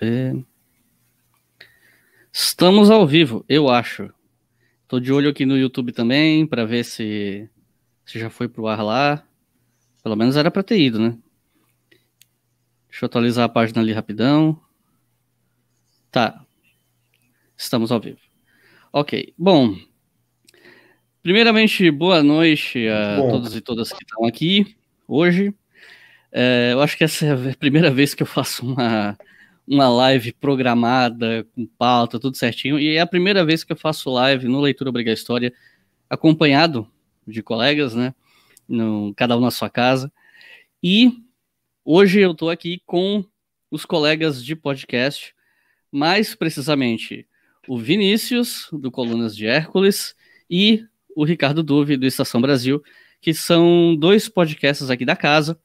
ver. É. Estamos ao vivo, eu acho. Tô de olho aqui no YouTube também para ver se, se já foi pro ar lá. Pelo menos era para ter ido, né? Deixa eu atualizar a página ali rapidão. Tá. Estamos ao vivo. Ok. Bom. Primeiramente, boa noite a Bom. todos e todas que estão aqui hoje. É, eu acho que essa é a primeira vez que eu faço uma, uma live programada, com pauta, tudo certinho. E é a primeira vez que eu faço live no Leitura Obriga História, acompanhado de colegas, né? No, cada um na sua casa. E hoje eu estou aqui com os colegas de podcast, mais precisamente o Vinícius, do Colunas de Hércules, e o Ricardo Duve, do Estação Brasil, que são dois podcasts aqui da casa.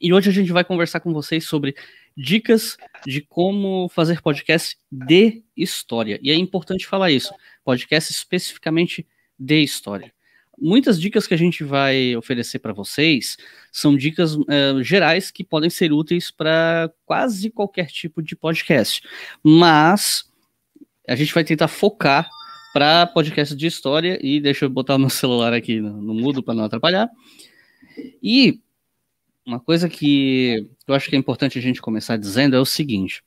E hoje a gente vai conversar com vocês sobre dicas de como fazer podcast de história. E é importante falar isso, podcast especificamente de história. Muitas dicas que a gente vai oferecer para vocês são dicas uh, gerais que podem ser úteis para quase qualquer tipo de podcast, mas a gente vai tentar focar para podcast de história e deixa eu botar o meu celular aqui no, no mudo para não atrapalhar. E uma coisa que eu acho que é importante a gente começar dizendo é o seguinte: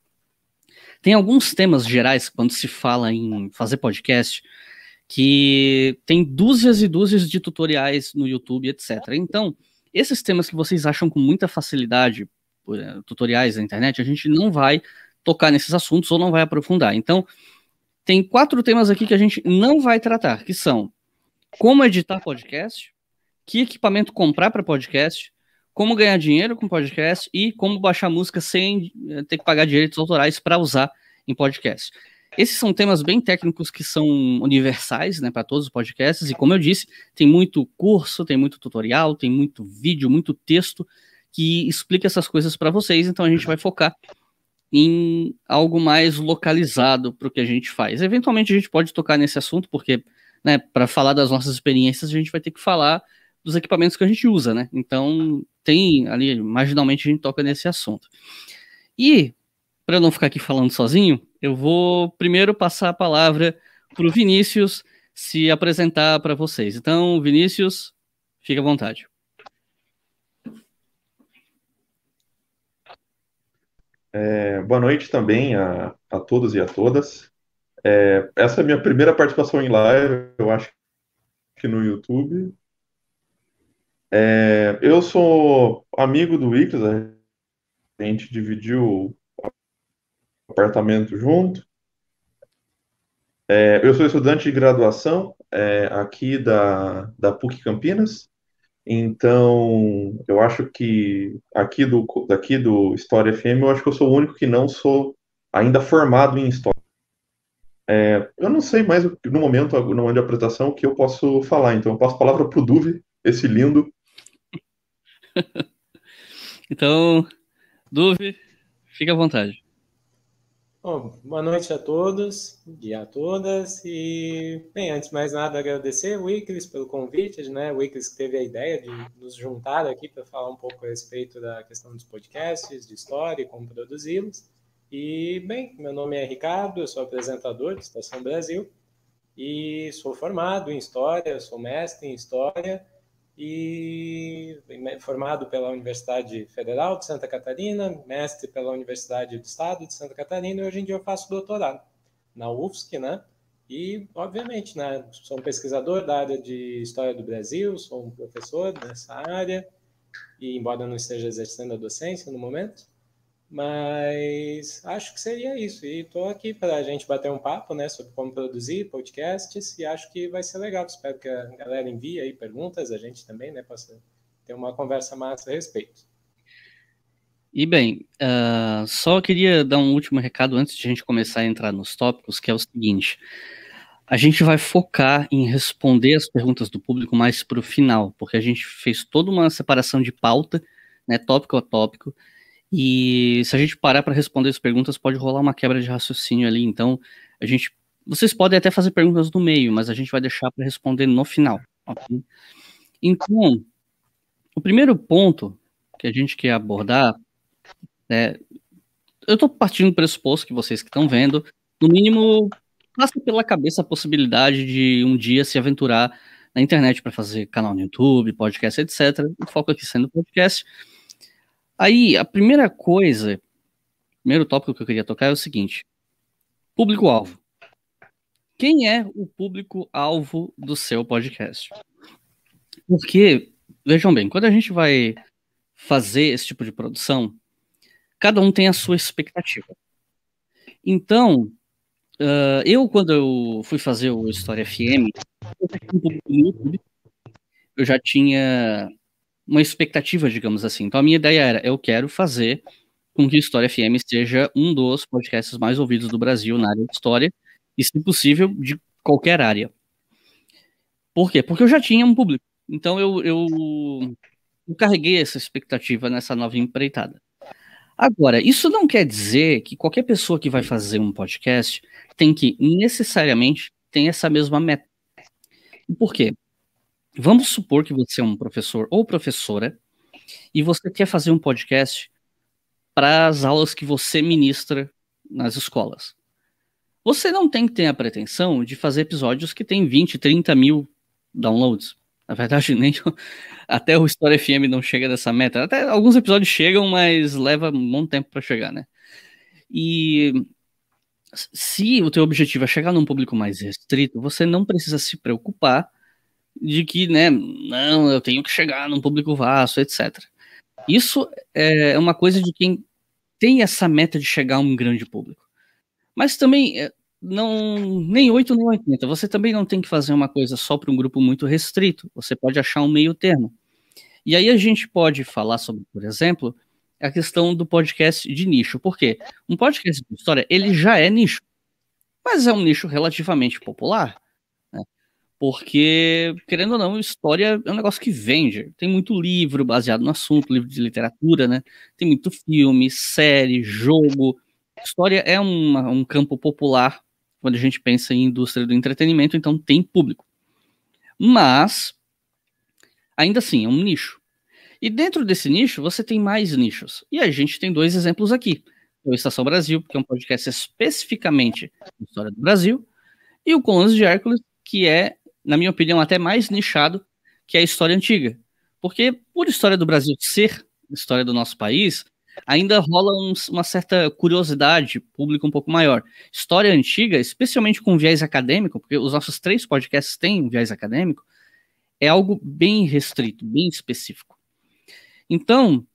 tem alguns temas gerais quando se fala em fazer podcast que tem dúzias e dúzias de tutoriais no YouTube, etc. Então, esses temas que vocês acham com muita facilidade, eh, tutoriais na internet, a gente não vai tocar nesses assuntos ou não vai aprofundar. Então, tem quatro temas aqui que a gente não vai tratar, que são como editar podcast, que equipamento comprar para podcast, como ganhar dinheiro com podcast e como baixar música sem eh, ter que pagar direitos autorais para usar em podcast. Esses são temas bem técnicos que são universais, né, para todos os podcasts. E como eu disse, tem muito curso, tem muito tutorial, tem muito vídeo, muito texto que explica essas coisas para vocês. Então a gente vai focar em algo mais localizado para o que a gente faz. Eventualmente a gente pode tocar nesse assunto, porque, né, para falar das nossas experiências, a gente vai ter que falar dos equipamentos que a gente usa, né? Então tem ali, marginalmente a gente toca nesse assunto. E, para não ficar aqui falando sozinho, eu vou primeiro passar a palavra para o Vinícius se apresentar para vocês. Então, Vinícius, fique à vontade. É, boa noite também a, a todos e a todas. É, essa é a minha primeira participação em live, eu acho que no YouTube. É, eu sou amigo do Icles, a gente dividiu apartamento junto. É, eu sou estudante de graduação é, aqui da, da PUC Campinas, então eu acho que aqui do, daqui do História FM, eu acho que eu sou o único que não sou ainda formado em História. É, eu não sei mais no momento, no momento de apresentação, o que eu posso falar, então eu passo a palavra para o Duve, esse lindo, então, Duve, fique à vontade. Bom, boa noite a todos e a todas. E, bem, antes de mais nada, agradecer o Wikis pelo convite, né? O Wikis que teve a ideia de nos juntar aqui para falar um pouco a respeito da questão dos podcasts, de história e como produzi-los. E, bem, meu nome é Ricardo, eu sou apresentador de Estação Brasil e sou formado em História, sou mestre em História e formado pela Universidade Federal de Santa Catarina, mestre pela Universidade do Estado de Santa Catarina, e hoje em dia eu faço doutorado na UFSC, né? E, obviamente, né, sou um pesquisador da área de História do Brasil, sou um professor nessa área, e embora não esteja exercendo a docência no momento, mas acho que seria isso. E estou aqui para a gente bater um papo né, sobre como produzir podcasts e acho que vai ser legal. Espero que a galera envie aí perguntas, a gente também né, possa ter uma conversa massa a respeito. E bem, uh, só queria dar um último recado antes de a gente começar a entrar nos tópicos, que é o seguinte: a gente vai focar em responder as perguntas do público mais para o final, porque a gente fez toda uma separação de pauta, né, tópico a tópico e se a gente parar para responder as perguntas, pode rolar uma quebra de raciocínio ali. Então, a gente. Vocês podem até fazer perguntas no meio, mas a gente vai deixar para responder no final. Okay? Então, o primeiro ponto que a gente quer abordar é. Eu estou partindo do pressuposto que vocês que estão vendo, no mínimo, passa pela cabeça a possibilidade de um dia se aventurar na internet para fazer canal no YouTube, podcast, etc. O foco aqui sendo podcast. Aí, a primeira coisa, primeiro tópico que eu queria tocar é o seguinte: público-alvo. Quem é o público-alvo do seu podcast? Porque, vejam bem, quando a gente vai fazer esse tipo de produção, cada um tem a sua expectativa. Então, uh, eu, quando eu fui fazer o História FM, eu já tinha eu já tinha uma expectativa, digamos assim. Então a minha ideia era, eu quero fazer com que História FM seja um dos podcasts mais ouvidos do Brasil na área de história e, se possível, de qualquer área. Por quê? Porque eu já tinha um público. Então eu, eu, eu carreguei essa expectativa nessa nova empreitada. Agora, isso não quer dizer que qualquer pessoa que vai fazer um podcast tem que necessariamente ter essa mesma meta. Por quê? Vamos supor que você é um professor ou professora e você quer fazer um podcast para as aulas que você ministra nas escolas. Você não tem que ter a pretensão de fazer episódios que tem 20, 30 mil downloads. Na verdade, nem até o História FM não chega dessa meta. Até alguns episódios chegam, mas leva um bom tempo para chegar, né? E se o teu objetivo é chegar num público mais restrito, você não precisa se preocupar de que, né, não, eu tenho que chegar num público vasto, etc. Isso é uma coisa de quem tem essa meta de chegar a um grande público. Mas também, eh, não, nem 8 nem 80. Você também não tem que fazer uma coisa só para um grupo muito restrito. Você pode achar um meio termo. E aí a gente pode falar sobre, por exemplo, a questão do podcast de nicho. Por quê? Um podcast de história, ele já é nicho. Mas é um nicho relativamente popular porque, querendo ou não, história é um negócio que vende. Tem muito livro baseado no assunto, livro de literatura, né? Tem muito filme, série, jogo. história é uma, um campo popular quando a gente pensa em indústria do entretenimento, então tem público. Mas, ainda assim, é um nicho. E dentro desse nicho, você tem mais nichos. E a gente tem dois exemplos aqui. O Estação Brasil, que é um podcast especificamente de história do Brasil, e o Colunas de Hércules, que é na minha opinião, até mais nichado que a história antiga. Porque, por história do Brasil ser história do nosso país, ainda rola um, uma certa curiosidade pública um pouco maior. História antiga, especialmente com viés acadêmico, porque os nossos três podcasts têm um viés acadêmico, é algo bem restrito, bem específico. Então,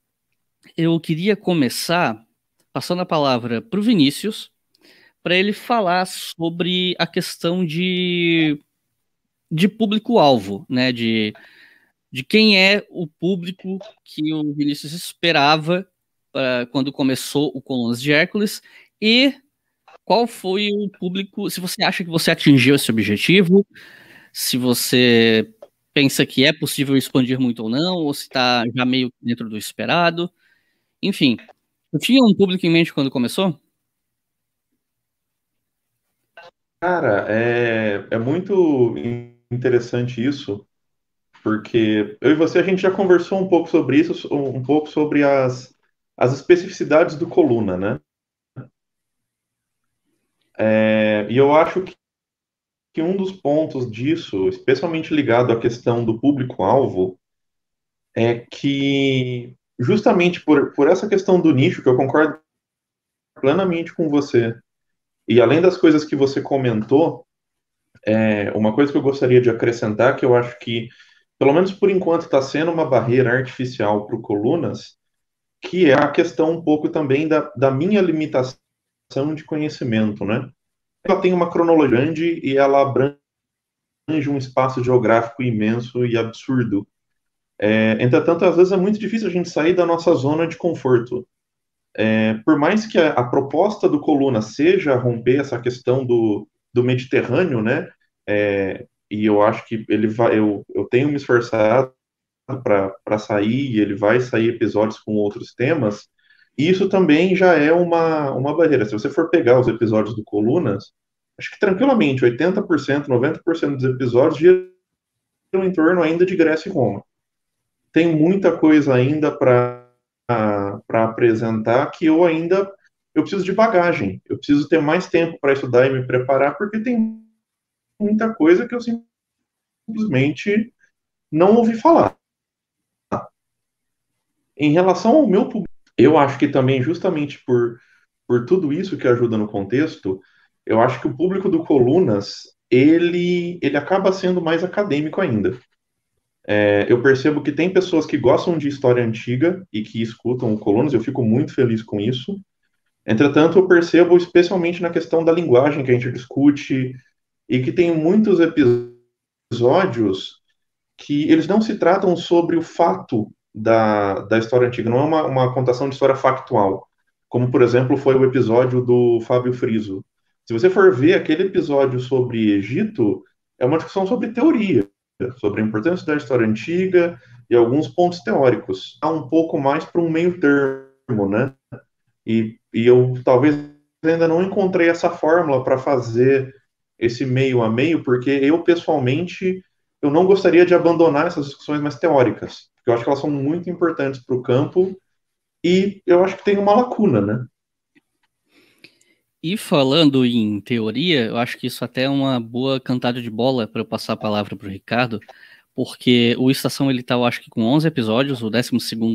eu queria começar passando a palavra para o Vinícius, para ele falar sobre a questão de de público-alvo, né? De, de quem é o público que o Vinícius esperava uh, quando começou o Colunas de Hércules e qual foi o público, se você acha que você atingiu esse objetivo, se você pensa que é possível expandir muito ou não, ou se está já meio dentro do esperado. Enfim, eu tinha um público em mente quando começou? Cara, é, é muito interessante isso, porque eu e você a gente já conversou um pouco sobre isso, um pouco sobre as, as especificidades do coluna, né? É, e eu acho que, que um dos pontos disso, especialmente ligado à questão do público-alvo, é que justamente por, por essa questão do nicho, que eu concordo plenamente com você, e além das coisas que você comentou, é, uma coisa que eu gostaria de acrescentar, que eu acho que, pelo menos por enquanto, está sendo uma barreira artificial para o Colunas, que é a questão um pouco também da, da minha limitação de conhecimento, né? Ela tem uma cronologia grande e ela abrange um espaço geográfico imenso e absurdo. É, entretanto, às vezes é muito difícil a gente sair da nossa zona de conforto. É, por mais que a, a, proposta do Coluna seja romper essa questão do, do Mediterrâneo, né? É, e eu acho que ele vai, eu, eu tenho me esforçado para sair, ele vai sair episódios com outros temas, e isso também já é uma, uma barreira. Se você for pegar os episódios do Colunas, acho que tranquilamente 80%, 90% dos episódios giram em torno ainda de Grécia e Roma. Tem muita coisa ainda para apresentar que eu ainda eu preciso de bagagem, eu preciso ter mais tempo para estudar e me preparar, porque tem muita coisa que eu simplesmente não ouvi falar. Em relação ao meu público, eu acho que também, justamente por, por tudo isso que ajuda no contexto, eu acho que o público do Colunas, ele, ele acaba sendo mais acadêmico ainda. É, eu percebo que tem pessoas que gostam de história antiga e que escutam o Colunas, eu fico muito feliz com isso. Entretanto, eu percebo especialmente na questão da linguagem que a gente discute e que tem muitos episódios que eles não se tratam sobre o fato da, da história antiga, não é uma, uma contação de história factual, como, por exemplo, foi o episódio do Fábio Friso. Se você for ver aquele episódio sobre Egito, é uma discussão sobre teoria, sobre a importância da história antiga e alguns pontos teóricos. Há um pouco mais para um meio termo, né? E, e eu talvez ainda não encontrei essa fórmula para fazer esse meio a meio, porque eu pessoalmente eu não gostaria de abandonar essas discussões mais teóricas, porque eu acho que elas são muito importantes para o campo e eu acho que tem uma lacuna, né? E falando em teoria, eu acho que isso até é uma boa cantada de bola para eu passar a palavra para o Ricardo porque o Estação ele tá, eu acho que com 11 episódios, o 12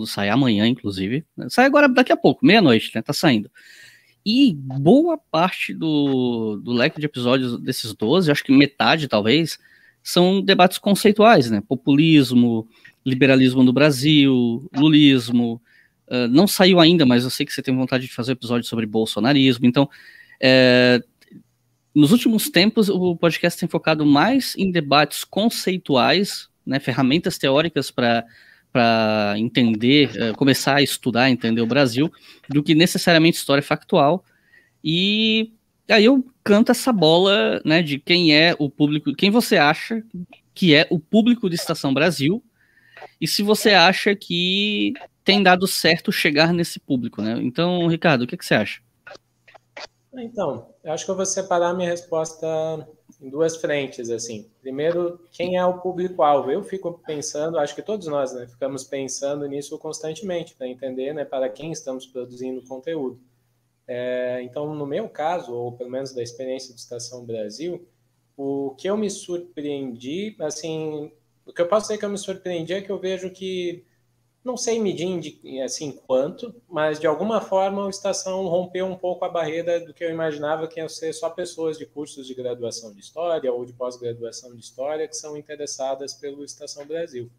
sai amanhã, inclusive. Sai agora daqui a pouco, meia-noite, né? Tá saindo. E boa parte do, do leque de episódios desses 12, acho que metade talvez, são debates conceituais, né? Populismo, liberalismo no Brasil, lulismo. Uh, não saiu ainda, mas eu sei que você tem vontade de fazer episódio sobre bolsonarismo. Então, é, nos últimos tempos, o podcast tem focado mais em debates conceituais, né, ferramentas teóricas para entender, uh, começar a estudar, entender o Brasil, do que necessariamente história factual. E aí eu canto essa bola, né, de quem é o público, quem você acha que é o público de Estação Brasil, e se você acha que tem dado certo chegar nesse público, né? Então, Ricardo, o que, é que você acha? Então, eu acho que eu vou separar minha resposta em duas frentes, assim. Primeiro, quem é o público-alvo? Eu fico pensando, acho que todos nós, né, ficamos pensando nisso constantemente, para entender, né, para quem estamos produzindo conteúdo. É, então, no meu caso, ou pelo menos da experiência do Estação Brasil, o que eu me surpreendi, assim, o que eu posso dizer que eu me surpreendi é que eu vejo que não sei medir assim quanto, mas de alguma forma o Estação rompeu um pouco a barreira do que eu imaginava que ia ser só pessoas de cursos de graduação de História ou de pós-graduação de História que são interessadas pelo Estação Brasil.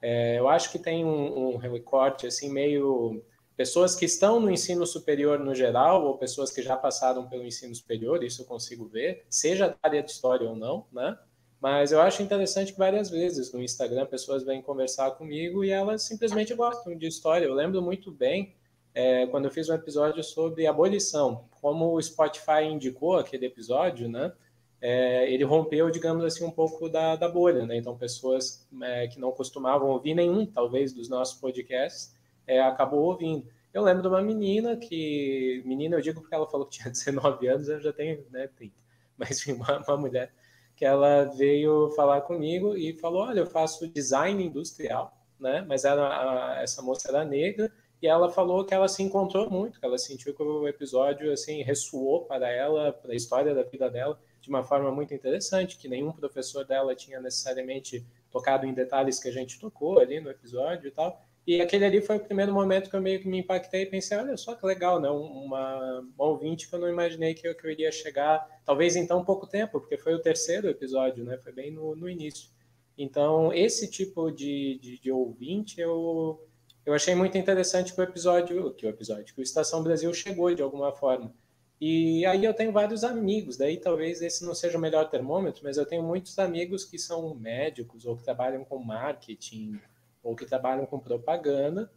É, eu acho que tem um, um recorte assim meio pessoas que estão no ensino superior no geral, ou pessoas que já passaram pelo ensino superior, isso eu consigo ver, seja da área de história ou não, né? Mas eu acho interessante que várias vezes no Instagram pessoas vêm conversar comigo e elas simplesmente gostam de história. Eu lembro muito bem é, quando eu fiz um episódio sobre abolição, como o Spotify indicou aquele episódio, né? É, ele rompeu, digamos assim, um pouco da, da bolha, né? Então, pessoas é, que não costumavam ouvir nenhum, talvez, dos nossos podcasts, é, acabou ouvindo. Eu lembro de uma menina que, menina, eu digo porque ela falou que tinha 19 anos, eu já tenho né, 30, mas enfim, uma, uma mulher que ela veio falar comigo e falou: Olha, eu faço design industrial, né? Mas ela, essa moça era negra e ela falou que ela se encontrou muito, que ela sentiu que o episódio assim ressoou para ela, para a história da vida dela, de uma forma muito interessante, que nenhum professor dela tinha necessariamente tocado em detalhes que a gente tocou ali no episódio e tal. E aquele ali foi o primeiro momento que eu meio que me impactei e pensei, olha só que legal, né? Uma, uma ouvinte que eu não imaginei que eu, que eu iria chegar, talvez então pouco tempo, porque foi o terceiro episódio, né? Foi bem no, no início. Então, esse tipo de, de, de ouvinte eu, eu achei muito interessante que o episódio, que o episódio, que o Estação Brasil chegou de alguma forma. E aí eu tenho vários amigos, daí talvez esse não seja o melhor termômetro, mas eu tenho muitos amigos que são médicos ou que trabalham com marketing, ou que trabalham com propaganda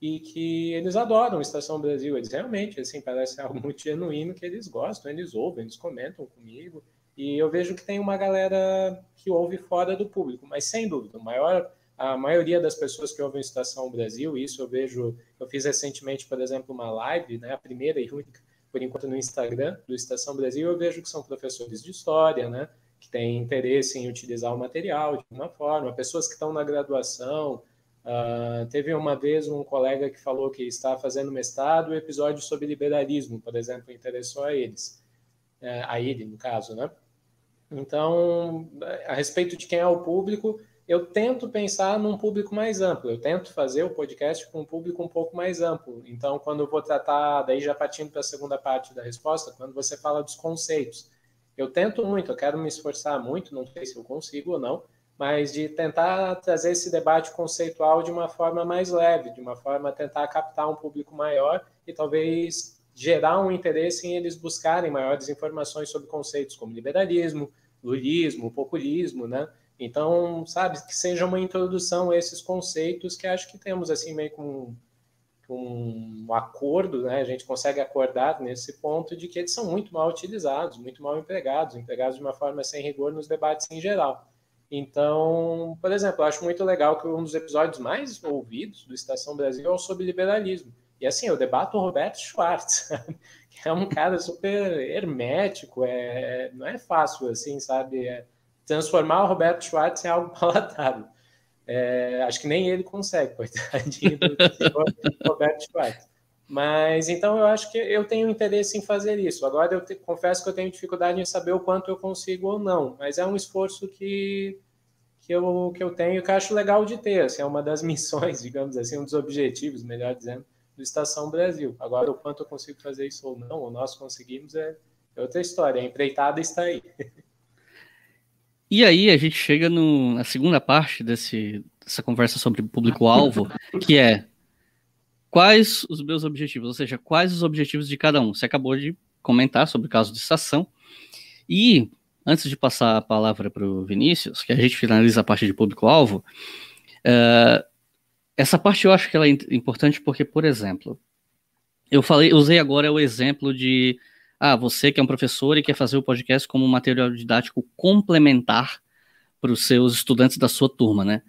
e que eles adoram Estação Brasil. Eles realmente, assim, parece algo muito genuíno que eles gostam, eles ouvem, eles comentam comigo. E eu vejo que tem uma galera que ouve fora do público, mas sem dúvida, maior, a maioria das pessoas que ouvem Estação Brasil, isso eu vejo, eu fiz recentemente, por exemplo, uma live, né, a primeira e única, por enquanto, no Instagram do Estação Brasil, eu vejo que são professores de história, né, que têm interesse em utilizar o material de alguma forma, pessoas que estão na graduação, Uh, teve uma vez um colega que falou que está fazendo mestrado, o episódio sobre liberalismo, por exemplo, interessou a eles, uh, a ele, no caso, né? Então, a respeito de quem é o público, eu tento pensar num público mais amplo, eu tento fazer o podcast com um público um pouco mais amplo. Então, quando eu vou tratar, daí já partindo para a segunda parte da resposta, quando você fala dos conceitos, eu tento muito, eu quero me esforçar muito, não sei se eu consigo ou não, mas de tentar trazer esse debate conceitual de uma forma mais leve, de uma forma tentar captar um público maior e talvez gerar um interesse em eles buscarem maiores informações sobre conceitos como liberalismo, lulismo, populismo, né? Então, sabe, que seja uma introdução a esses conceitos que acho que temos assim meio com um acordo, né? A gente consegue acordar nesse ponto de que eles são muito mal utilizados, muito mal empregados, empregados de uma forma sem rigor nos debates em geral. Então, por exemplo, eu acho muito legal que um dos episódios mais ouvidos do Estação Brasil é o sobre liberalismo. E assim, eu debato o Roberto Schwartz, que é um cara super hermético, é, não é fácil, assim, sabe? É, transformar o Roberto Schwartz em algo palatável. É, acho que nem ele consegue, coitadinho do Roberto Schwartz. Mas então eu acho que eu tenho interesse em fazer isso. Agora eu te, confesso que eu tenho dificuldade em saber o quanto eu consigo ou não, mas é um esforço que que eu, que eu tenho, que eu acho legal de ter. Assim, é uma das missões, digamos assim, um dos objetivos, melhor dizendo, do Estação Brasil. Agora, o quanto eu consigo fazer isso ou não, ou nós conseguimos, é, é outra história. A empreitada está aí. E aí a gente chega no, na segunda parte desse, dessa conversa sobre público-alvo, que é quais os meus objetivos, ou seja, quais os objetivos de cada um. Você acabou de comentar sobre o caso de estação. E antes de passar a palavra para o Vinícius, que a gente finaliza a parte de público-alvo, uh, essa parte eu acho que ela é importante porque, por exemplo, eu falei, usei agora o exemplo de ah, você que é um professor e quer fazer o podcast como um material didático complementar para os seus estudantes da sua turma, né?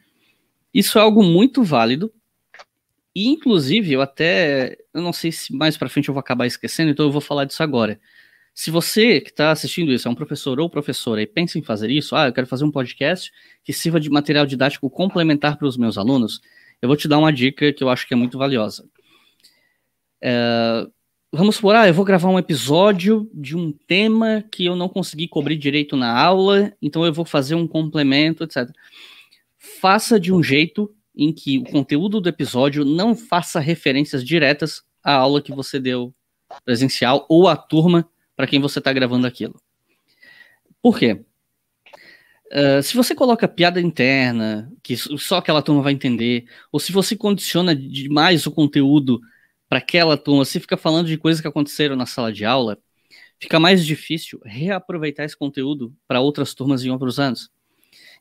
Isso é algo muito válido. E, inclusive, eu até. Eu não sei se mais para frente eu vou acabar esquecendo, então eu vou falar disso agora. Se você que está assistindo isso é um professor ou professora e pensa em fazer isso, ah, eu quero fazer um podcast que sirva de material didático complementar para os meus alunos, eu vou te dar uma dica que eu acho que é muito valiosa. É, vamos supor, ah, eu vou gravar um episódio de um tema que eu não consegui cobrir direito na aula, então eu vou fazer um complemento, etc. Faça de um jeito em que o conteúdo do episódio não faça referências diretas à aula que você deu presencial ou à turma para quem você está gravando aquilo. Por quê? Uh, se você coloca piada interna, que só aquela turma vai entender, ou se você condiciona demais o conteúdo para aquela turma, se fica falando de coisas que aconteceram na sala de aula, fica mais difícil reaproveitar esse conteúdo para outras turmas em outros anos.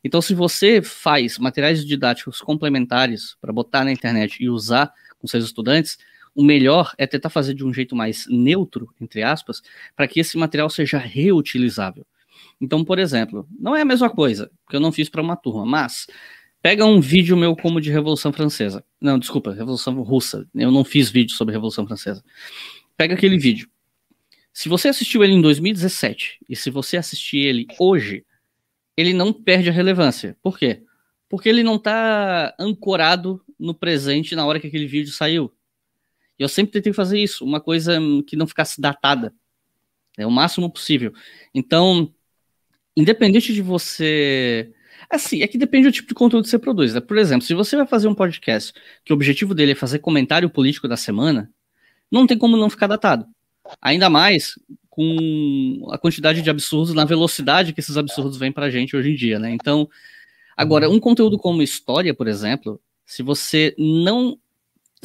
Então, se você faz materiais didáticos complementares para botar na internet e usar com seus estudantes, o melhor é tentar fazer de um jeito mais neutro, entre aspas, para que esse material seja reutilizável. Então, por exemplo, não é a mesma coisa, que eu não fiz para uma turma, mas pega um vídeo meu como de Revolução Francesa. Não, desculpa, Revolução Russa. Eu não fiz vídeo sobre Revolução Francesa. Pega aquele vídeo. Se você assistiu ele em 2017 e se você assistir ele hoje, ele não perde a relevância. Por quê? Porque ele não está ancorado no presente na hora que aquele vídeo saiu. E eu sempre tentei fazer isso, uma coisa hum, que não ficasse datada, né, o máximo possível. Então, independente de você. Assim, é que depende do tipo de conteúdo que você produz. Né? Por exemplo, se você vai fazer um podcast que o objetivo dele é fazer comentário político da semana, não tem como não ficar datado. Ainda mais com a quantidade de absurdos, na velocidade que esses absurdos vêm pra gente hoje em dia, né? Então, agora, uhum. um conteúdo como história, por exemplo, se você não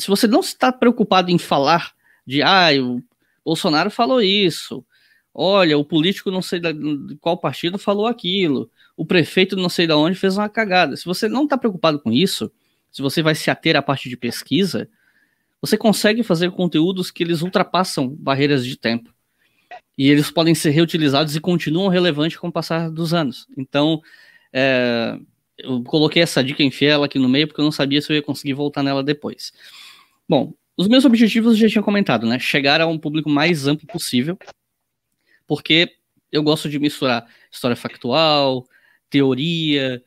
se você não está preocupado em falar de ah, o Bolsonaro falou isso, olha, o político não sei de qual partido falou aquilo, o prefeito não sei de onde fez uma cagada. Se você não está preocupado com isso, se você vai se ater à parte de pesquisa, você consegue fazer conteúdos que eles ultrapassam barreiras de tempo. E eles podem ser reutilizados e continuam relevantes com o passar dos anos. Então, é, eu coloquei essa dica infiel aqui no meio porque eu não sabia se eu ia conseguir voltar nela depois. Bom, os meus objetivos eu já tinha comentado, né? Chegar a um público mais amplo possível, porque eu gosto de misturar história factual, teoria,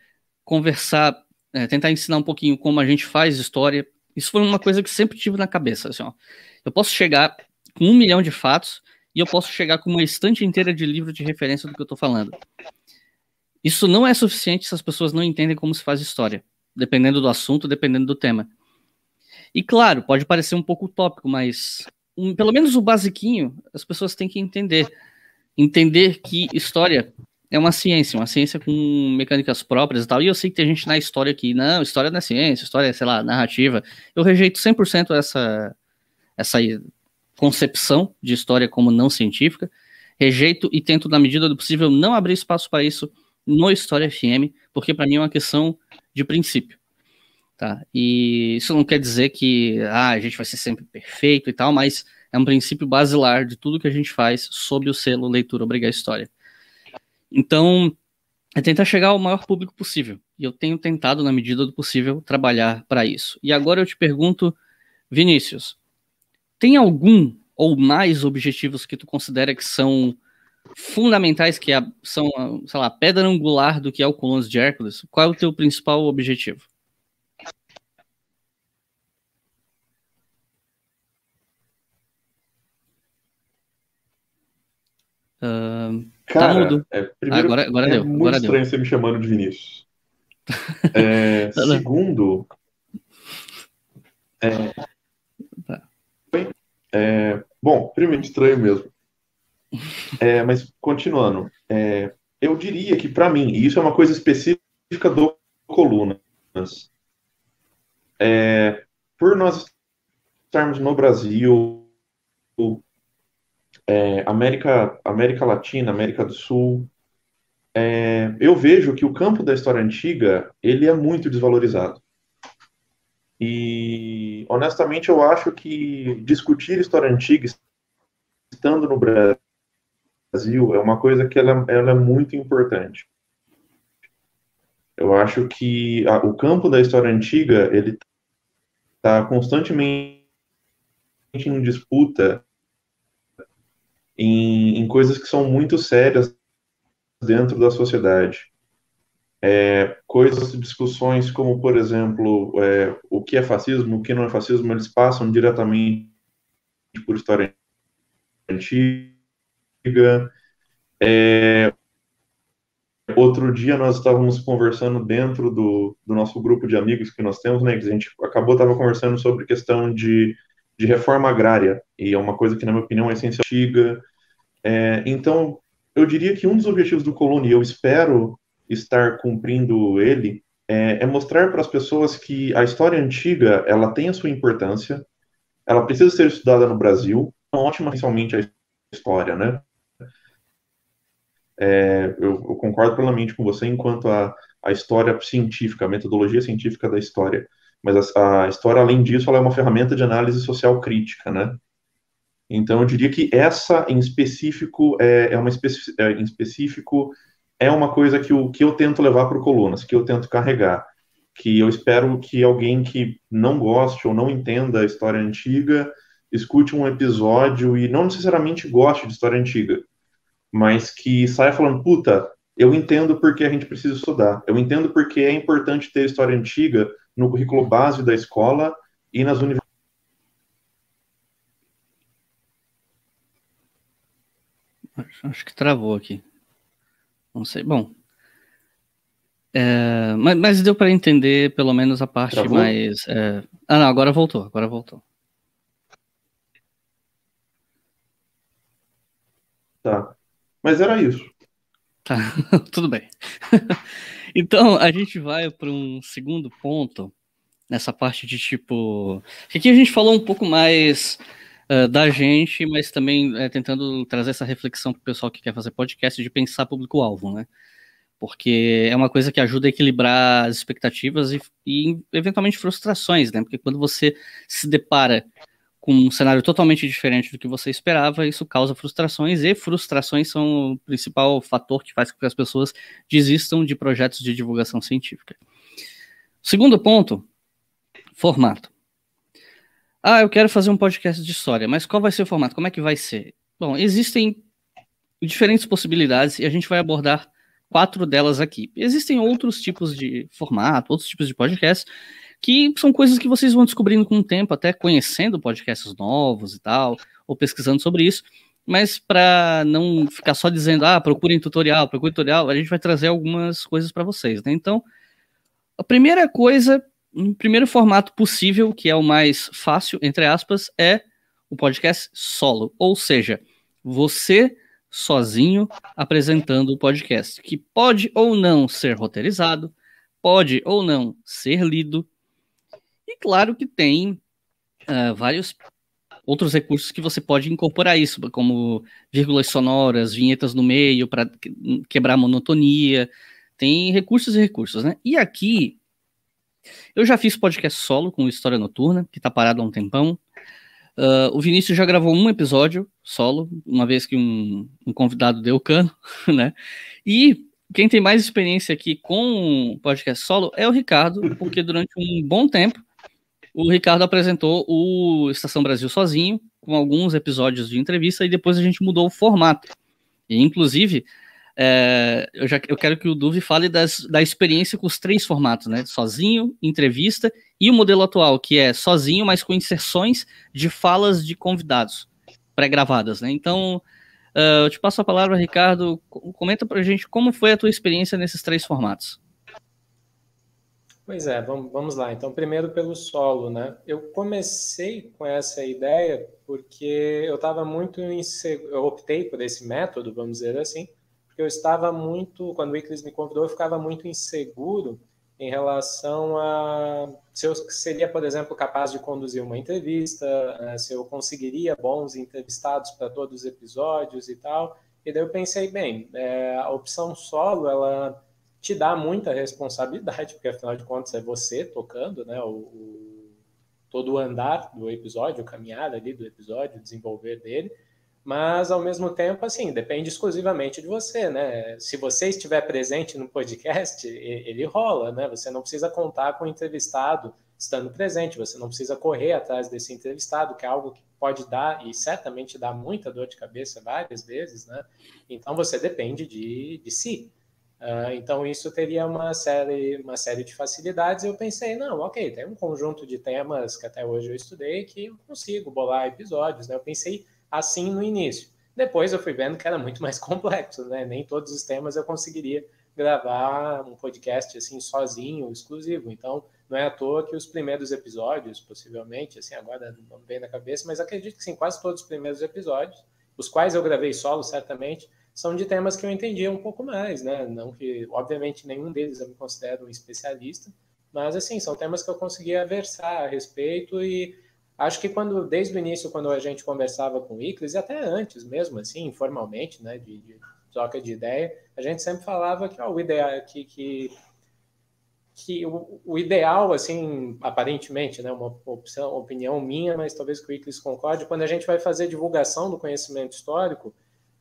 conversar, é, tentar ensinar um pouquinho como a gente faz história. Isso foi uma coisa que sempre tive na cabeça. Assim, ó, eu posso chegar com um milhão de fatos e eu posso chegar com uma estante inteira de livro de referência do que eu estou falando. Isso não é suficiente se as pessoas não entendem como se faz história, dependendo do assunto, dependendo do tema. E claro, pode parecer um pouco utópico, mas um, pelo menos o basiquinho as pessoas têm que entender. Entender que história é uma ciência, uma ciência com mecânicas próprias e tal. E eu sei que tem gente na história que, não, história não é ciência, história é, sei lá, narrativa. Eu rejeito 100% essa, essa concepção de história como não científica. Rejeito e tento, na medida do possível, não abrir espaço para isso no História FM, porque para mim é uma questão de princípio. Tá? E isso não quer dizer que ah, a gente vai ser sempre perfeito e tal, mas é um princípio basilar de tudo que a gente faz sob o selo Leitura Obrigar História. Então, é tentar chegar ao maior público possível. E eu tenho tentado, na medida do possível, trabalhar para isso. E agora eu te pergunto, Vinícius, tem algum ou mais objetivos que tu considera que são fundamentais, que é são, sei lá, pedra angular do que é o colón de Hércules? Qual é o teu principal objetivo? Uh, Cara, tá mudo. É, primeiro, agora, agora é deu. muito agora estranho deu. você me chamando de Vinícius. É, tá segundo. É, tá. bem, é, bom, primeiro estranho mesmo. É, mas continuando, é, eu diria que para mim, e isso é uma coisa específica do Colunas, é, por nós estarmos no Brasil, é, América, América Latina, América do Sul. É, eu vejo que o campo da história antiga ele é muito desvalorizado. E honestamente eu acho que discutir história antiga estando no Brasil é uma coisa que ela, ela é muito importante. Eu acho que a, o campo da história antiga ele está constantemente em disputa em, em coisas que são muito sérias dentro da sociedade. É, coisas, discussões como, por exemplo, é, o que é fascismo, o que não é fascismo, eles passam diretamente por história antiga. É, outro dia nós estávamos conversando dentro do, do, nosso grupo de amigos que nós temos, né, que a gente acabou, estava conversando sobre questão de de reforma agrária, e é uma coisa que, na minha opinião, é essencial. É, então, eu diria que um dos objetivos do Colônia, e eu espero estar cumprindo ele, é, é mostrar para as pessoas que a história antiga ela tem a sua importância, ela precisa ser estudada no Brasil, é ótima, principalmente a história, né? É, eu, eu, concordo plenamente com você enquanto a, a história científica, a metodologia científica da história. Mas a, a história, além disso, ela é uma ferramenta de análise social crítica, né? Então, eu diria que essa, em específico, é, é uma especi, é, em específico é uma coisa que, o, que eu tento levar para o Colunas, que eu tento carregar, que eu espero que alguém que não goste ou não entenda a história antiga escute um episódio e não necessariamente goste de história antiga, mas que saia falando, puta, eu entendo porque a gente precisa estudar, eu entendo porque é importante ter história antiga, no currículo base da escola e nas universidades. Acho que travou aqui. Não sei. Bom. É, mas, mas, deu para entender pelo menos a parte travou? mais. É... Ah, não, agora voltou. Agora voltou. Tá. Mas era isso. Tá, tudo bem. Então, a gente vai para um segundo ponto, nessa parte de tipo. Aqui a gente falou um pouco mais uh, da gente, mas também uh, tentando trazer essa reflexão para o pessoal que quer fazer podcast de pensar público-alvo, né? Porque é uma coisa que ajuda a equilibrar as expectativas e, e eventualmente frustrações, né? Porque quando você se depara com um cenário totalmente diferente do que você esperava, isso causa frustrações, e frustrações são o principal fator que faz com que as pessoas desistam de projetos de divulgação científica. Segundo ponto, formato. Ah, eu quero fazer um podcast de história, mas qual vai ser o formato? Como é que vai ser? Bom, existem diferentes possibilidades e a gente vai abordar quatro delas aqui. Existem outros tipos de formato, outros tipos de podcast, que são coisas que vocês vão descobrindo com o tempo, até conhecendo podcasts novos e tal, ou pesquisando sobre isso. Mas para não ficar só dizendo, ah, procurem tutorial, procurem tutorial, a gente vai trazer algumas coisas para vocês, né? Então, a primeira coisa, o primeiro formato possível, que é o mais fácil, entre aspas, é o podcast solo, ou seja, você sozinho apresentando o podcast, que pode ou não ser roteirizado, pode ou não ser lido, e claro que tem uh, vários outros recursos que você pode incorporar isso, como vírgulas sonoras, vinhetas no meio para quebrar a monotonia. Tem recursos e recursos, né? E aqui eu já fiz podcast solo com História Noturna, que está parado há um tempão. Uh, o Vinícius já gravou um episódio solo, uma vez que um, um convidado deu cano, né? E quem tem mais experiência aqui com podcast solo é o Ricardo, porque durante um bom tempo o Ricardo apresentou o Estação Brasil sozinho, com alguns episódios de entrevista, e depois a gente mudou o formato. E, inclusive, é, eu, já, eu quero que o Duve fale das, da experiência com os três formatos, né? Sozinho, entrevista e o modelo atual, que é sozinho, mas com inserções de falas de convidados pré-gravadas, né? Então, uh, eu te passo a palavra, Ricardo. Comenta pra gente como foi a tua experiência nesses três formatos. Pois é, vamos, vamos lá. Então, primeiro pelo solo, né? Eu comecei com essa ideia porque eu estava muito inseguro, eu optei por esse método, vamos dizer assim, porque eu estava muito, quando o Iclis me convidou, eu ficava muito inseguro em relação a se eu seria, por exemplo, capaz de conduzir uma entrevista, eh, se eu conseguiria bons entrevistados para todos os episódios e tal. E daí eu pensei, bem, é, a opção solo, ela te dá muita responsabilidade, porque afinal de contas é você tocando, né? O, o, todo o andar do episódio, o caminhar ali do episódio, o desenvolver dele. Mas ao mesmo tempo, assim, depende exclusivamente de você, né? Se você estiver presente no podcast, ele rola, né? Você não precisa contar com o entrevistado estando presente, você não precisa correr atrás desse entrevistado, que é algo que pode dar e certamente dá muita dor de cabeça várias vezes, né? Então você depende de, de si. Ah, então isso teria uma série, uma série de facilidades. eu pensei, não, ok, tem um conjunto de temas que até hoje eu estudei que eu consigo bolar episódios. Né? Eu pensei assim no início. Depois eu fui vendo que era muito mais complexo, né? Nem todos os temas eu conseguiria gravar um podcast assim sozinho, exclusivo. Então não é à toa que os primeiros episódios, possivelmente, assim agora não vem na cabeça, mas acredito que sim, quase todos os primeiros episódios, os quais eu gravei solo, certamente são de temas que eu entendia um pouco mais, né? Não que, obviamente, nenhum deles eu me considero um especialista, mas, assim, são temas que eu conseguia aversar a respeito e acho que quando, desde o início, quando a gente conversava com o Icles, e até antes mesmo, assim, informalmente, né, de, de troca de ideia, a gente sempre falava que ó, o ideal, que, que que o, o, ideal, assim, aparentemente, né, uma opção, opinião minha, mas talvez que o Iclis concorde, quando a gente vai fazer divulgação do conhecimento histórico,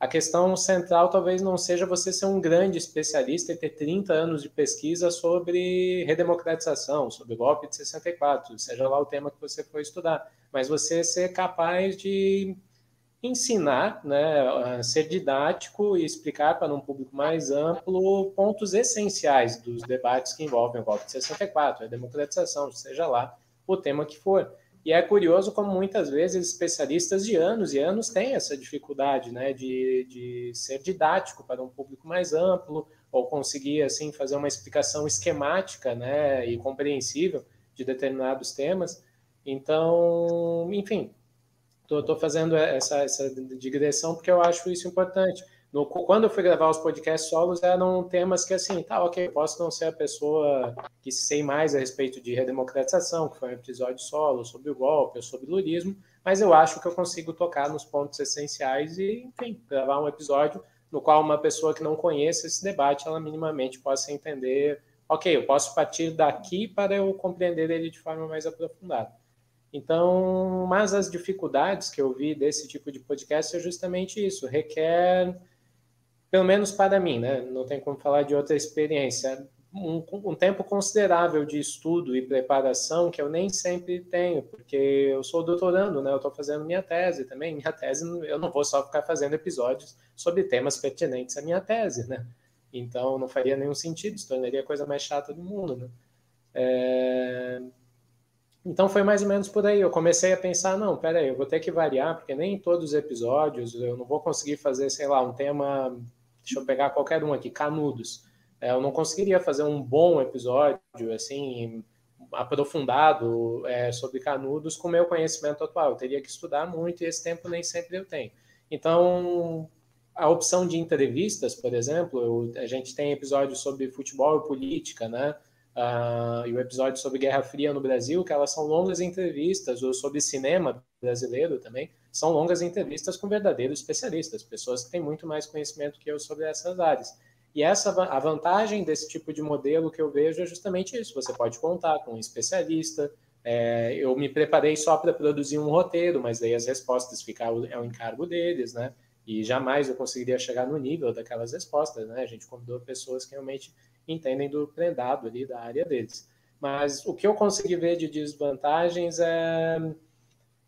a questão central talvez não seja você ser um grande especialista e ter 30 anos de pesquisa sobre redemocratização, sobre o golpe de 64, seja lá o tema que você for estudar, mas você ser capaz de ensinar, né, ser didático e explicar para um público mais amplo pontos essenciais dos debates que envolvem o golpe de 64, a democratização, seja lá o tema que for. E é curioso como muitas vezes especialistas de anos e anos têm essa dificuldade, né, de, de ser didático para um público mais amplo ou conseguir assim fazer uma explicação esquemática, né, e compreensível de determinados temas. Então, enfim, estou fazendo essa, essa digressão porque eu acho isso importante no, quando eu fui gravar os podcasts solos, eram temas que, assim, tá, ok, eu posso não ser a pessoa que sei mais a respeito de redemocratização, que foi um episódio solo, sobre o golpe, sobre o lulismo, mas eu acho que eu consigo tocar nos pontos essenciais e, enfim, gravar um episódio no qual uma pessoa que não conheça esse debate, ela minimamente possa entender, ok, eu posso partir daqui para eu compreender ele de forma mais aprofundada. Então, mas as dificuldades que eu vi desse tipo de podcast é justamente isso, requer pelo menos para mim, né? Não tem como falar de outra experiência. Um, um, tempo considerável de estudo e preparação que eu nem sempre tenho, porque eu sou doutorando, né? Eu estou fazendo minha tese também. Minha tese, eu não vou só ficar fazendo episódios sobre temas pertinentes à minha tese, né? Então não faria nenhum sentido, se tornaria a coisa mais chata do mundo, né? É... Então foi mais ou menos por aí. Eu comecei a pensar, não, peraí, eu vou ter que variar, porque nem em todos os episódios eu não vou conseguir fazer, sei lá, um tema Deixa eu pegar qualquer um aqui, Canudos. É, eu não conseguiria fazer um bom episódio, assim, aprofundado é, sobre Canudos com o meu conhecimento atual. Eu teria que estudar muito e esse tempo nem sempre eu tenho. Então, a opção de entrevistas, por exemplo, eu, a gente tem episódios sobre futebol e política, né? Uh, e o episódio sobre Guerra Fria no Brasil, que elas são longas entrevistas, ou sobre cinema brasileiro também são longas entrevistas com verdadeiros especialistas, pessoas que têm muito mais conhecimento que eu sobre essas áreas. E essa a vantagem desse tipo de modelo que eu vejo é justamente isso. Você pode contar com um especialista. É, eu me preparei só para produzir um roteiro, mas daí as respostas ficaram é o encargo deles, né? E jamais eu conseguiria chegar no nível daquelas respostas, né? A gente convidou pessoas que realmente entendem do prendado ali da área deles. Mas o que eu consegui ver de desvantagens é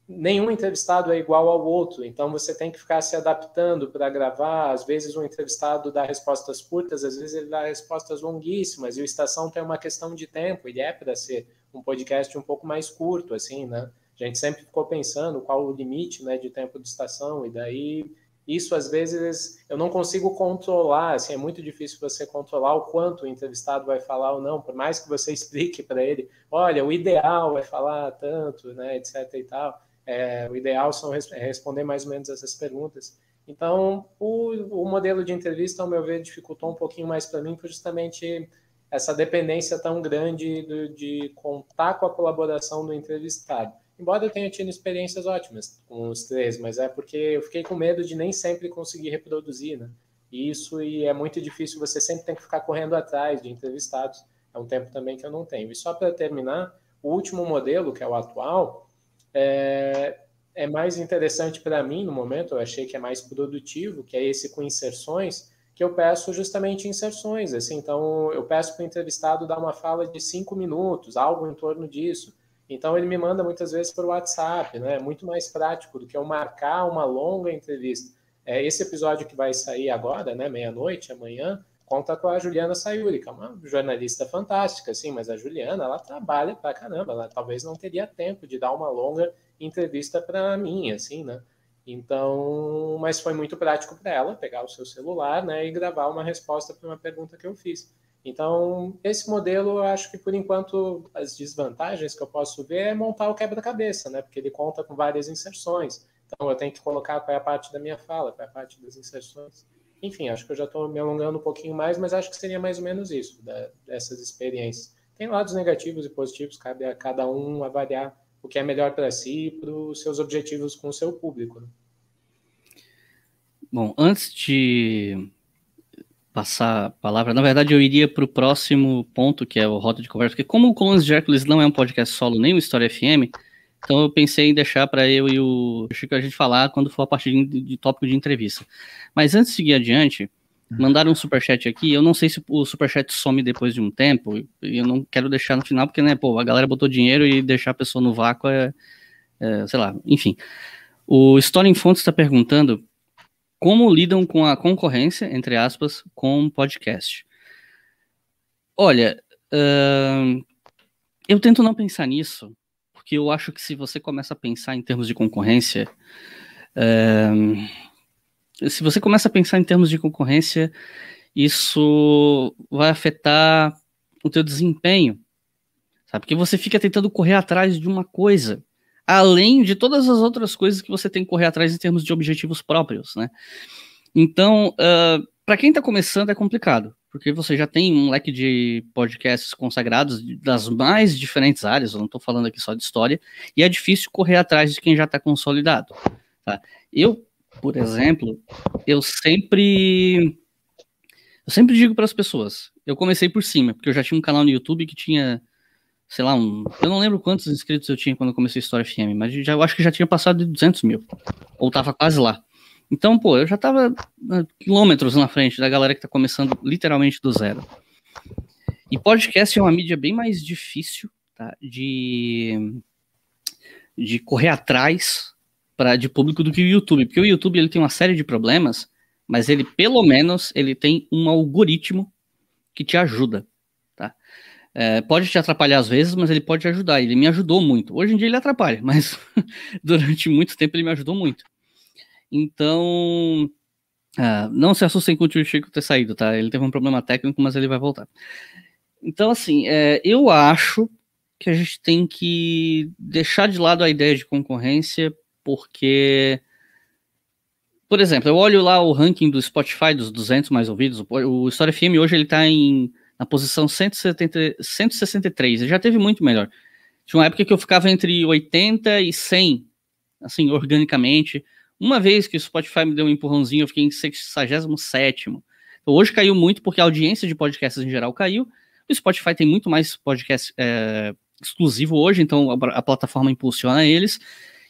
nenhum entrevistado é igual ao outro, então você tem que ficar se adaptando para gravar. Às vezes, um entrevistado dá respostas curtas, às vezes, ele dá respostas longuíssimas, e o Estação tem uma questão de tempo, ele é para ser um podcast um pouco mais curto, assim, né? A gente sempre ficou pensando qual o limite né, de tempo de estação, e daí isso às vezes eu não consigo controlar, assim, é muito difícil você controlar o quanto o entrevistado vai falar ou não, por mais que você explique para ele, olha, o ideal é falar tanto, né, etc e tal. É, o ideal são res é responder mais ou menos essas perguntas. Então, o, o, modelo de entrevista, ao meu ver, dificultou um pouquinho mais para mim, por justamente essa dependência tão grande do, de contar com a colaboração do entrevistado. Embora eu tenha tido experiências ótimas com os três, mas é porque eu fiquei com medo de nem sempre conseguir reproduzir né? isso, e é muito difícil, você sempre tem que ficar correndo atrás de entrevistados. É um tempo também que eu não tenho. E só para terminar, o último modelo, que é o atual, é, é mais interessante para mim no momento, eu achei que é mais produtivo, que é esse com inserções, que eu peço justamente inserções. Assim, então, eu peço para o entrevistado dar uma fala de cinco minutos, algo em torno disso. Então, ele me manda muitas vezes por WhatsApp, né? É muito mais prático do que eu marcar uma longa entrevista. É, esse episódio que vai sair agora, né, meia-noite, amanhã, conta com a Juliana Sayuri, que é uma jornalista fantástica, assim, mas a Juliana, ela trabalha pra caramba, ela talvez não teria tempo de dar uma longa entrevista para mim, assim, né? Então, mas foi muito prático para ela pegar o seu celular, né, e gravar uma resposta para uma pergunta que eu fiz. Então, esse modelo, eu acho que por enquanto as desvantagens que eu posso ver é montar o quebra-cabeça, né? Porque ele conta com várias inserções. Então, eu tenho que colocar qual é a parte da minha fala, qual é a parte das inserções. Enfim, acho que eu já estou me alongando um pouquinho mais, mas acho que seria mais ou menos isso, da, dessas experiências. Tem lados negativos e positivos, cabe a cada um avaliar o que é melhor para si e para os seus objetivos com o seu público. Né? Bom, antes de passar a palavra, na verdade eu iria para o próximo ponto, que é o Rota de Conversa, porque como o Colunas de Hércules não é um podcast solo nem o História FM, então eu pensei em deixar para eu e o Chico a gente falar quando for a partir de, de tópico de entrevista. Mas antes de seguir adiante, uhum. mandaram um superchat aqui. Eu não sei se o superchat some depois de um tempo. E eu não quero deixar no final, porque, né, pô, a galera botou dinheiro e deixar a pessoa no vácuo é, é sei lá, enfim. O Story in Fontes está perguntando como lidam com a concorrência, entre aspas, com podcast. Olha, uh, eu tento não pensar nisso, porque eu acho que se você começa a pensar em termos de concorrência, é... se você começa a pensar em termos de concorrência, isso vai afetar o teu desempenho, sabe? Porque você fica tentando correr atrás de uma coisa, além de todas as outras coisas que você tem que correr atrás em termos de objetivos próprios, né? Então, uh, para quem está começando é complicado, porque você já tem um leque de podcasts consagrados das mais diferentes áreas, eu não estou falando aqui só de história, e é difícil correr atrás de quem já está consolidado. Tá? Eu, por exemplo, eu sempre eu sempre digo para as pessoas, eu comecei por cima, porque eu já tinha um canal no YouTube que tinha, sei lá, um, eu não lembro quantos inscritos eu tinha quando eu comecei a História FM, mas já, eu acho que já tinha passado de 200 mil, ou estava quase lá. Então, pô, eu já tava ah, quilômetros na frente da galera que tá começando literalmente do zero. E podcast é uma mídia bem mais difícil tá? de, de correr atrás pra, de público do que o YouTube, porque o YouTube ele tem uma série de problemas, mas ele pelo menos ele tem um algoritmo que te ajuda. Tá? É, pode te atrapalhar às vezes, mas ele pode te ajudar. Ele me ajudou muito. Hoje em dia ele atrapalha, mas durante muito tempo ele me ajudou muito. Então, ah, não se assustem com o tio Chico ter saído, tá? Ele teve um problema técnico, mas ele vai voltar. Então, assim, é, eu acho que a gente tem que deixar de lado a ideia de concorrência, porque, por exemplo, eu olho lá o ranking do Spotify dos 200 mais ouvidos, o, o História FM hoje ele tá em, na posição 170, 163, ele já teve muito melhor. Tinha uma época que eu ficava entre 80 e 100, assim, organicamente, uma vez que o Spotify me deu um empurrãozinho, eu fiquei em 67. Então, hoje caiu muito porque a audiência de podcasts em geral caiu. O Spotify tem muito mais podcast é, exclusivo hoje, então a, a plataforma impulsiona eles.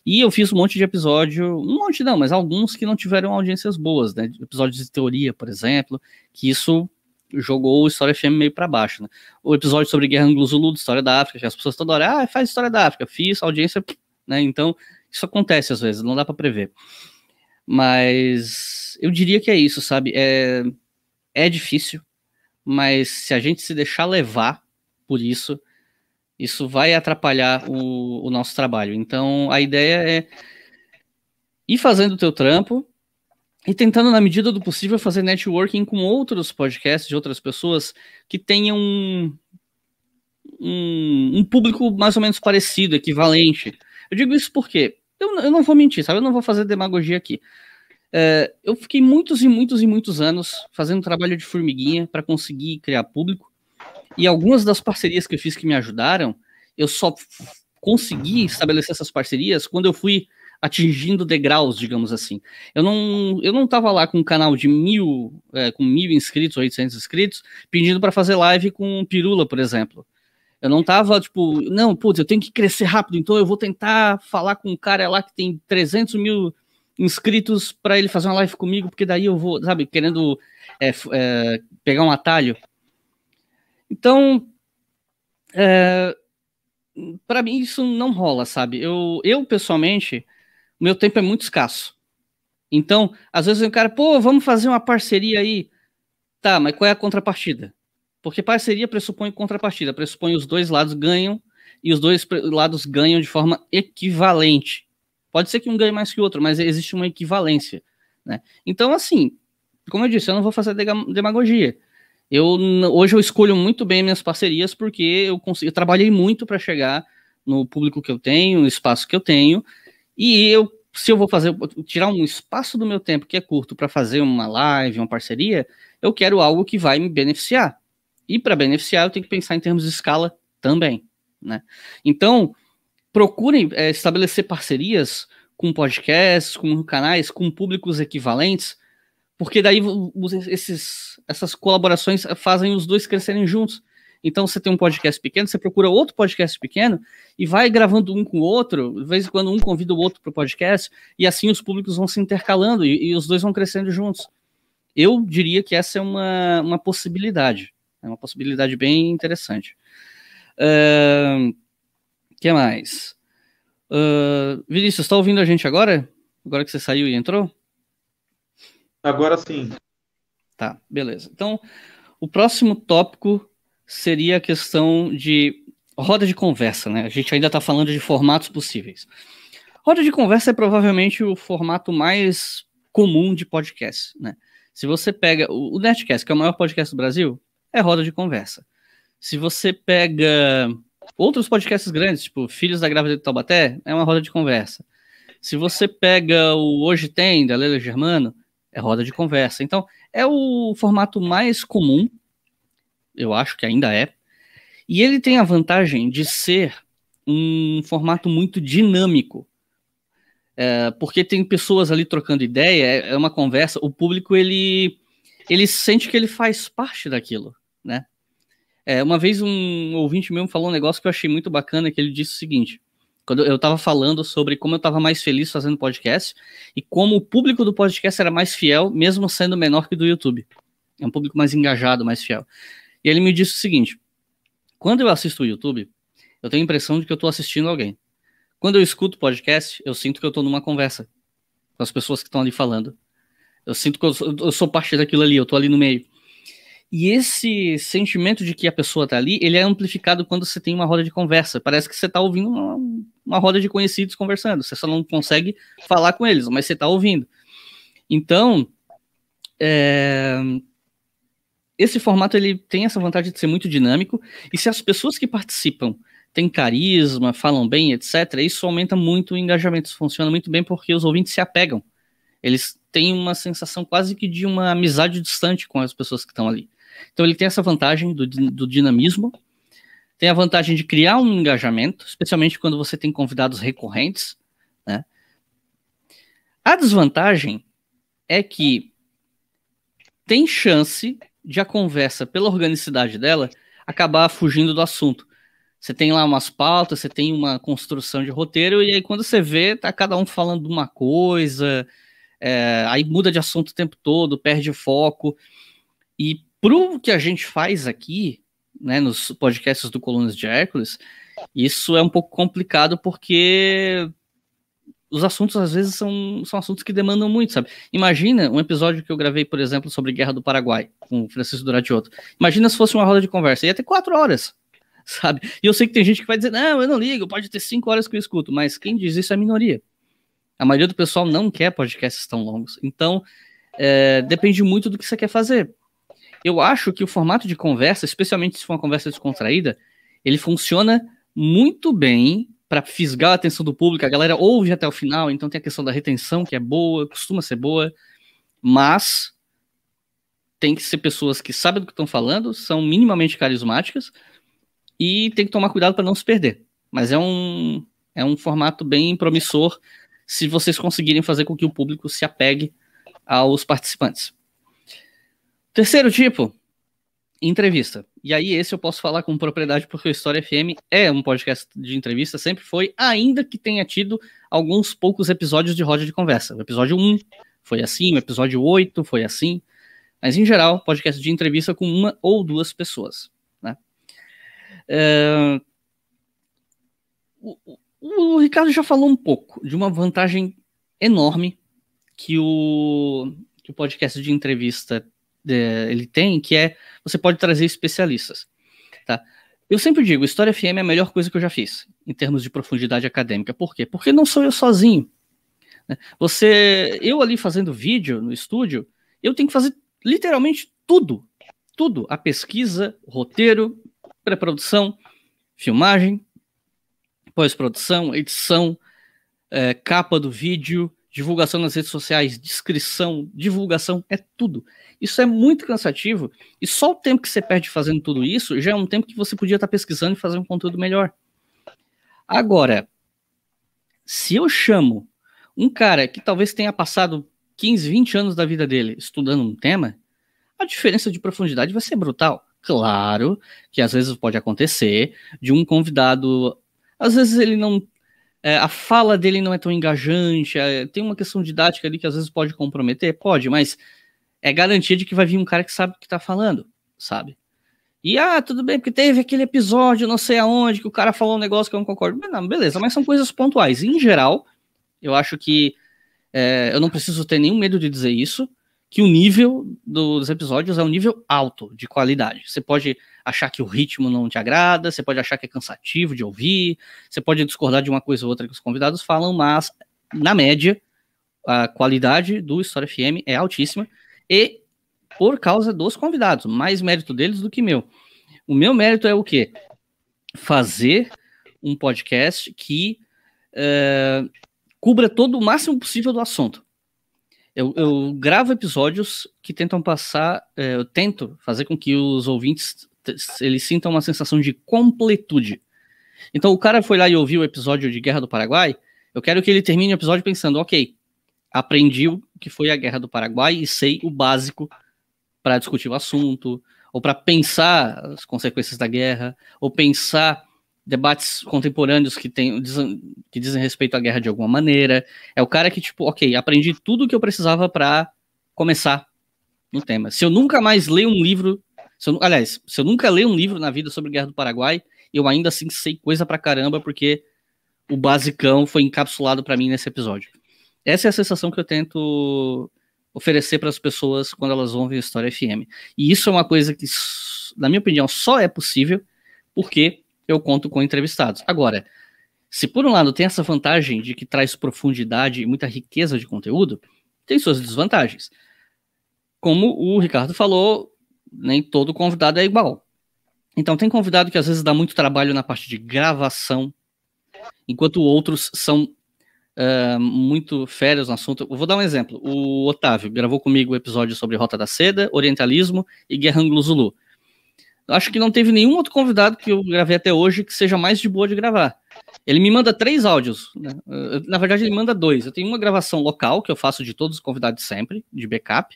E eu fiz um monte de episódio, um monte não, mas alguns que não tiveram audiências boas, né? Episódios de teoria, por exemplo, que isso jogou o História FM meio para baixo, né? O episódio sobre Guerra Anglo-Zulu, História da África, que as pessoas toda hora, ah, faz História da África, fiz audiência, né? Então, isso acontece às vezes, não dá para prever. Mas eu diria que é isso, sabe? É, é difícil, mas se a gente se deixar levar por isso, isso vai atrapalhar o, o nosso trabalho. Então a ideia é ir fazendo o teu trampo e tentando, na medida do possível, fazer networking com outros podcasts de outras pessoas que tenham um, um, um público mais ou menos parecido, equivalente. Eu digo isso porque eu, eu não vou mentir, sabe? Eu não vou fazer demagogia aqui. É, eu fiquei muitos e muitos e muitos anos fazendo trabalho de formiguinha para conseguir criar público. E algumas das parcerias que eu fiz que me ajudaram, eu só consegui estabelecer essas parcerias quando eu fui atingindo degraus, digamos assim. Eu não, eu não estava lá com um canal de mil, é, com mil inscritos, 800 inscritos, pedindo para fazer live com Pirula, por exemplo. Eu não tava, tipo, não, putz, eu tenho que crescer rápido, então eu vou tentar falar com um cara lá que tem 300 mil inscritos para ele fazer uma live comigo, porque daí eu vou, sabe, querendo é, é, pegar um atalho. Então, é, para mim isso não rola, sabe? Eu, eu pessoalmente, meu tempo é muito escasso. Então, às vezes o cara, pô, vamos fazer uma parceria aí. Tá, mas qual é a contrapartida? Porque parceria pressupõe contrapartida, pressupõe os dois lados ganham e os dois lados ganham de forma equivalente. Pode ser que um ganhe mais que o outro, mas existe uma equivalência. Né? Então, assim, como eu disse, eu não vou fazer demagogia. Eu hoje eu escolho muito bem minhas parcerias porque eu, consigo, eu trabalhei muito para chegar no público que eu tenho, no espaço que eu tenho, e eu se eu vou fazer tirar um espaço do meu tempo que é curto para fazer uma live, uma parceria, eu quero algo que vai me beneficiar. E para beneficiar, eu tenho que pensar em termos de escala também. Né? Então, procurem é, estabelecer parcerias com podcasts, com canais, com públicos equivalentes, porque daí esses, essas colaborações fazem os dois crescerem juntos. Então você tem um podcast pequeno, você procura outro podcast pequeno e vai gravando um com o outro, de vez em quando um convida o outro para o podcast, e assim os públicos vão se intercalando e, e, os dois vão crescendo juntos. Eu diria que essa é uma, uma possibilidade. É uma possibilidade bem interessante. O uh, que mais? Uh, Vinícius, está ouvindo a gente agora? Agora que você saiu e entrou? Agora sim. Tá, beleza. Então, o próximo tópico seria a questão de roda de conversa, né? A gente ainda está falando de formatos possíveis. Roda de conversa é provavelmente o formato mais comum de podcast, né? Se você pega o Nerdcast, que é o maior podcast do Brasil, é roda de conversa. Se você pega outros podcasts grandes, tipo Filhos da Grávida de Taubaté, é uma roda de conversa. Se você pega o Hoje Tem, da Leila Germano, é roda de conversa. Então, é o formato mais comum, eu acho que ainda é. E ele tem a vantagem de ser um formato muito dinâmico. É, porque tem pessoas ali trocando ideia, é, é uma conversa, o público ele, ele sente que ele faz parte daquilo né? É, uma vez um ouvinte meu falou um negócio que eu achei muito bacana, que ele disse o seguinte, quando eu estava falando sobre como eu estava mais feliz fazendo podcast e como o público do podcast era mais fiel, mesmo sendo menor que do YouTube. É um público mais engajado, mais fiel. E ele me disse o seguinte, quando eu assisto o YouTube, eu tenho a impressão de que eu estou assistindo alguém. Quando eu escuto podcast, eu sinto que eu estou numa conversa com as pessoas que estão ali falando. Eu sinto que eu sou, eu sou parte daquilo ali, eu estou ali no meio. E esse sentimento de que a pessoa tá ali, ele é amplificado quando você tem uma roda de conversa. Parece que você tá ouvindo uma, uma roda de conhecidos conversando. Você só não consegue falar com eles, mas você tá ouvindo. Então, é... esse formato ele tem essa vantagem de ser muito dinâmico. E se as pessoas que participam têm carisma, falam bem, etc., isso aumenta muito o engajamento. Isso funciona muito bem porque os ouvintes se apegam. Eles têm uma sensação quase que de uma amizade distante com as pessoas que estão ali. Então ele tem essa vantagem do, do dinamismo, tem a vantagem de criar um engajamento, especialmente quando você tem convidados recorrentes, né? A desvantagem é que tem chance de a conversa, pela organicidade dela, acabar fugindo do assunto. Você tem lá umas pautas, você tem uma construção de roteiro, e aí quando você vê, tá cada um falando uma coisa, é, aí muda de assunto o tempo todo, perde foco. E pro que a gente faz aqui, né, nos podcasts do Colunas de Hércules, isso é um pouco complicado porque os assuntos às vezes são, são assuntos que demandam muito, sabe? Imagina um episódio que eu gravei, por exemplo, sobre Guerra do Paraguai, com o Francisco Duratioto. Imagina se fosse uma roda de conversa, ia ter quatro horas, sabe? E eu sei que tem gente que vai dizer, não, eu não ligo, pode ter cinco horas que eu escuto, mas quem diz isso é a minoria. A maioria do pessoal não quer podcasts tão longos. Então, é, depende muito do que você quer fazer eu acho que o formato de conversa, especialmente se for uma conversa descontraída, ele funciona muito bem para fisgar a atenção do público. A galera ouve até o final, então tem a questão da retenção, que é boa, costuma ser boa, mas tem que ser pessoas que sabem do que estão falando, são minimamente carismáticas e tem que tomar cuidado para não se perder. Mas é um, é um formato bem promissor se vocês conseguirem fazer com que o público se apegue aos participantes. Terceiro tipo, entrevista. E aí, esse eu posso falar com propriedade, porque o História FM é um podcast de entrevista, sempre foi, ainda que tenha tido alguns poucos episódios de roda de conversa. O episódio 1 foi assim, o episódio 8 foi assim. Mas, em geral, podcast de entrevista com uma ou duas pessoas. Né? É, o, o, o Ricardo já falou um pouco de uma vantagem enorme que o, que o podcast de entrevista é, ele tem, que é você pode trazer especialistas. Tá? Eu sempre digo, História FM é a melhor coisa que eu já fiz, em termos de profundidade acadêmica. Por quê? Porque não sou eu sozinho. Né? Você, eu ali fazendo vídeo no estúdio, eu tenho que fazer literalmente tudo. Tudo. A pesquisa, roteiro, pré-produção, filmagem, pós-produção, edição, é, capa do vídeo, divulgação nas redes sociais, descrição, divulgação, é tudo. Isso é muito cansativo e só o tempo que você perde fazendo tudo isso já é um tempo que você podia estar pesquisando e fazendo um conteúdo melhor. Agora, se eu chamo um cara que talvez tenha passado 15, 20 anos da vida dele estudando um tema, a diferença de profundidade vai ser brutal. Claro que às vezes pode acontecer de um convidado, às vezes ele não é, a fala dele não é tão engajante, é, tem uma questão didática ali que às vezes pode comprometer, pode, mas é garantia de que vai vir um cara que sabe o que tá falando, sabe? E ah, tudo bem, porque teve aquele episódio, não sei aonde, que o cara falou um negócio que eu não concordo. Mas, não, beleza, mas são coisas pontuais. Em geral, eu acho que é, eu não preciso ter nenhum medo de dizer isso que o nível dos episódios é um nível alto de qualidade. Você pode achar que o ritmo não te agrada, você pode achar que é cansativo de ouvir, você pode discordar de uma coisa ou outra que os convidados falam, mas, na média, a qualidade do História FM é altíssima e por causa dos convidados, mais mérito deles do que meu. O meu mérito é o quê? Fazer um podcast que uh, cubra todo o máximo possível do assunto. Eu, eu gravo episódios que tentam passar, é, eu tento fazer com que os ouvintes eles sintam uma sensação de completude. Então o cara foi lá e ouviu o episódio de Guerra do Paraguai, eu quero que ele termine o episódio pensando, ok, aprendi o que foi a Guerra do Paraguai e sei o básico para discutir o assunto, ou para pensar as consequências da guerra, ou pensar debates contemporâneos que, tem, dizem, que dizem respeito à guerra de alguma maneira. É o cara que, tipo, ok, aprendi tudo o que eu precisava para começar no tema. Se eu nunca mais ler um livro. Se eu, aliás, se eu nunca ler um livro na vida sobre a Guerra do Paraguai, eu ainda assim sei coisa pra caramba, porque o basicão foi encapsulado para mim nesse episódio. Essa é a sensação que eu tento oferecer para as pessoas quando elas ouvem a História FM. E isso é uma coisa que, na minha opinião, só é possível porque eu conto com entrevistados. Agora, se por um lado tem essa vantagem de que traz profundidade e muita riqueza de conteúdo, tem suas desvantagens. Como o Ricardo falou, nem todo convidado é igual. Então tem convidado que às vezes dá muito trabalho na parte de gravação, enquanto outros são uh, muito férias no assunto. Eu vou dar um exemplo. O Otávio gravou comigo o um episódio sobre Rota da Seda, Orientalismo e Guerra Anglo-Zulu acho que não teve nenhum outro convidado que eu gravei até hoje que seja mais de boa de gravar. Ele me manda três áudios, né? na verdade ele manda dois. Eu tenho uma gravação local que eu faço de todos os convidados sempre, de backup.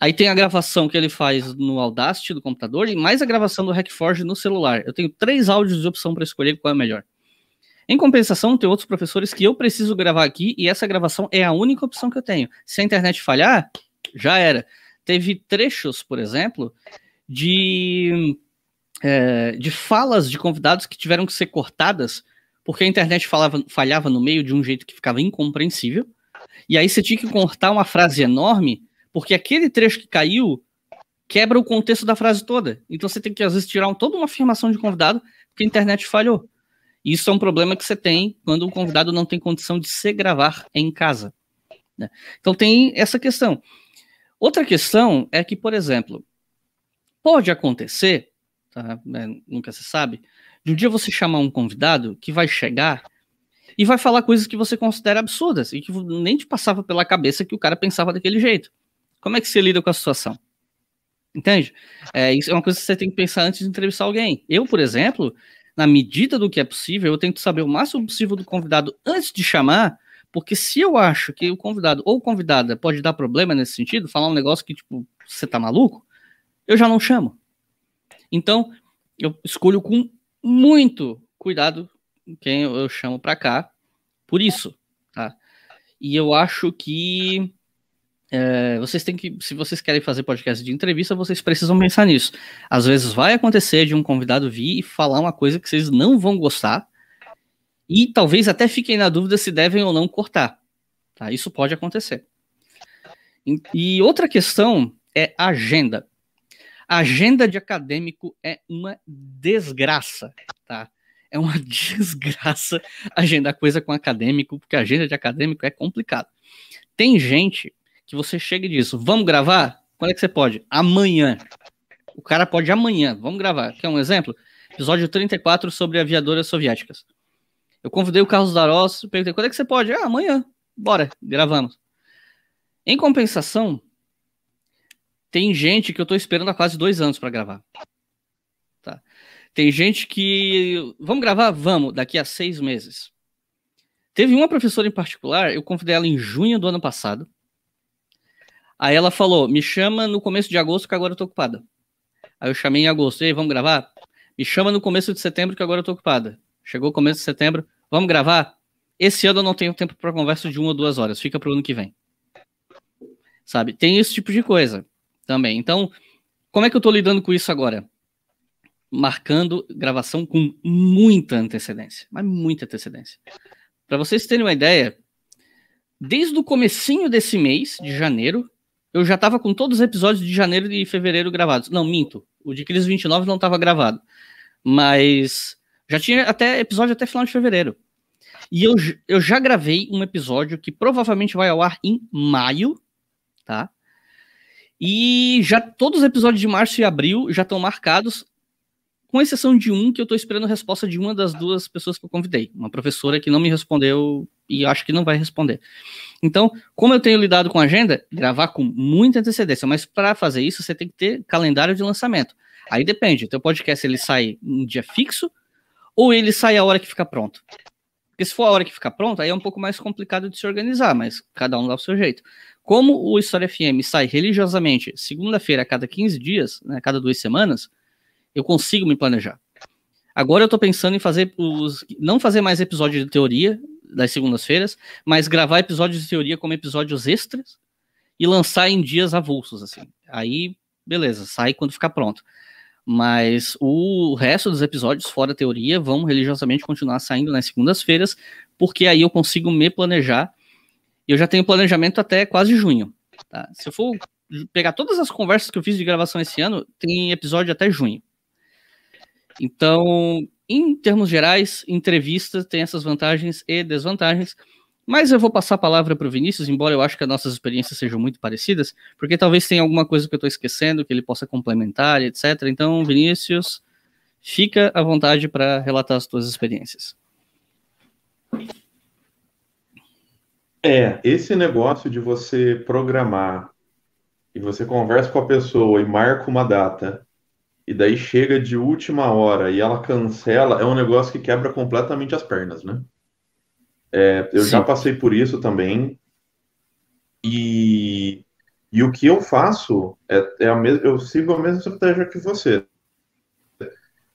Aí tem a gravação que ele faz no Audacity do computador e mais a gravação do Hackforge no celular. Eu tenho três áudios de opção para escolher qual é melhor. Em compensação, tem outros professores que eu preciso gravar aqui e essa gravação é a única opção que eu tenho. Se a internet falhar, já era. Teve trechos, por exemplo, de, é, de falas de convidados que tiveram que ser cortadas porque a internet falava, falhava no meio de um jeito que ficava incompreensível. E aí você tinha que cortar uma frase enorme, porque aquele trecho que caiu quebra o contexto da frase toda. Então você tem que, às vezes, tirar toda uma afirmação de convidado, porque a internet falhou. E isso é um problema que você tem quando o convidado não tem condição de se gravar em casa. Né? Então tem essa questão. Outra questão é que, por exemplo, Pode acontecer, tá? É, nunca se sabe, de um dia você chamar um convidado que vai chegar e vai falar coisas que você considera absurdas e que nem te passava pela cabeça que o cara pensava daquele jeito. Como é que você lida com a situação? Entende? É, isso é uma coisa que você tem que pensar antes de entrevistar alguém. Eu, por exemplo, na medida do que é possível, eu tento saber o máximo possível do convidado antes de chamar, porque se eu acho que o convidado ou convidada pode dar problema nesse sentido, falar um negócio que, tipo, você tá maluco, eu já não chamo. Então, eu escolho com muito cuidado quem eu chamo para cá por isso, tá? E eu acho que é, vocês têm que, se vocês querem fazer podcast de entrevista, vocês precisam pensar nisso. Às vezes vai acontecer de um convidado vir e falar uma coisa que vocês não vão gostar e talvez até fiquem na dúvida se devem ou não cortar. Tá? Isso pode acontecer. E outra questão é agenda. A agenda de acadêmico é uma desgraça, tá? É uma desgraça agendar coisa com acadêmico, porque a agenda de acadêmico é complicada. Tem gente que você chega e diz: vamos gravar? Quando é que você pode? Amanhã. O cara pode amanhã, vamos gravar. Quer um exemplo? Episódio 34 sobre aviadoras soviéticas. Eu convidei o Carlos Daros, perguntei: quando é que você pode? Ah, amanhã. Bora, gravamos. Em compensação, tem gente que eu tô esperando há quase dois anos para gravar. Tá. Tem gente que. Vamos gravar? Vamos, daqui a seis meses. Teve uma professora em particular, eu convidei ela em junho do ano passado. Aí ela falou: me chama no começo de agosto, que agora eu tô ocupada. Aí eu chamei em agosto, ei, vamos gravar? Me chama no começo de setembro, que agora eu tô ocupada. Chegou o começo de setembro, vamos gravar? Esse ano eu não tenho tempo para conversa de uma ou duas horas, fica pro ano que vem. Sabe? Tem esse tipo de coisa também. Então, como é que eu estou lidando com isso agora? Marcando gravação com muita antecedência, mas muita antecedência. Para vocês terem uma ideia, desde o comecinho desse mês, de janeiro, eu já estava com todos os episódios de janeiro e fevereiro gravados. Não, minto. O de Cris 29 não estava gravado. Mas já tinha até episódio até final de fevereiro. E eu, eu já gravei um episódio que provavelmente vai ao ar em maio, tá? E já todos os episódios de março e abril já estão marcados, com exceção de um que eu estou esperando a resposta de uma das duas pessoas que eu convidei, uma professora que não me respondeu e acho que não vai responder. Então, como eu tenho lidado com a agenda, gravar com muita antecedência, mas para fazer isso você tem que ter calendário de lançamento. Aí depende, o teu podcast ele sai em dia fixo ou ele sai a hora que fica pronto. Porque se for a hora que fica pronto, aí é um pouco mais complicado de se organizar, mas cada um dá o seu jeito. Como o História FM sai religiosamente segunda-feira a cada 15 dias, né, a cada duas semanas, eu consigo me planejar. Agora eu estou pensando em fazer os. não fazer mais episódio de teoria das segundas-feiras, mas gravar episódios de teoria como episódios extras e lançar em dias avulsos, assim. Aí, beleza, sai quando ficar pronto. Mas o resto dos episódios, fora teoria, vão religiosamente continuar saindo nas segundas-feiras, porque aí eu consigo me planejar e eu já tenho planejamento até quase junho. Tá? Se eu for pegar todas as conversas que eu fiz de gravação esse ano, tem episódio até junho. Então, em termos gerais, entrevista tem essas vantagens e desvantagens. Mas eu vou passar a palavra para o Vinícius, embora eu acho que as nossas experiências sejam muito parecidas, porque talvez tenha alguma coisa que eu estou esquecendo, que ele possa complementar, etc. Então, Vinícius, fica à vontade para relatar as suas experiências. É, esse negócio de você programar e você conversa com a pessoa e marca uma data e daí chega de última hora e ela cancela, é um negócio que quebra completamente as pernas, né? É, eu Sim. já passei por isso também. E, e o que eu faço é, é a mesma, eu sigo a mesma estratégia que você.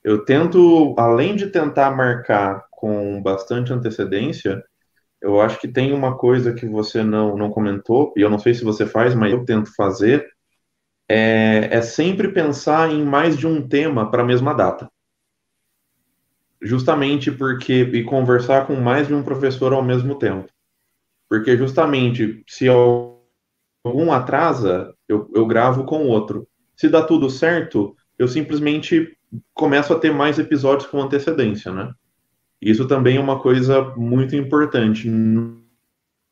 Eu tento, além de tentar marcar com bastante antecedência, eu acho que tem uma coisa que você não, não comentou, e eu não sei se você faz, mas eu tento fazer, é, é sempre pensar em mais de um tema para a mesma data. Justamente porque, e conversar com mais de um professor ao mesmo tempo. Porque justamente, se algum atrasa, eu, eu gravo com outro. Se dá tudo certo, eu simplesmente começo a ter mais episódios com antecedência, né? Isso também é uma coisa muito importante.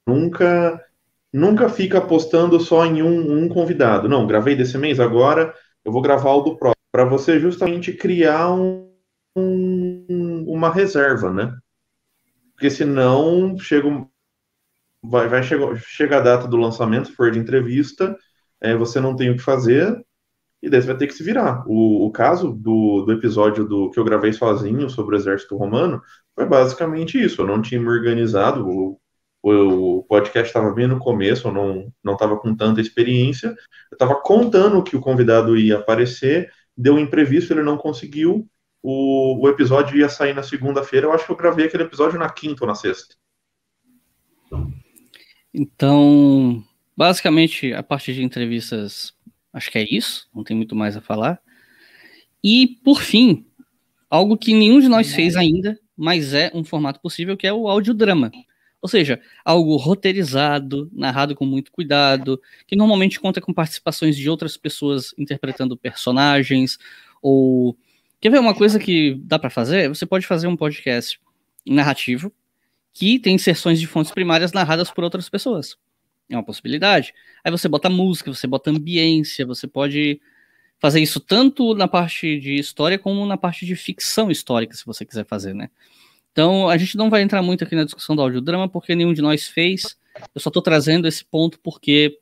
Nunca nunca fica apostando só em um, um convidado. Não, gravei desse mês, agora eu vou gravar o do próximo. Para você justamente criar um, um, uma reserva, né? Porque senão chega, vai, vai chegar, chega a data do lançamento, se for de entrevista, é, você não tem o que fazer, e daí você vai ter que se virar. O, o caso do, do episódio do que eu gravei sozinho sobre o exército romano foi basicamente isso. Eu não tinha me organizado, o, o podcast estava bem no começo, eu não não estava com tanta experiência. Eu estava contando que o convidado ia aparecer, deu um imprevisto, ele não conseguiu. O, o episódio ia sair na segunda-feira. Eu acho que eu gravei aquele episódio na quinta ou na sexta. Então, basicamente, a parte de entrevistas, acho que é isso. Não tem muito mais a falar. E, por fim, algo que nenhum de nós fez ainda, mas é um formato possível que é o audiodrama. Ou seja, algo roteirizado, narrado com muito cuidado, que normalmente conta com participações de outras pessoas interpretando personagens, ou. Quer ver uma coisa que dá para fazer? Você pode fazer um podcast narrativo que tem inserções de fontes primárias narradas por outras pessoas. É uma possibilidade. Aí você bota música, você bota ambiência, você pode fazer isso tanto na parte de história como na parte de ficção histórica, se você quiser fazer, né? Então, a gente não vai entrar muito aqui na discussão do audiodrama, porque nenhum de nós fez. Eu só estou trazendo esse ponto porque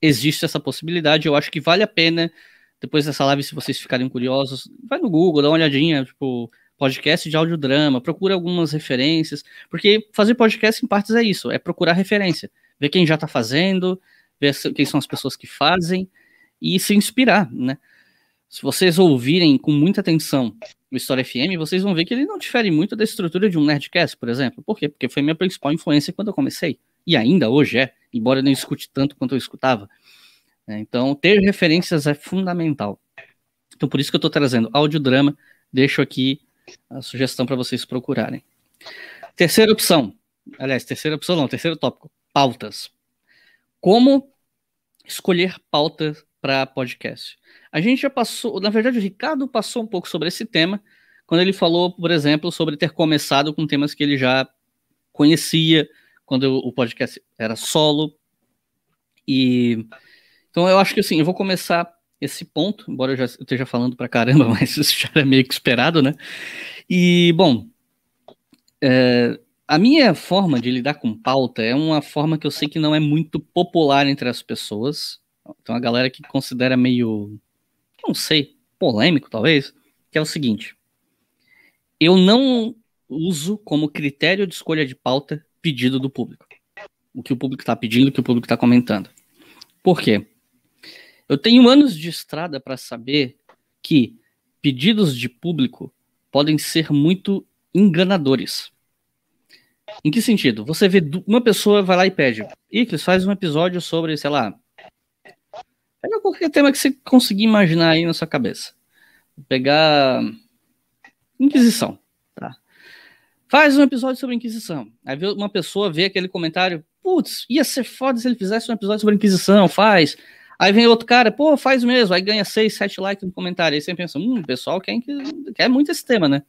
existe essa possibilidade. Eu acho que vale a pena, depois dessa live, se vocês ficarem curiosos, vai no Google, dá uma olhadinha, tipo, podcast de audiodrama, procura algumas referências, porque fazer podcast em partes é isso, é procurar referência, ver quem já está fazendo, ver quem são as pessoas que fazem, e se inspirar, né? Se vocês ouvirem com muita atenção o História FM, vocês vão ver que ele não difere muito da estrutura de um Nerdcast, por exemplo. Por quê? Porque foi minha principal influência quando eu comecei. E ainda hoje é, embora eu não escute tanto quanto eu escutava. É, então, ter referências é fundamental. Então, por isso que eu estou trazendo audiodrama. Deixo aqui a sugestão para vocês procurarem. Terceira opção. Aliás, terceira opção não, terceiro tópico. Pautas. Como escolher pautas para podcast. A gente já passou, na verdade, o Ricardo passou um pouco sobre esse tema, quando ele falou, por exemplo, sobre ter começado com temas que ele já conhecia, quando o podcast era solo. E então eu acho que assim, eu vou começar esse ponto, embora eu já esteja falando para caramba, mas isso já é meio que esperado, né? E bom, é, a minha forma de lidar com pauta é uma forma que eu sei que não é muito popular entre as pessoas, tem então, uma galera que considera meio, não sei, polêmico talvez, que é o seguinte: eu não uso como critério de escolha de pauta pedido do público. O que o público está pedindo, o que o público está comentando. Por quê? Eu tenho anos de estrada para saber que pedidos de público podem ser muito enganadores. Em que sentido? Você vê uma pessoa vai lá e pede, Iclis, faz um episódio sobre, sei lá, Pega qualquer tema que você conseguir imaginar aí na sua cabeça. Vou pegar Inquisição, tá? Faz um episódio sobre Inquisição. Aí uma pessoa vê aquele comentário, putz, ia ser foda se ele fizesse um episódio sobre Inquisição, faz. Aí vem outro cara, pô, faz mesmo. Aí ganha 6, 7 likes no comentário. Aí você pensa, hum, o pessoal quer, quer muito esse tema, né?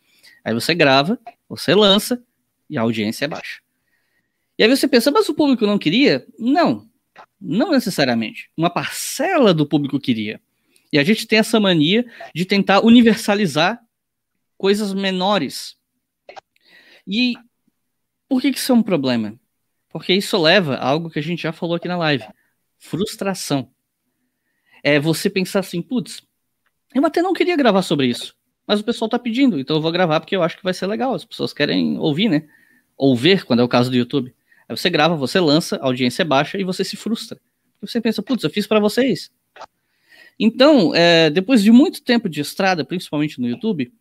Aí você grava, você lança e a audiência é baixa. E aí você pensa, mas o público não queria? Não. Não necessariamente. Uma parcela do público queria. E a gente tem essa mania de tentar universalizar coisas menores. E por que, que isso é um problema? Porque isso leva a algo que a gente já falou aqui na live: frustração. É você pensar assim, putz, eu até não queria gravar sobre isso, mas o pessoal tá pedindo, então eu vou gravar porque eu acho que vai ser legal, as pessoas querem ouvir, né? Ou ver, quando é o caso do YouTube. Aí você grava, você lança, a audiência é baixa e você se frustra. você pensa, putz, eu fiz para vocês. Então, é, depois de muito tempo de estrada, principalmente no YouTube,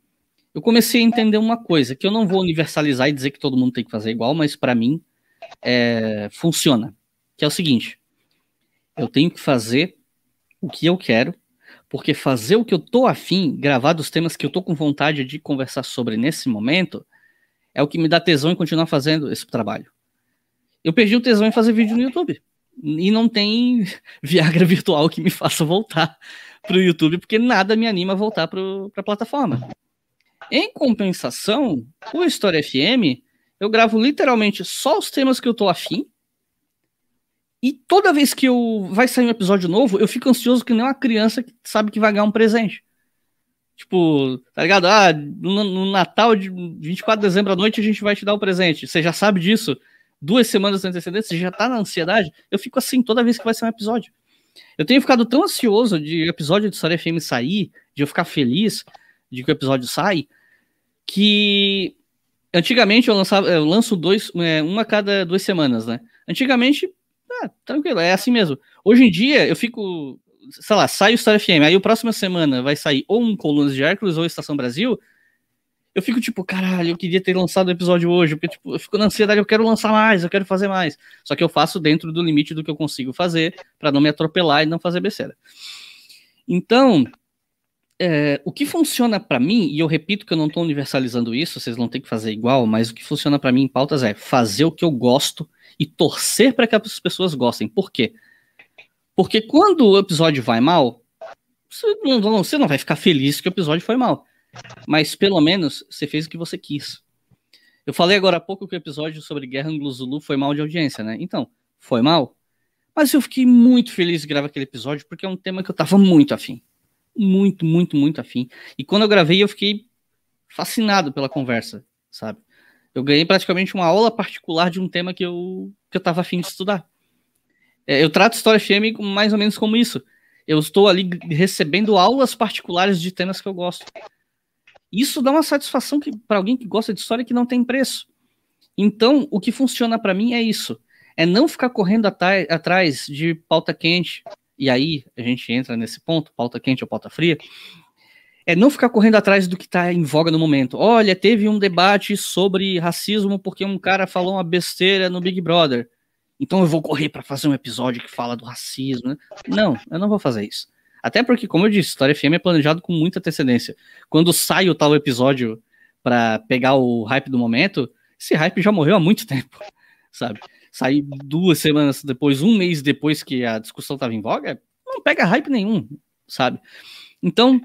eu comecei a entender uma coisa que eu não vou universalizar e dizer que todo mundo tem que fazer igual, mas para mim é, funciona. Que é o seguinte: eu tenho que fazer o que eu quero, porque fazer o que eu tô afim, gravar dos temas que eu tô com vontade de conversar sobre nesse momento, é o que me dá tesão em continuar fazendo esse trabalho eu perdi o tesão em fazer vídeo no YouTube. E não tem Viagra virtual que me faça voltar para o YouTube, porque nada me anima a voltar para a plataforma. Em compensação, o História FM, eu gravo literalmente só os temas que eu tô afim. E toda vez que eu vai sair um episódio novo, eu fico ansioso que nem uma criança que sabe que vai ganhar um presente. Tipo, tá ligado? Ah, no, no Natal de 24 de dezembro à noite a gente vai te dar o um presente. Você já sabe disso? duas semanas de antecedência, já tá na ansiedade, eu fico assim toda vez que vai ser um episódio. Eu tenho ficado tão ansioso de episódio de História FM sair, de eu ficar feliz de que o episódio sai, que antigamente eu, lançava, eu lanço dois, é, uma a cada duas semanas, né? Antigamente, ah, tranquilo, é assim mesmo. Hoje em dia eu fico, sei lá, sai o História FM, aí a próxima semana vai sair ou um Colunas de Hércules ou Estação Brasil, eu fico tipo, caralho, eu queria ter lançado o episódio hoje, porque tipo, eu fico na ansiedade, eu quero lançar mais, eu quero fazer mais. Só que eu faço dentro do limite do que eu consigo fazer, para não me atropelar e não fazer besteira. Então, é, o que funciona para mim, e eu repito que eu não estou universalizando isso, vocês não têm que fazer igual, mas o que funciona para mim em pautas é fazer o que eu gosto e torcer para que as pessoas gostem. Por quê? Porque quando o episódio vai mal, você não, você não vai ficar feliz que o episódio foi mal mas pelo menos você fez o que você quis. Eu falei agora há pouco que o episódio sobre Guerra Anglo-Zulu foi mal de audiência, né? Então, foi mal. Mas eu fiquei muito feliz de gravar aquele episódio, porque é um tema que eu tava muito afim. Muito, muito, muito afim. E quando eu gravei, eu fiquei fascinado pela conversa, sabe? Eu ganhei praticamente uma aula particular de um tema que eu, que eu tava afim de estudar. É, eu trato História FM mais ou menos como isso. Eu estou ali recebendo aulas particulares de temas que eu gosto. Isso dá uma satisfação para alguém que gosta de história que não tem preço. Então, o que funciona para mim é isso. É não ficar correndo atrás de pauta quente. E aí a gente entra nesse ponto, pauta quente ou pauta fria. É não ficar correndo atrás do que está em voga no momento. Olha, teve um debate sobre racismo porque um cara falou uma besteira no Big Brother. Então eu vou correr para fazer um episódio que fala do racismo. Né? Não, eu não vou fazer isso. Até porque, como eu disse, História FM é planejado com muita antecedência. Quando sai o tal episódio para pegar o hype do momento, esse hype já morreu há muito tempo, sabe? Sair duas semanas depois, um mês depois que a discussão estava em voga, não pega hype nenhum, sabe? Então,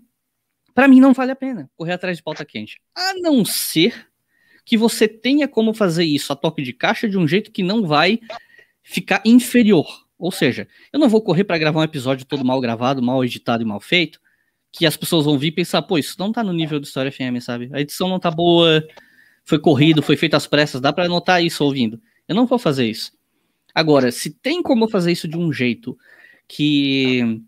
para mim não vale a pena correr atrás de pauta quente. A não ser que você tenha como fazer isso a toque de caixa de um jeito que não vai ficar inferior ou seja, eu não vou correr para gravar um episódio todo mal gravado, mal editado e mal feito, que as pessoas vão vir e pensar, pô, isso não tá no nível do História FM, sabe? A edição não tá boa, foi corrido, foi feito às pressas, dá para notar isso ouvindo. Eu não vou fazer isso. Agora, se tem como fazer isso de um jeito que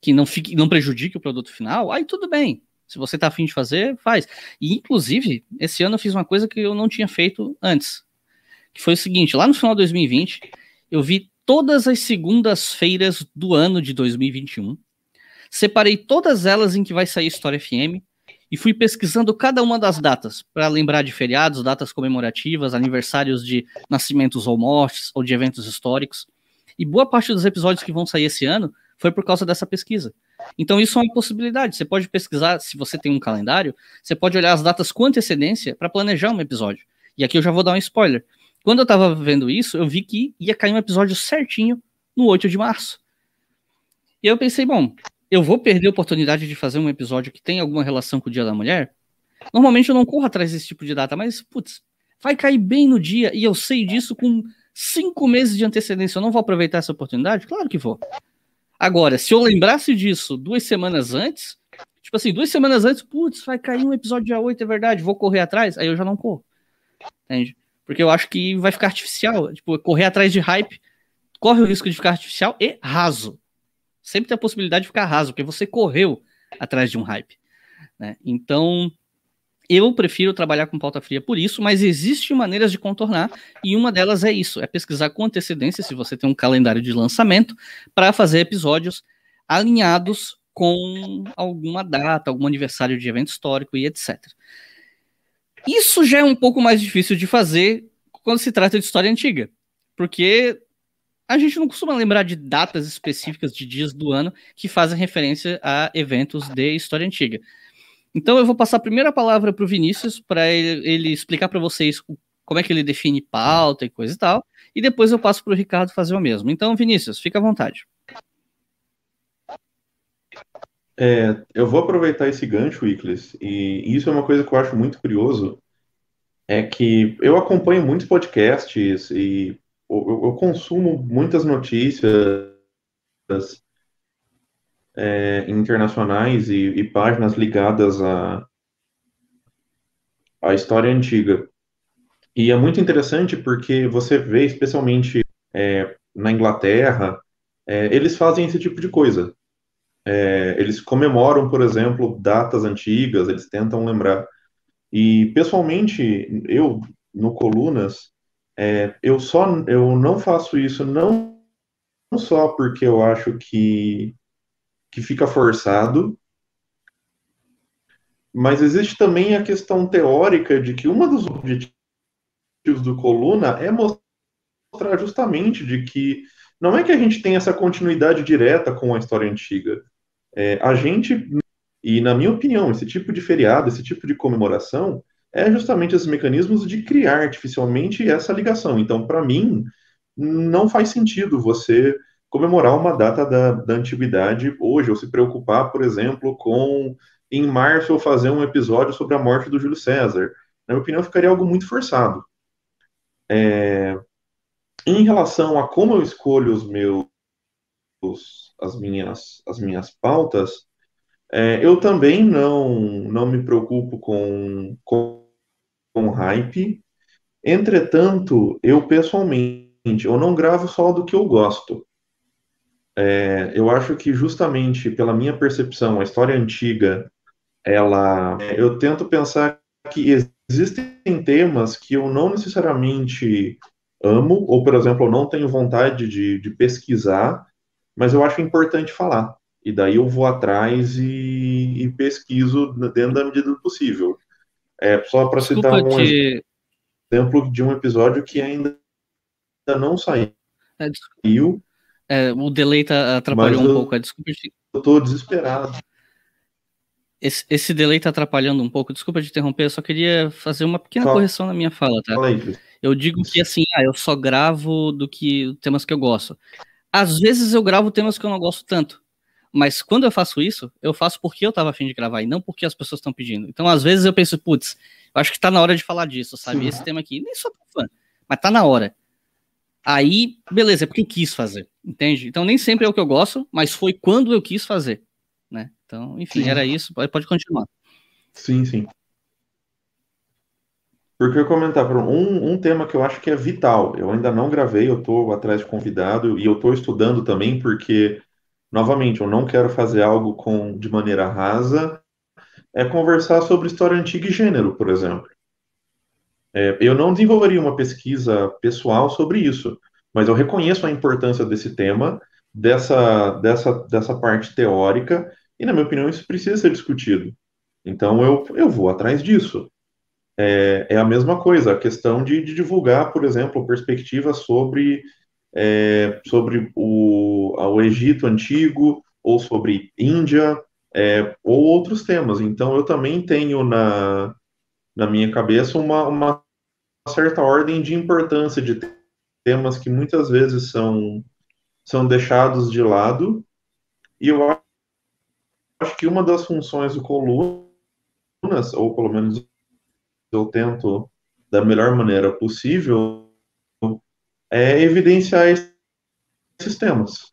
que não fique, não prejudique o produto final, aí tudo bem. Se você tá afim de fazer, faz. E inclusive, esse ano eu fiz uma coisa que eu não tinha feito antes, que foi o seguinte: lá no final de 2020, eu vi todas as segundas-feiras do ano de 2021. Separei todas elas em que vai sair História FM e fui pesquisando cada uma das datas para lembrar de feriados, datas comemorativas, aniversários de nascimentos ou mortes ou de eventos históricos. E boa parte dos episódios que vão sair esse ano foi por causa dessa pesquisa. Então isso é uma possibilidade. Você pode pesquisar, se você tem um calendário, você pode olhar as datas com antecedência para planejar um episódio. E aqui eu já vou dar um spoiler. Quando eu tava vendo isso, eu vi que ia cair um episódio certinho no 8 de março. E eu pensei, bom, eu vou perder a oportunidade de fazer um episódio que tem alguma relação com o Dia da Mulher? Normalmente eu não corro atrás desse tipo de data, mas, putz, vai cair bem no dia e eu sei disso com cinco meses de antecedência. Eu não vou aproveitar essa oportunidade? Claro que vou. Agora, se eu lembrasse disso duas semanas antes, tipo assim, duas semanas antes, putz, vai cair um episódio dia 8, é verdade, vou correr atrás, aí eu já não corro. Entende? Porque eu acho que vai ficar artificial. Tipo, correr atrás de hype corre o risco de ficar artificial e raso. Sempre tem a possibilidade de ficar raso, porque você correu atrás de um hype. Né? Então, eu prefiro trabalhar com pauta fria por isso, mas existem maneiras de contornar, e uma delas é isso: é pesquisar com antecedência, se você tem um calendário de lançamento, para fazer episódios alinhados com alguma data, algum aniversário de evento histórico e etc. Isso já é um pouco mais difícil de fazer quando se trata de história antiga, porque a gente não costuma lembrar de datas específicas de dias do ano que fazem referência a eventos de história antiga. Então eu vou passar a primeira palavra para o Vinícius para ele, explicar para vocês como é que ele define pauta e coisa e tal, e depois eu passo para o Ricardo fazer o mesmo. Então, Vinícius, fica à vontade. É, eu vou aproveitar esse gancho, Icles, e isso é uma coisa que eu acho muito curioso, é que eu acompanho muitos podcasts e eu, eu consumo muitas notícias é, internacionais e, e, páginas ligadas à, história antiga. E é muito interessante porque você vê, especialmente é, na Inglaterra, é, eles fazem esse tipo de coisa é, eles comemoram, por exemplo, datas antigas, eles tentam lembrar. E, pessoalmente, eu, no Colunas, é, eu só eu não faço isso não, não só porque eu acho que, que fica forçado, mas existe também a questão teórica de que uma dos objetivos do Coluna é mostrar justamente de que não é que a gente tem essa continuidade direta com a história antiga, é, a gente, e na minha opinião, esse tipo de feriado, esse tipo de comemoração, é justamente esses mecanismos de criar artificialmente essa ligação. Então, para mim, não faz sentido você comemorar uma data da, da antiguidade hoje, ou se preocupar, por exemplo, com em março eu fazer um episódio sobre a morte do Júlio César. Na minha opinião, ficaria algo muito forçado. É, em relação a como eu escolho os meus as minhas, as minhas pautas, é, eu também não, não me preocupo com, com, com hype. Entretanto, eu pessoalmente, eu não gravo só do que eu gosto. É, eu acho que justamente pela minha percepção, a história antiga, ela, eu tento pensar que existem temas que eu não necessariamente amo, ou por exemplo, eu não tenho vontade de, de pesquisar, mas eu acho importante falar. E daí eu vou atrás e, e pesquiso dentro da medida do possível. É, só para citar um te... exemplo de um episódio que ainda não saiu. É, é, o delay tá, atrapalhou um eu, pouco. É, desculpa. Te... Eu tô desesperado. Esse, esse delay tá atrapalhando um pouco. Desculpa te interromper, eu só queria fazer uma pequena só... correção na minha fala, tá? Fala aí, eu digo que assim, ah, eu só gravo do que temas que eu gosto. Às vezes eu gravo temas que eu não gosto tanto. Mas quando eu faço isso, eu faço porque eu tava afim de gravar e não porque as pessoas estão pedindo. Então, às vezes eu penso, putz, eu acho que tá na hora de falar disso, sabe? Sim. Esse tema aqui, nem sou fã, mas tá na hora. Aí, beleza, é porque eu quis fazer, entende? Então, nem sempre é o que eu gosto, mas foi quando eu quis fazer, né? Então, enfim, sim. era isso. Pode, pode continuar. Sim, sim. Porque eu ia comentar, um, um tema que eu acho que é vital, eu ainda não gravei, eu estou atrás de convidado e eu estou estudando também, porque, novamente, eu não quero fazer algo com, de maneira rasa, é conversar sobre história antiga e gênero, por exemplo. É, eu não desenvolveria uma pesquisa pessoal sobre isso, mas eu reconheço a importância desse tema, dessa, dessa, dessa parte teórica, e, na minha opinião, isso precisa ser discutido. Então, eu, eu vou atrás disso é, é a mesma coisa, a questão de, de divulgar, por exemplo, perspectivas sobre, é, sobre o, o Egito Antigo, ou sobre Índia, é, ou outros temas. Então, eu também tenho na, na minha cabeça uma, uma certa ordem de importância de temas que muitas vezes são, são deixados de lado, e eu acho que uma das funções do Colunas, ou pelo menos eu tento, da melhor maneira possível, é evidenciar esses temas.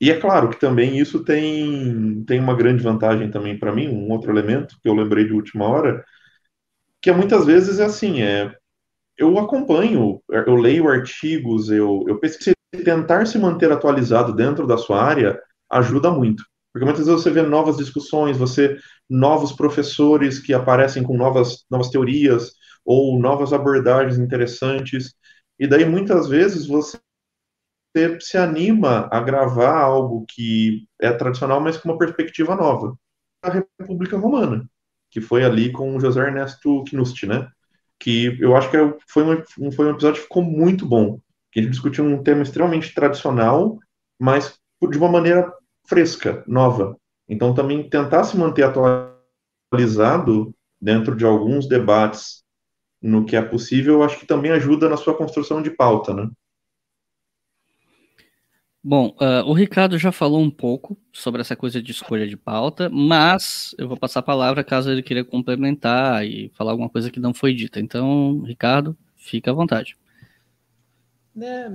E é claro que também isso tem, tem uma grande vantagem também para mim, um outro elemento que eu lembrei de última hora, que é muitas vezes é assim, é, eu acompanho, eu leio artigos, eu, eu pesquiso, tentar se manter atualizado dentro da sua área ajuda muito. Porque muitas vezes você vê novas discussões, você novos professores que aparecem com novas, novas teorias ou novas abordagens interessantes. E daí muitas vezes você se anima a gravar algo que é tradicional, mas com uma perspectiva nova. A República Romana, que foi ali com José Ernesto Knust, né? Que eu acho que é foi um, foi um episódio que ficou muito bom. Que a gente discutiu um tema extremamente tradicional, mas de uma maneira fresca, nova. Então, também tentar se manter atualizado dentro de alguns debates no que é possível, acho que também ajuda na sua construção de pauta, né? Bom, uh, o Ricardo já falou um pouco sobre essa coisa de escolha de pauta, mas eu vou passar a palavra caso ele queira complementar e falar alguma coisa que não foi dita. Então, Ricardo, fica à vontade. É,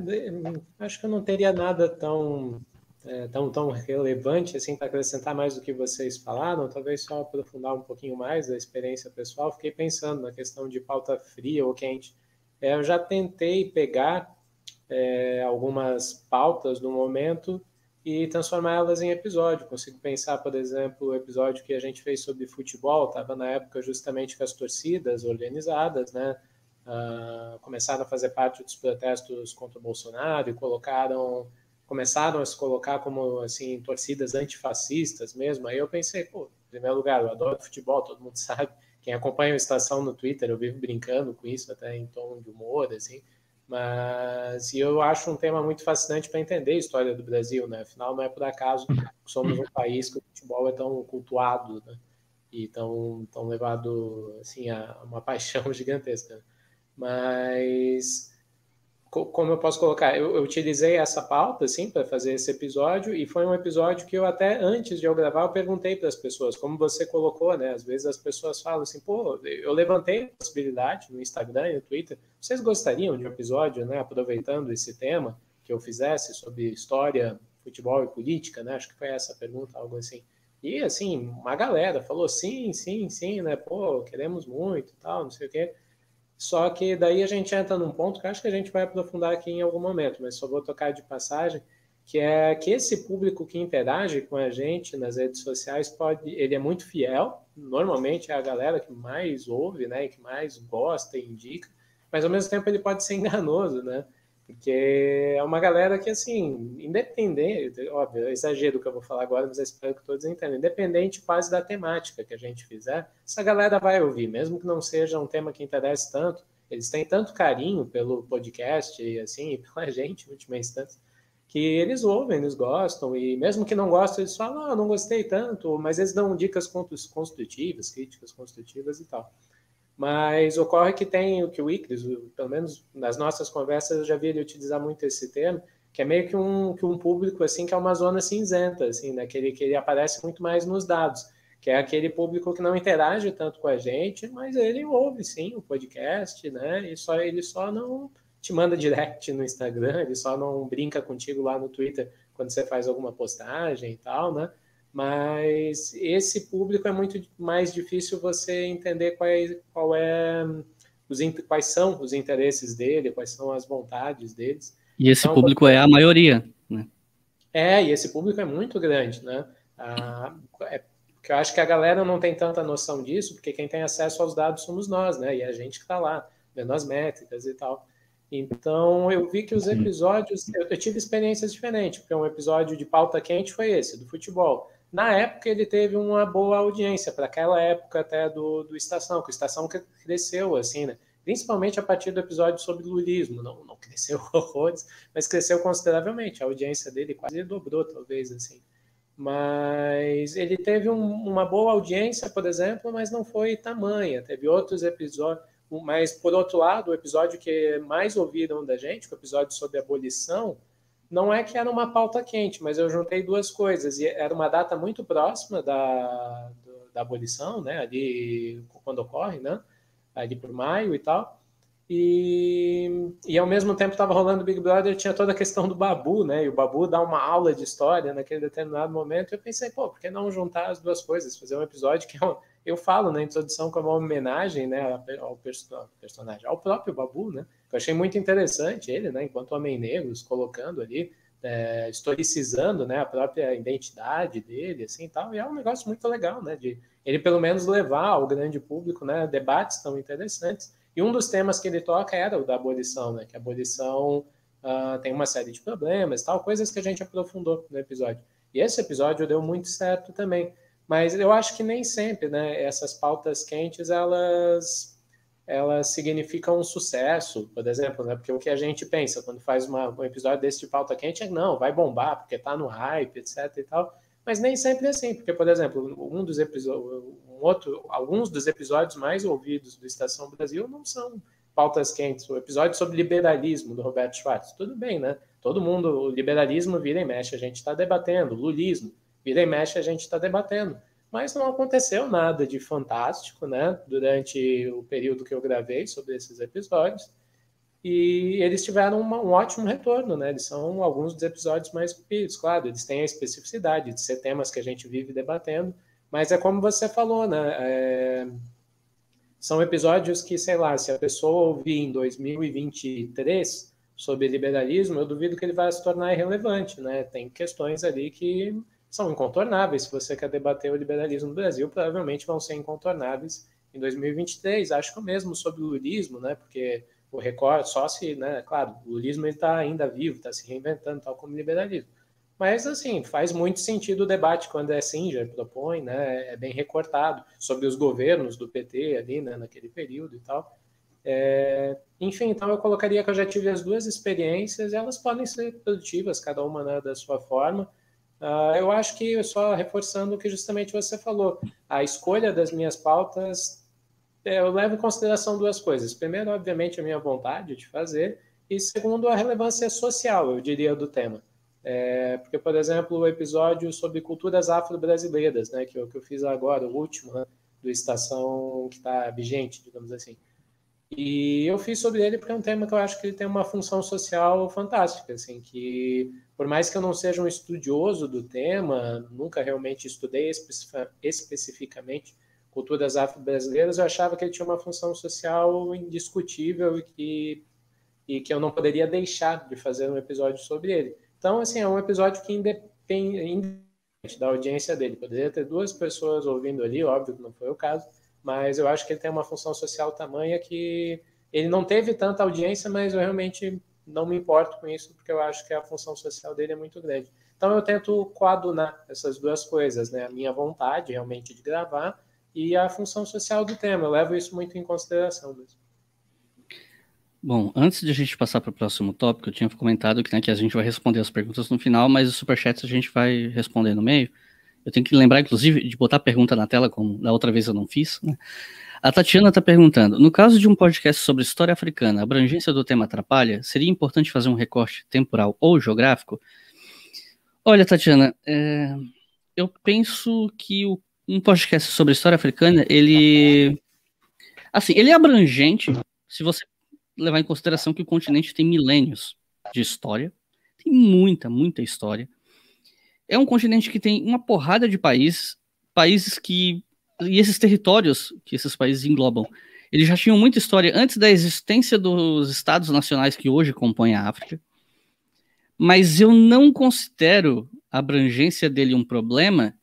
acho que eu não teria nada tão é, tão, tão relevante assim para acrescentar mais do que vocês falaram, talvez só aprofundar um pouquinho mais da experiência pessoal, fiquei pensando na questão de pauta fria ou quente. É, eu já tentei pegar é, algumas pautas do momento e transformá-las em episódio. Consigo pensar, por exemplo, o episódio que a gente fez sobre futebol, estava na época justamente com as torcidas organizadas, né? Uh, começaram a fazer parte dos protestos contra o Bolsonaro e colocaram começaram a se colocar como assim torcidas antifascistas mesmo. Aí eu pensei, pô, em primeiro lugar, eu adoro futebol, todo mundo sabe. Quem acompanha a estação no Twitter, eu vivo brincando com isso, até em tom de humor, assim. Mas eu acho um tema muito fascinante para entender a história do Brasil, né? Afinal, não é por acaso uhum. que somos um país que o futebol é tão cultuado, né? E tão, tão levado, assim, a uma paixão gigantesca. Né. Mas como eu posso colocar, eu, eu utilizei essa pauta assim para fazer esse episódio e foi um episódio que eu até antes de eu gravar eu perguntei para as pessoas, como você colocou, né? Às vezes as pessoas falam assim, pô, eu levantei a possibilidade no Instagram e no Twitter, vocês gostariam de um episódio, né? Aproveitando esse tema que eu fizesse sobre história, futebol e política, né? Acho que foi essa a pergunta, algo assim. E assim, uma galera falou sim, sim, sim, né? Pô, queremos muito, tal, não sei o quê. Só que daí a gente entra num ponto que acho que a gente vai aprofundar aqui em algum momento, mas só vou tocar de passagem, que é que esse público que interage com a gente nas redes sociais pode, ele é muito fiel, normalmente é a galera que mais ouve, né, que mais gosta e indica, mas ao mesmo tempo ele pode ser enganoso, né? Porque é uma galera que, assim, independente, óbvio, é exagero o que eu vou falar agora, mas eu é espero que todos entendam, independente quase da temática que a gente fizer, essa galera vai ouvir, mesmo que não seja um tema que interesse tanto, eles têm tanto carinho pelo podcast e, assim, e pela gente, em última instância, que eles ouvem, eles gostam, e mesmo que não gostem, eles falam, ah, não gostei tanto, mas eles dão dicas construtivas, críticas construtivas e tal. Mas ocorre que tem o que o Icris, pelo menos nas nossas conversas, eu já vi ele utilizar muito esse termo, que é meio que um, que um público assim que é uma zona cinzenta, assim, né? que, ele, que ele aparece muito mais nos dados, que é aquele público que não interage tanto com a gente, mas ele ouve sim o podcast, né? E só ele só não te manda direct no Instagram, ele só não brinca contigo lá no Twitter quando você faz alguma postagem e tal, né? Mas esse público é muito mais difícil você entender quais, qual é, hum, os, quais são os interesses dele, quais são as vontades deles. E esse então, público porque... é a maioria, né? É, e esse público é muito grande, né? Ah, é, porque eu acho que a galera não tem tanta noção disso, porque quem tem acesso aos dados somos nós, né? E a gente que está lá, vendo as métricas e tal. Então, eu vi que os episódios. Eu, eu tive experiências diferentes, porque um episódio de pauta quente foi esse, do futebol. Na época, ele teve uma boa audiência, para aquela época até do, do Estação, que o Estação cresceu, assim, né? principalmente a partir do episódio sobre lulismo. Não, não cresceu horrores, mas cresceu consideravelmente. A audiência dele quase dobrou, talvez, assim. Mas ele teve um, uma boa audiência, por exemplo, mas não foi tamanha. Teve outros episódios. Mas, por outro lado, o episódio que mais ouviram da gente, é o episódio sobre abolição, não é que era uma pauta quente, mas eu juntei duas coisas. E era uma data muito próxima da, da abolição, né? Ali quando ocorre, né? Ali por maio e tal. E, e ao mesmo tempo estava rolando o Big Brother, tinha toda a questão do Babu, né? E o Babu dá uma aula de história naquele determinado momento. E eu pensei, pô, por que não juntar as duas coisas? Fazer um episódio que eu, é eu falo na introdução como uma homenagem, né? Ao, perso ao personagem, ao próprio Babu, né? Eu achei muito interessante ele, né, enquanto homem negro, colocando ali, é, historicizando, né, a própria identidade dele, assim, tal, e é um negócio muito legal, né, de ele pelo menos levar ao grande público, né, debates tão interessantes. E um dos temas que ele toca era o da abolição, né, que a abolição uh, tem uma série de problemas, tal, coisas que a gente aprofundou no episódio. E esse episódio deu muito certo também. Mas eu acho que nem sempre, né, essas pautas quentes, elas ela significa um sucesso, por exemplo, né? Porque o que a gente pensa quando faz uma, um episódio desse de pauta quente é não, vai bombar, porque tá no hype, etc e tal. Mas nem sempre é assim, porque, por exemplo, um dos episódios, um outro, alguns dos episódios mais ouvidos do Estação Brasil não são pautas quentes. O episódio sobre liberalismo do Roberto Schwartz, tudo bem, né? Todo mundo, liberalismo vira e mexe, a gente está debatendo, lulismo vira e mexe, a gente está debatendo mas não aconteceu nada de fantástico, né? Durante o período que eu gravei sobre esses episódios. E eles tiveram uma, um ótimo retorno, né? Eles são alguns dos episódios mais pedidos, claro, eles têm a especificidade de ser temas que a gente vive debatendo, mas é como você falou, né? É... São episódios que, sei lá, se a pessoa ouvir em 2023 sobre liberalismo, eu duvido que ele vai se tornar irrelevante, né? Tem questões ali que são incontornáveis. Se você quer debater o liberalismo no Brasil, provavelmente vão ser incontornáveis em 2023. Acho que o mesmo sobre o lulismo, né? Porque o Record só se, né? Claro, o lulismo está ainda vivo, está se reinventando, tal como o liberalismo. Mas, assim, faz muito sentido o debate quando é André Singer propõe, né? É bem recortado sobre os governos do PT ali, né? Naquele período e tal. É... Enfim, então eu colocaria que eu já tive as duas experiências e elas podem ser produtivas, cada uma né, da sua forma Uh, eu acho que só reforçando o que justamente você falou, a escolha das minhas pautas, é, eu levo em consideração duas coisas. Primeiro, obviamente, a minha vontade de fazer, e segundo, a relevância social, eu diria, do tema. É, porque, por exemplo, o episódio sobre culturas afro-brasileiras, né, que, o que eu fiz agora, o último, né, do Estação que está vigente, digamos assim. E eu fiz sobre ele porque é um tema que eu acho que ele tem uma função social fantástica, assim, que por mais que eu não seja um estudioso do tema, nunca realmente estudei especificamente culturas afro-brasileiras, eu achava que ele tinha uma função social indiscutível e que, e que eu não poderia deixar de fazer um episódio sobre ele. Então, assim, é um episódio que independente independe da audiência dele. Poderia ter duas pessoas ouvindo ali, óbvio que não foi o caso, mas eu acho que ele tem uma função social tamanha que ele não teve tanta audiência, mas eu realmente não me importo com isso, porque eu acho que a função social dele é muito grande. Então eu tento coadunar essas duas coisas, né? A minha vontade realmente de gravar e a função social do tema. Eu levo isso muito em consideração mesmo. Bom, antes de a gente passar para o próximo tópico, eu tinha comentado que, né, que a gente vai responder as perguntas no final, mas os superchats a gente vai responder no meio. Eu tenho que lembrar, inclusive, de botar a pergunta na tela, como da outra vez eu não fiz. Né? A Tatiana está perguntando: no caso de um podcast sobre história africana, a abrangência do tema atrapalha? Seria importante fazer um recorte temporal ou geográfico? Olha, Tatiana, é, eu penso que o, um podcast sobre história africana, ele. Assim, ele é abrangente se você levar em consideração que o continente tem milênios de história. Tem muita, muita história é um continente que tem uma porrada de países, países que. e esses territórios que esses países englobam. Eles já tinham muita história antes da existência dos estados nacionais que hoje compõem a África. Mas eu não considero a abrangência dele um problema,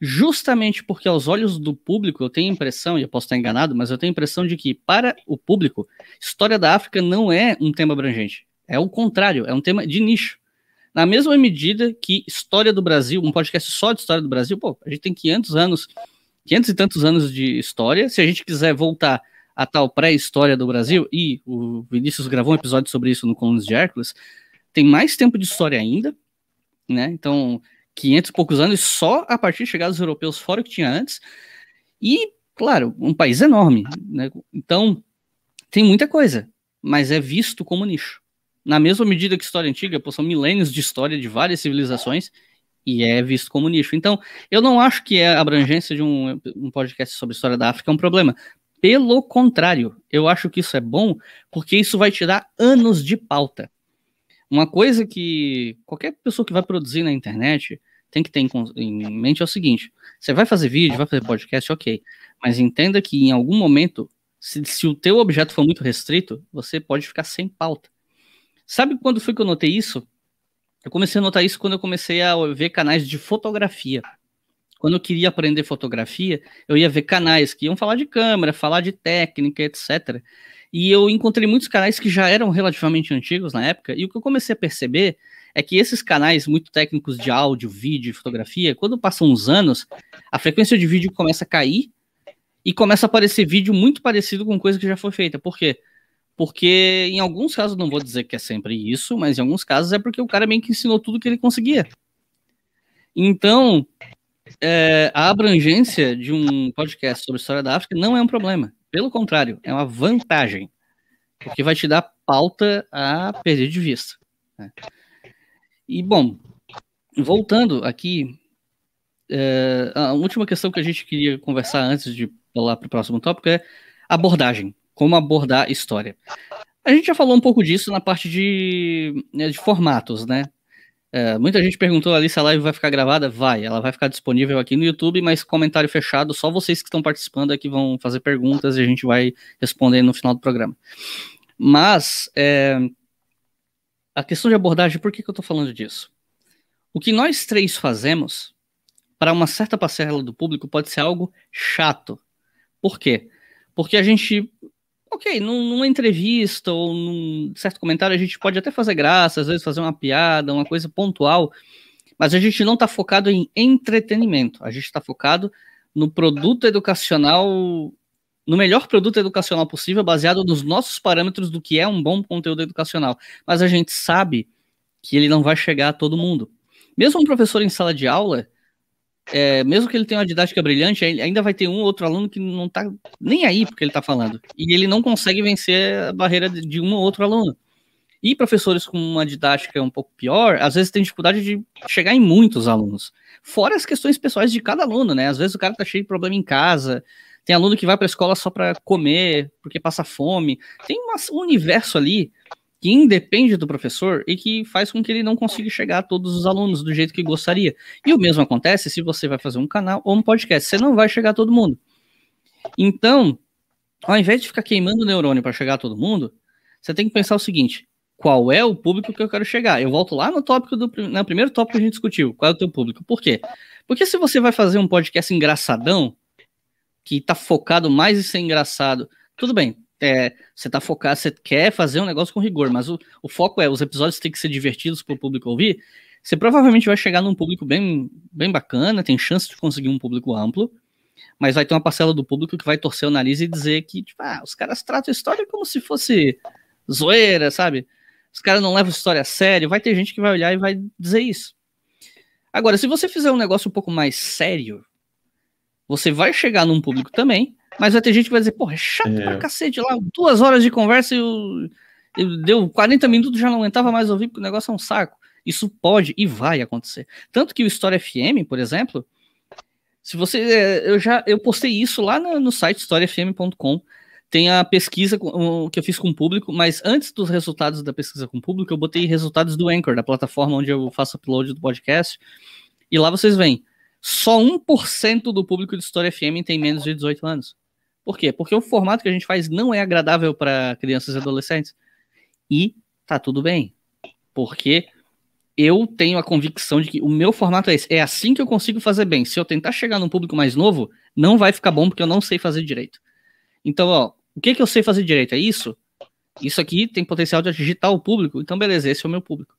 justamente porque, aos olhos do público, eu tenho a impressão, e eu posso estar enganado, mas eu tenho a impressão de que, para o público, história da África não é um tema abrangente. É o contrário, é um tema de nicho. Na mesma medida que História do Brasil, um podcast só de História do Brasil, pô, a gente tem 500 anos, 500 e tantos anos de história. Se a gente quiser voltar a tal pré-história do Brasil, e o Vinícius gravou um episódio sobre isso no Colunas de Hércules, tem mais tempo de história ainda, né? Então, 500 e poucos anos só a partir de chegar dos europeus fora o que tinha antes. E, claro, um país enorme, né? Então, tem muita coisa, mas é visto como nicho na mesma medida que história antiga, pô, são milênios de história de várias civilizações e é visto como nicho. Então, eu não acho que a abrangência de um, um podcast sobre história da África é um problema. Pelo contrário, eu acho que isso é bom porque isso vai te dar anos de pauta. Uma coisa que qualquer pessoa que vai produzir na internet tem que ter em, mente é o seguinte: você vai fazer vídeo, vai fazer podcast, ok. Mas entenda que em algum momento, se, se o teu objeto for muito restrito, você pode ficar sem pauta. Sabe quando foi que eu notei isso? Eu comecei a notar isso quando eu comecei a ver canais de fotografia. Quando eu queria aprender fotografia, eu ia ver canais que iam falar de câmera, falar de técnica, etc. E eu encontrei muitos canais que já eram relativamente antigos na época, e o que eu comecei a perceber é que esses canais muito técnicos de áudio, vídeo, fotografia, quando passam uns anos, a frequência de vídeo começa a cair e começa a aparecer vídeo muito parecido com coisa que já foi feita. Por quê? Porque em alguns casos, não vou dizer que é sempre isso, mas em alguns casos é porque o cara meio que ensinou tudo que ele conseguia. Então, é, a abrangência de um podcast sobre história da África não é um problema. Pelo contrário, é uma vantagem. Porque vai te dar pauta a perder de vista. Né? E, bom, voltando aqui, é, a última questão que a gente queria conversar antes de pular para o próximo tópico é abordagem como abordar história. A gente já falou um pouco disso na parte de, né, de formatos, né? É, muita gente perguntou ali se a live vai ficar gravada. Vai, ela vai ficar disponível aqui no YouTube, mas comentário fechado, só vocês que estão participando aqui é vão fazer perguntas e a gente vai responder no final do programa. Mas é, a questão de abordagem, por que, que eu estou falando disso? O que nós três fazemos, para uma certa parcela do público, pode ser algo chato. Por quê? Porque a gente ok, num, numa entrevista ou num certo comentário, a gente pode até fazer graça, às vezes fazer uma piada, uma coisa pontual, mas a gente não está focado em entretenimento, a gente está focado no produto educacional, no melhor produto educacional possível, baseado nos nossos parâmetros do que é um bom conteúdo educacional. Mas a gente sabe que ele não vai chegar a todo mundo. Mesmo um professor em sala de aula, é, mesmo que ele tenha uma didática brilhante, ainda vai ter um outro aluno que não tá nem aí porque ele tá falando. E ele não consegue vencer a barreira de um ou outro aluno. E professores com uma didática um pouco pior, às vezes tem dificuldade de chegar em muitos alunos. Fora as questões pessoais de cada aluno, né? Às vezes o cara tá cheio de problema em casa, tem aluno que vai para a escola só para comer, porque passa fome. Tem um universo ali que independe do professor e que faz com que ele não consiga chegar a todos os alunos do jeito que gostaria. E o mesmo acontece se você vai fazer um canal ou um podcast, você não vai chegar a todo mundo. Então, ao invés de ficar queimando o neurônio para chegar a todo mundo, você tem que pensar o seguinte: qual é o público que eu quero chegar? Eu volto lá no tópico do no né, primeiro tópico que a gente discutiu, qual é o teu público? Por quê? Porque se você vai fazer um podcast engraçadão, que tá focado mais em ser engraçado, tudo bem, é, você tá focado, você quer fazer um negócio com rigor, mas o, o foco é os episódios têm que ser divertidos para o público ouvir. Você provavelmente vai chegar num público bem, bem bacana, tem chance de conseguir um público amplo, mas vai ter uma parcela do público que vai torcer o nariz e dizer que, tipo, ah, os caras tratam a história como se fosse zoeira, sabe? Os caras não levam a história a sério. Vai ter gente que vai olhar e vai dizer isso. Agora, se você fizer um negócio um pouco mais sério, você vai chegar num público também mas vai ter gente que vai dizer, porra, é chato é. pra cacete lá, duas horas de conversa e eu, eu deu 40 minutos já não aguentava mais ouvir, porque o negócio é um saco. Isso pode e vai acontecer. Tanto que o História FM, por exemplo, se você. É, eu já eu postei isso lá no, no site historiafm.com. Tem a pesquisa que eu fiz com o público, mas antes dos resultados da pesquisa com o público, eu botei resultados do Anchor, da plataforma onde eu faço upload do podcast. E lá vocês veem. Só 1% do público de História FM tem menos de 18 anos. Por quê? Porque o formato que a gente faz não é agradável para crianças e adolescentes. E tá tudo bem. Porque eu tenho a convicção de que o meu formato é esse. É assim que eu consigo fazer bem. Se eu tentar chegar num público mais novo, não vai ficar bom porque eu não sei fazer direito. Então, ó, o que, que eu sei fazer direito? É isso? Isso aqui tem potencial de agitar o público. Então, beleza, esse é o meu público.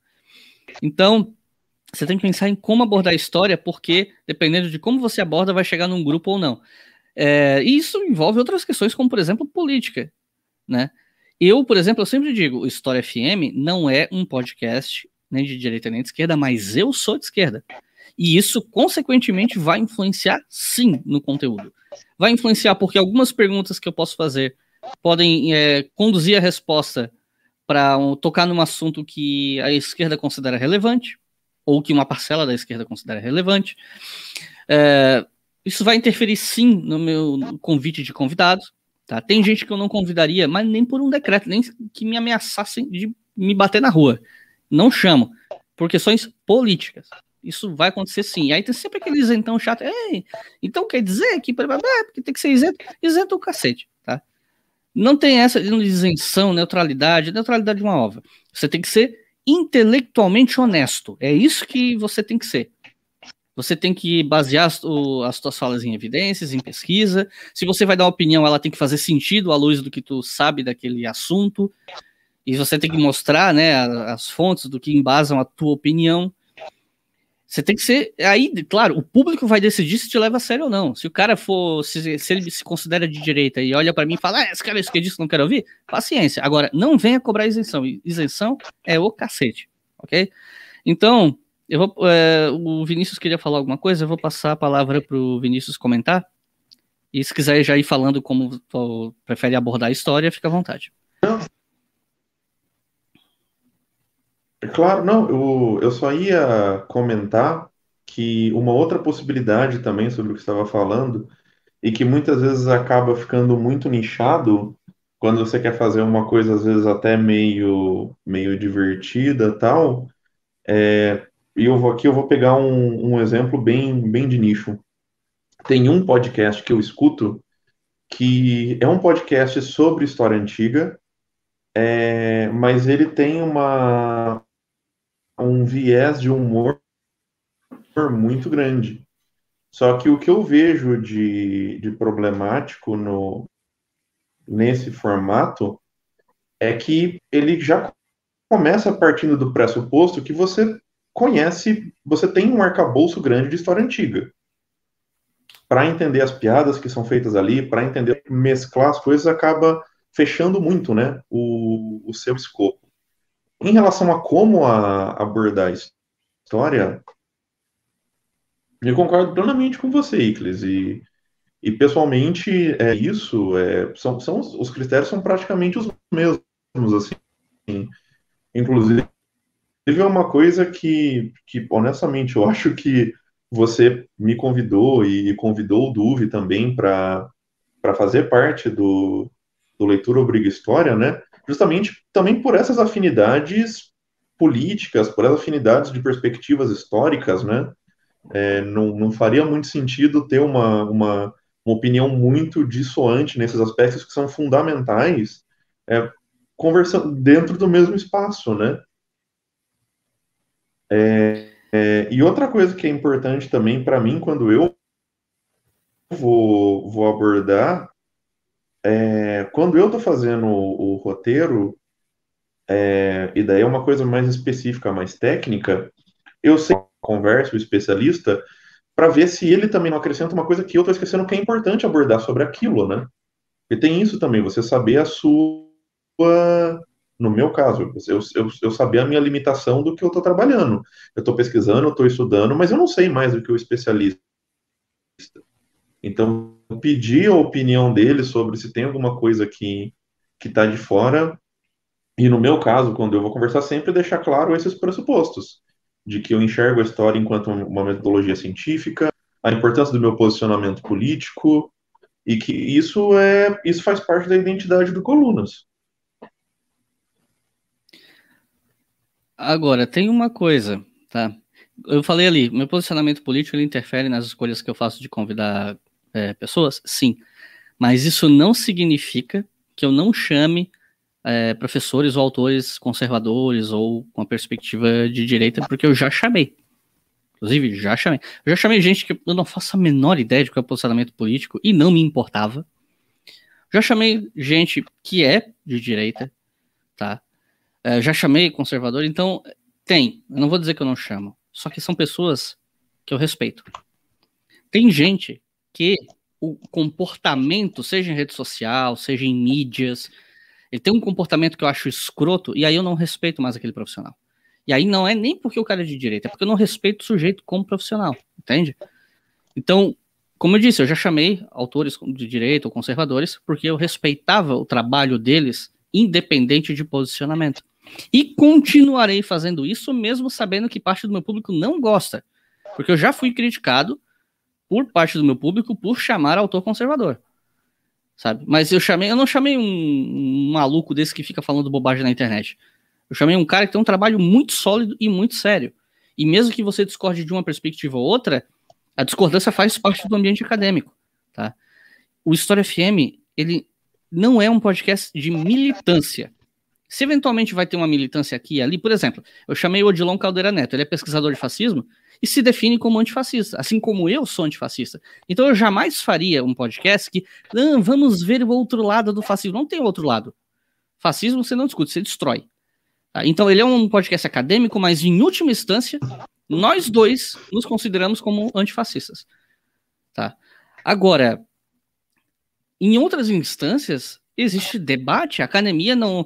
Então, você tem que pensar em como abordar a história, porque dependendo de como você aborda, vai chegar num grupo ou não. É, e isso envolve outras questões, como, por exemplo, política. Né? Eu, por exemplo, eu sempre digo, História FM não é um podcast nem de direita nem de esquerda, mas eu sou de esquerda. E isso, consequentemente, vai influenciar, sim, no conteúdo. Vai influenciar porque algumas perguntas que eu posso fazer podem é, conduzir a resposta para um, tocar num assunto que a esquerda considera relevante, ou que uma parcela da esquerda considera relevante. É, isso vai interferir sim no meu convite de convidados. Tá? Tem gente que eu não convidaria, mas nem por um decreto, nem que me ameaçassem de me bater na rua. Não chamo. Por questões políticas. Isso vai acontecer sim. E aí tem sempre aquele isentão chato. Ei, então quer dizer que porque tem que ser isento? Isento o cacete, tá? Não tem essa isenção, neutralidade. Neutralidade é uma ova. Você tem que ser intelectualmente honesto. É isso que você tem que ser. Você tem que basear as, o, as tuas falas em evidências, em pesquisa. Se você vai dar uma opinião, ela tem que fazer sentido à luz do que tu sabe daquele assunto. E você tem que mostrar, né, as fontes do que embasam a tua opinião. Você tem que ser. Aí, claro, o público vai decidir se te leva a sério ou não. Se o cara for. Se, se ele se considera de direita e olha para mim e fala, ah, esse cara é isso que disse, não quero ouvir, paciência. Agora, não venha cobrar isenção. Isenção é o cacete, ok? Então, eu vou, é, o Vinícius queria falar alguma coisa, eu vou passar a palavra para o Vinícius comentar. E se quiser já ir falando como prefere abordar a história, fica à vontade. É claro, não, eu, eu só ia comentar que uma outra possibilidade também sobre o que estava falando e que muitas vezes acaba ficando muito nichado quando você quer fazer uma coisa às vezes até meio meio divertida tal é e eu vou aqui, eu vou pegar um, um exemplo bem, bem de nicho. Tem um podcast que eu escuto que é um podcast sobre história antiga, é, mas ele tem uma um viés de humor muito grande. Só que o que eu vejo de, de problemático no, nesse formato é que ele já começa partindo do pressuposto que você conhece, você tem um arcabouço grande de história antiga. Para entender as piadas que são feitas ali, para entender mesclar as coisas, acaba fechando muito né, o, o seu escopo. Em relação a como a, abordar a história, eu concordo plenamente com você, Icles, e, e pessoalmente é isso, é, são, são, os critérios são praticamente os mesmos, assim, inclusive Teve uma coisa que, que, honestamente, eu acho que você me convidou e convidou o Duve também para fazer parte do, do Leitura Obriga História, né? Justamente também por essas afinidades políticas, por essas afinidades de perspectivas históricas, né? É, não, não faria muito sentido ter uma, uma, uma opinião muito dissoante nesses aspectos que são fundamentais é, conversando dentro do mesmo espaço, né? É, é, e outra coisa que é importante também para mim, quando eu vou, vou abordar, é, quando eu estou fazendo o, o roteiro, é, e daí é uma coisa mais específica, mais técnica, eu sempre converso o especialista para ver se ele também não acrescenta uma coisa que eu estou esquecendo que é importante abordar sobre aquilo, né? E tem isso também, você saber a sua no meu caso, eu, eu, eu sabia a minha limitação do que eu estou trabalhando. Eu estou pesquisando, eu estou estudando, mas eu não sei mais do que o especialista. Então, pedir a opinião dele sobre se tem alguma coisa que que está de fora. E no meu caso, quando eu vou conversar, sempre deixar claro esses pressupostos de que eu enxergo a história enquanto uma metodologia científica, a importância do meu posicionamento político e que isso é isso faz parte da identidade do Colunas. Agora, tem uma coisa, tá? Eu falei ali, meu posicionamento político ele interfere nas escolhas que eu faço de convidar é, pessoas? Sim. Mas isso não significa que eu não chame é, professores ou autores conservadores ou com a perspectiva de direita, porque eu já chamei. Inclusive, já chamei. Eu já chamei gente que eu não faço a menor ideia de qual é o posicionamento político e não me importava. Já chamei gente que é de direita, é, já chamei conservador, então tem. Eu não vou dizer que eu não chamo. Só que são pessoas que eu respeito. Tem gente que o comportamento, seja em rede social, seja em mídias, ele tem um comportamento que eu acho escroto, e aí eu não respeito mais aquele profissional. E aí não é nem porque o cara é de direita, é porque eu não respeito o sujeito como profissional, entende? Então, como eu disse, eu já chamei autores de direita ou conservadores, porque eu respeitava o trabalho deles, independente de posicionamento. E continuarei fazendo isso, mesmo sabendo que parte do meu público não gosta. Porque eu já fui criticado por parte do meu público por chamar autor conservador. Sabe? Mas eu chamei, eu não chamei um, um maluco desse que fica falando bobagem na internet. Eu chamei um cara que tem um trabalho muito sólido e muito sério. E mesmo que você discorde de uma perspectiva ou outra, a discordância faz parte do ambiente acadêmico, tá? O História FM, ele não é um podcast de militância se eventualmente vai ter uma militância aqui e ali, por exemplo, eu chamei o Odilon Caldeira Neto, ele é pesquisador de fascismo e se define como antifascista, assim como eu sou antifascista. Então eu jamais faria um podcast que ah, vamos ver o outro lado do fascismo. Não tem outro lado. Fascismo você não discute, você destrói. Tá? Então ele é um podcast acadêmico, mas em última instância, nós dois nos consideramos como antifascistas. Tá? Agora, em outras instâncias, existe debate, a academia não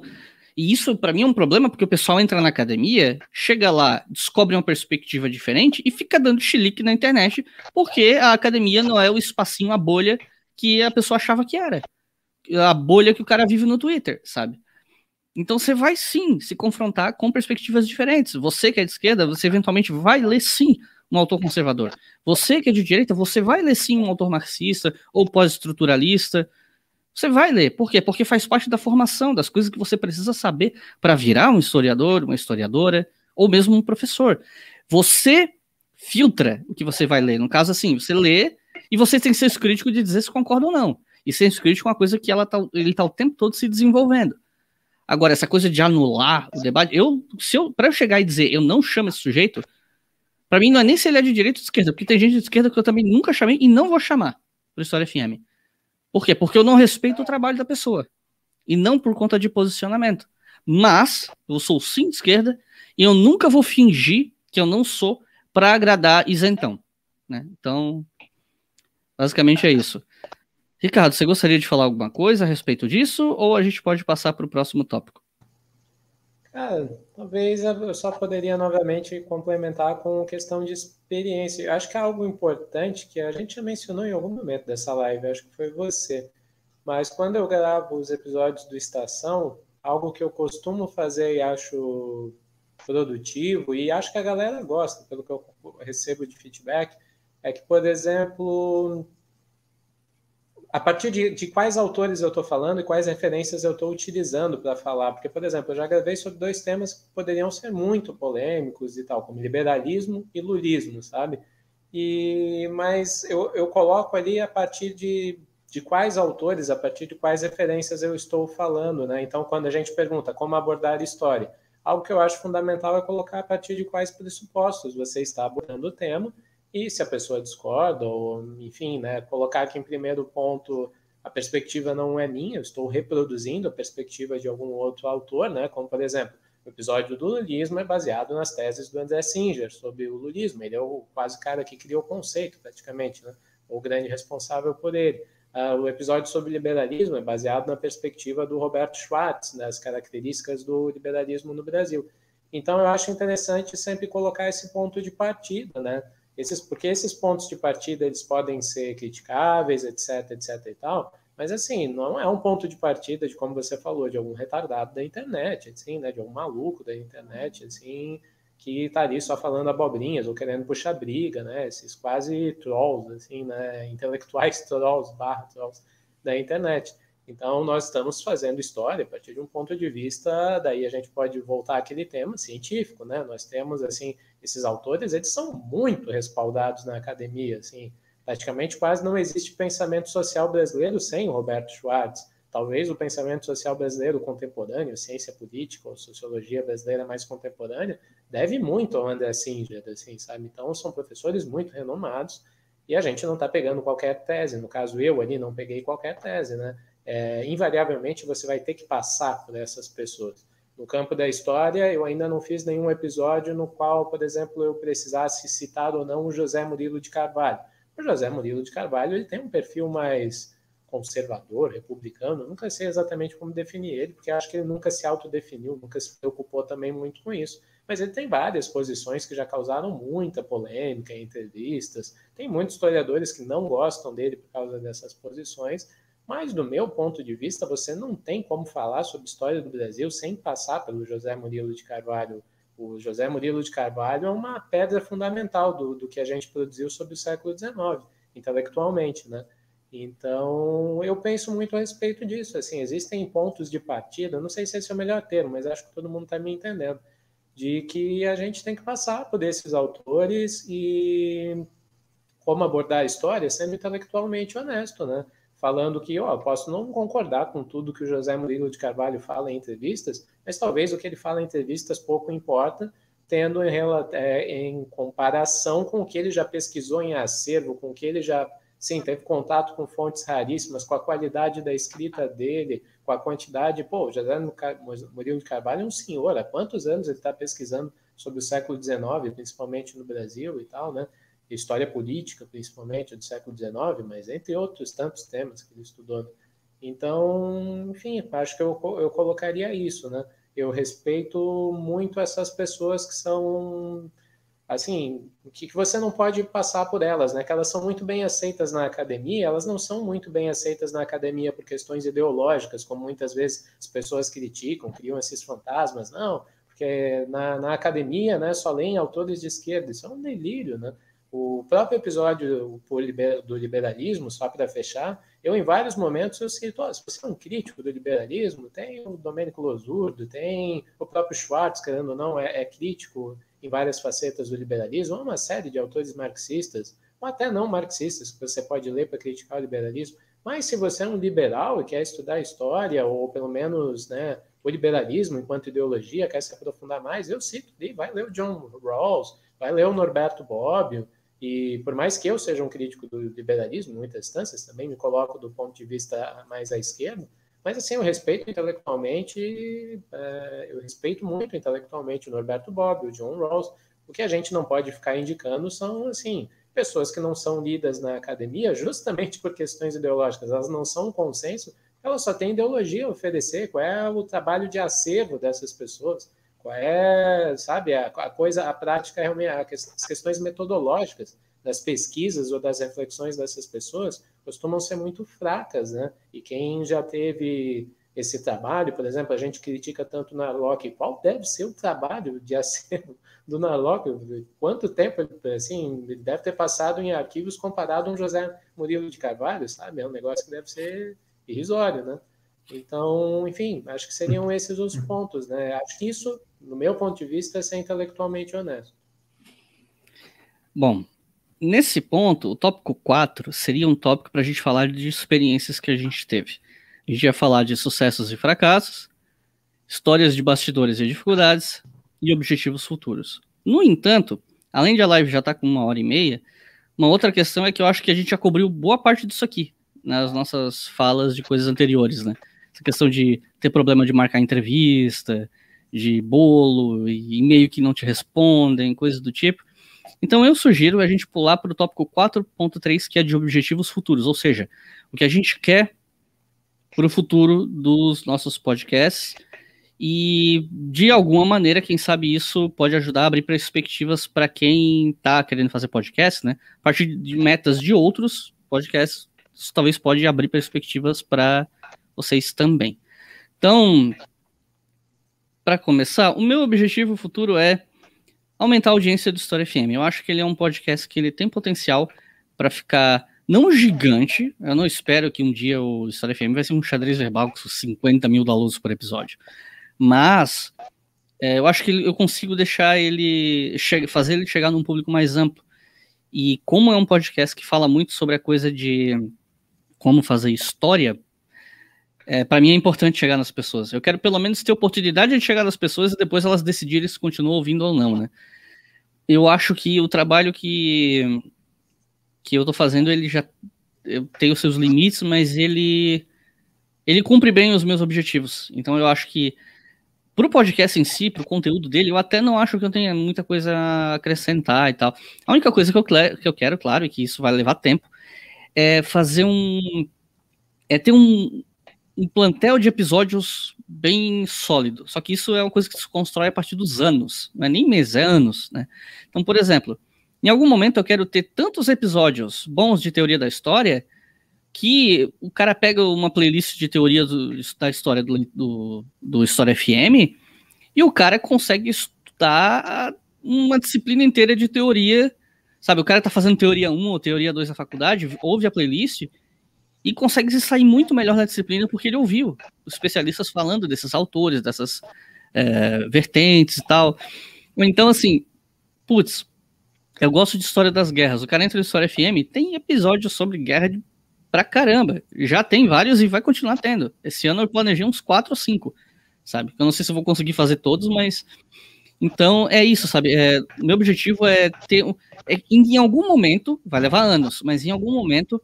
e isso, para mim, é um problema, porque o pessoal entra na academia, chega lá, descobre uma perspectiva diferente e fica dando chilique na internet, porque a academia não é o espacinho, a bolha que a pessoa achava que era. A bolha que o cara vive no Twitter, sabe? Então você vai sim se confrontar com perspectivas diferentes. Você que é de esquerda, você eventualmente vai ler sim um autor conservador. Você que é de direita, você vai ler sim um autor marxista ou pós-estruturalista você vai ler. Por quê? Porque faz parte da formação, das coisas que você precisa saber para virar um historiador, uma historiadora, ou mesmo um professor. Você filtra o que você vai ler. No caso, assim, você lê e você tem senso crítico de dizer se concorda ou não. E senso crítico é uma coisa que ela tá, ele está o tempo todo se desenvolvendo. Agora, essa coisa de anular o debate, eu, eu, para eu chegar e dizer eu não chamo esse sujeito, para mim não é nem se ele é de direita ou de esquerda, porque tem gente de esquerda que eu também nunca chamei e não vou chamar para História FM. Por quê? Porque eu não respeito o trabalho da pessoa. E não por conta de posicionamento. Mas eu sou sim de esquerda e eu nunca vou fingir que eu não sou para agradar isentão. Né? Então, basicamente é isso. Ricardo, você gostaria de falar alguma coisa a respeito disso ou a gente pode passar para o próximo tópico? Ah, talvez eu só poderia novamente complementar com questão de experiência. Eu acho que é algo importante que a gente já mencionou em algum momento dessa live, acho que foi você. Mas quando eu gravo os episódios do Estação, algo que eu costumo fazer e acho produtivo, e acho que a galera gosta, pelo que eu recebo de feedback, é que, por exemplo, a partir de, de quais autores eu estou falando e quais referências eu estou utilizando para falar. Porque, por exemplo, eu já gravei sobre dois temas que poderiam ser muito polêmicos e tal, como liberalismo e lulismo, sabe? E, mas eu, eu coloco ali a partir de, de quais autores, a partir de quais referências eu estou falando, né? Então, quando a gente pergunta como abordar a história, algo que eu acho fundamental é colocar a partir de quais pressupostos você está abordando o tema e se a pessoa discorda, ou enfim, né, colocar aqui em primeiro ponto a perspectiva não é minha, eu estou reproduzindo a perspectiva de algum outro autor, né, como por exemplo, o episódio do lulismo é baseado nas teses do André Singer sobre o lulismo, ele é o quase cara que criou o conceito praticamente, né, o grande responsável por ele. Uh, o episódio sobre liberalismo é baseado na perspectiva do Roberto Schwartz, nas né, características do liberalismo no Brasil. Então, eu acho interessante sempre colocar esse ponto de partida, né? Esses, porque esses pontos de partida eles podem ser criticáveis, etc, etc e tal, mas assim, não é um ponto de partida de como você falou, de algum retardado da internet, assim, né, de algum maluco da internet, assim, que está ali só falando abobrinhas ou querendo puxar briga, né, esses quase trolls, assim, né, intelectuais trolls, barra trolls da internet. Então, nós estamos fazendo história a partir de um ponto de vista, daí a gente pode voltar àquele tema científico, né? Nós temos, assim, esses autores, eles são muito respaldados na academia, assim, praticamente quase não existe pensamento social brasileiro sem o Roberto Schwartz. Talvez o pensamento social brasileiro contemporâneo, ciência política ou sociologia brasileira mais contemporânea, deve muito ao André Singer, assim, sabe? Então, são professores muito renomados e a gente não está pegando qualquer tese. No caso, eu ali não peguei qualquer tese, né? é, invariavelmente você vai ter que passar por essas pessoas. No campo da história, eu ainda não fiz nenhum episódio no qual, por exemplo, eu precisasse citar ou não o José Murilo de Carvalho. O José Murilo de Carvalho ele tem um perfil mais conservador, republicano, nunca sei exatamente como definir ele, porque acho que ele nunca se autodefiniu, nunca se preocupou também muito com isso. Mas ele tem várias posições que já causaram muita polêmica em entrevistas. Tem muitos historiadores que não gostam dele por causa dessas posições, mas, do meu ponto de vista, você não tem como falar sobre história do Brasil sem passar pelo José Murilo de Carvalho. O José Murilo de Carvalho é uma pedra fundamental do, do que a gente produziu sobre o século XIX, intelectualmente, né? Então, eu penso muito a respeito disso. Assim, existem pontos de partida, não sei se esse é o melhor termo, mas acho que todo mundo está me entendendo, de que a gente tem que passar por esses autores e como abordar a história sendo intelectualmente honesto, né? falando que ó, eu posso não concordar com tudo que o José Murilo de Carvalho fala em entrevistas, mas talvez o que ele fala em entrevistas pouco importa, tendo em, é, em comparação com o que ele já pesquisou em acervo, com o que ele já sim, teve contato com fontes raríssimas, com a qualidade da escrita dele, com a quantidade. Pô, o José Murilo de Carvalho é um senhor, há quantos anos ele está pesquisando sobre o século XIX, principalmente no Brasil e tal, né? história política, principalmente, do século XIX, mas entre outros tantos temas que ele estudou. Então, enfim, acho que eu, eu colocaria isso, né? Eu respeito muito essas pessoas que são, assim, que, que você não pode passar por elas, né? Que elas são muito bem aceitas na academia, elas não são muito bem aceitas na academia por questões ideológicas, como muitas vezes as pessoas criticam, criam esses fantasmas. Não, porque na, na academia, né, só leem autores de esquerda, isso é um delírio, né? O próprio episódio do liberalismo, só para fechar, eu em vários momentos eu cito, oh, se você é um crítico do liberalismo, tem o Domênico Losurdo, tem o próprio Schwartz, querendo ou não, é, é crítico em várias facetas do liberalismo, uma série de autores marxistas, ou até não marxistas, que você pode ler para criticar o liberalismo, mas se você é um liberal e quer estudar história, ou pelo menos né, o liberalismo enquanto ideologia, quer se aprofundar mais, eu cito, vai ler o John Rawls, vai ler o Norberto Bobbio, e por mais que eu seja um crítico do liberalismo, muitas instâncias também me coloco do ponto de vista mais à esquerda, mas assim, eu respeito intelectualmente, eh, eu respeito muito intelectualmente o Norberto Bobbio, o John Rawls. O que a gente não pode ficar indicando são, assim, pessoas que não são lidas na academia justamente por questões ideológicas. Elas não são um consenso, elas só têm ideologia a oferecer. Qual é o trabalho de acervo dessas pessoas? Qual é, sabe, a, a coisa, a prática, é realmente, as questões metodológicas das pesquisas ou das reflexões dessas pessoas costumam ser muito fracas, né? E quem já teve esse trabalho, por exemplo, a gente critica tanto Narlock, qual deve ser o trabalho de acervo do Narlock? Quanto tempo, assim, deve ter passado em arquivos comparado a um José Murilo de Carvalho, sabe? É um negócio que deve ser irrisório, né? Então, enfim, acho que seriam esses os pontos, né? Acho que isso no meu ponto de vista, é ser intelectualmente honesto. Bom, nesse ponto, o tópico 4 seria um tópico para a gente falar de experiências que a gente teve. A gente ia falar de sucessos e fracassos, histórias de bastidores e dificuldades e objetivos futuros. No entanto, além de a live já estar tá com uma hora e meia, uma outra questão é que eu acho que a gente já cobriu boa parte disso aqui nas nossas falas de coisas anteriores, né? Essa questão de ter problema de marcar entrevista, de bolo e e-mail que não te respondem, coisas do tipo. Então eu sugiro a gente pular para o tópico 4.3, que é de objetivos futuros, ou seja, o que a gente quer para o futuro dos nossos podcasts. E de alguma maneira, quem sabe isso pode ajudar a abrir perspectivas para quem está querendo fazer podcast, né? A partir de metas de outros podcasts, isso talvez pode abrir perspectivas para vocês também. Então, para começar, o meu objetivo futuro é aumentar a audiência do Story FM. Eu acho que ele é um podcast que ele tem potencial para ficar não gigante. Eu não espero que um dia o Story FM vai ser um xadrez verbal com 50 mil downloads por episódio. Mas é, eu acho que eu consigo deixar ele fazer ele chegar num público mais amplo. E como é um podcast que fala muito sobre a coisa de como fazer história é, para mim é importante chegar nas pessoas. Eu quero pelo menos ter oportunidade de chegar nas pessoas e depois elas decidirem se continuam ouvindo ou não, né? Eu acho que o trabalho que que eu tô fazendo, ele já tem os seus limites, mas ele ele cumpre bem os meus objetivos. Então eu acho que pro podcast em si, pro conteúdo dele, eu até não acho que eu tenha muita coisa a acrescentar e tal. A única coisa que eu, que eu quero, claro, e que isso vai levar tempo, é fazer um é ter um, um plantel de episódios bem sólido. Só que isso é uma coisa que se constrói a partir dos anos, não é nem meses, é anos, né? Então, por exemplo, em algum momento eu quero ter tantos episódios bons de teoria da história que o cara pega uma playlist de teoria do, da história do, do, do História FM e o cara consegue estudar uma disciplina inteira de teoria. Sabe, o cara tá fazendo teoria 1 ou teoria 2 na faculdade, ouve a playlist e consegue se sair muito melhor da disciplina porque ele ouviu os especialistas falando desses autores, dessas é, vertentes e tal. Então, assim, putz, eu gosto de história das guerras. O cara entra no História FM, tem episódios sobre guerra de pra caramba. Já tem vários e vai continuar tendo. Esse ano eu planejei uns quatro ou cinco, sabe? Eu não sei se eu vou conseguir fazer todos, mas. Então é isso, sabe? É, meu objetivo é ter. É, em, algum momento, vai levar anos, mas em algum momento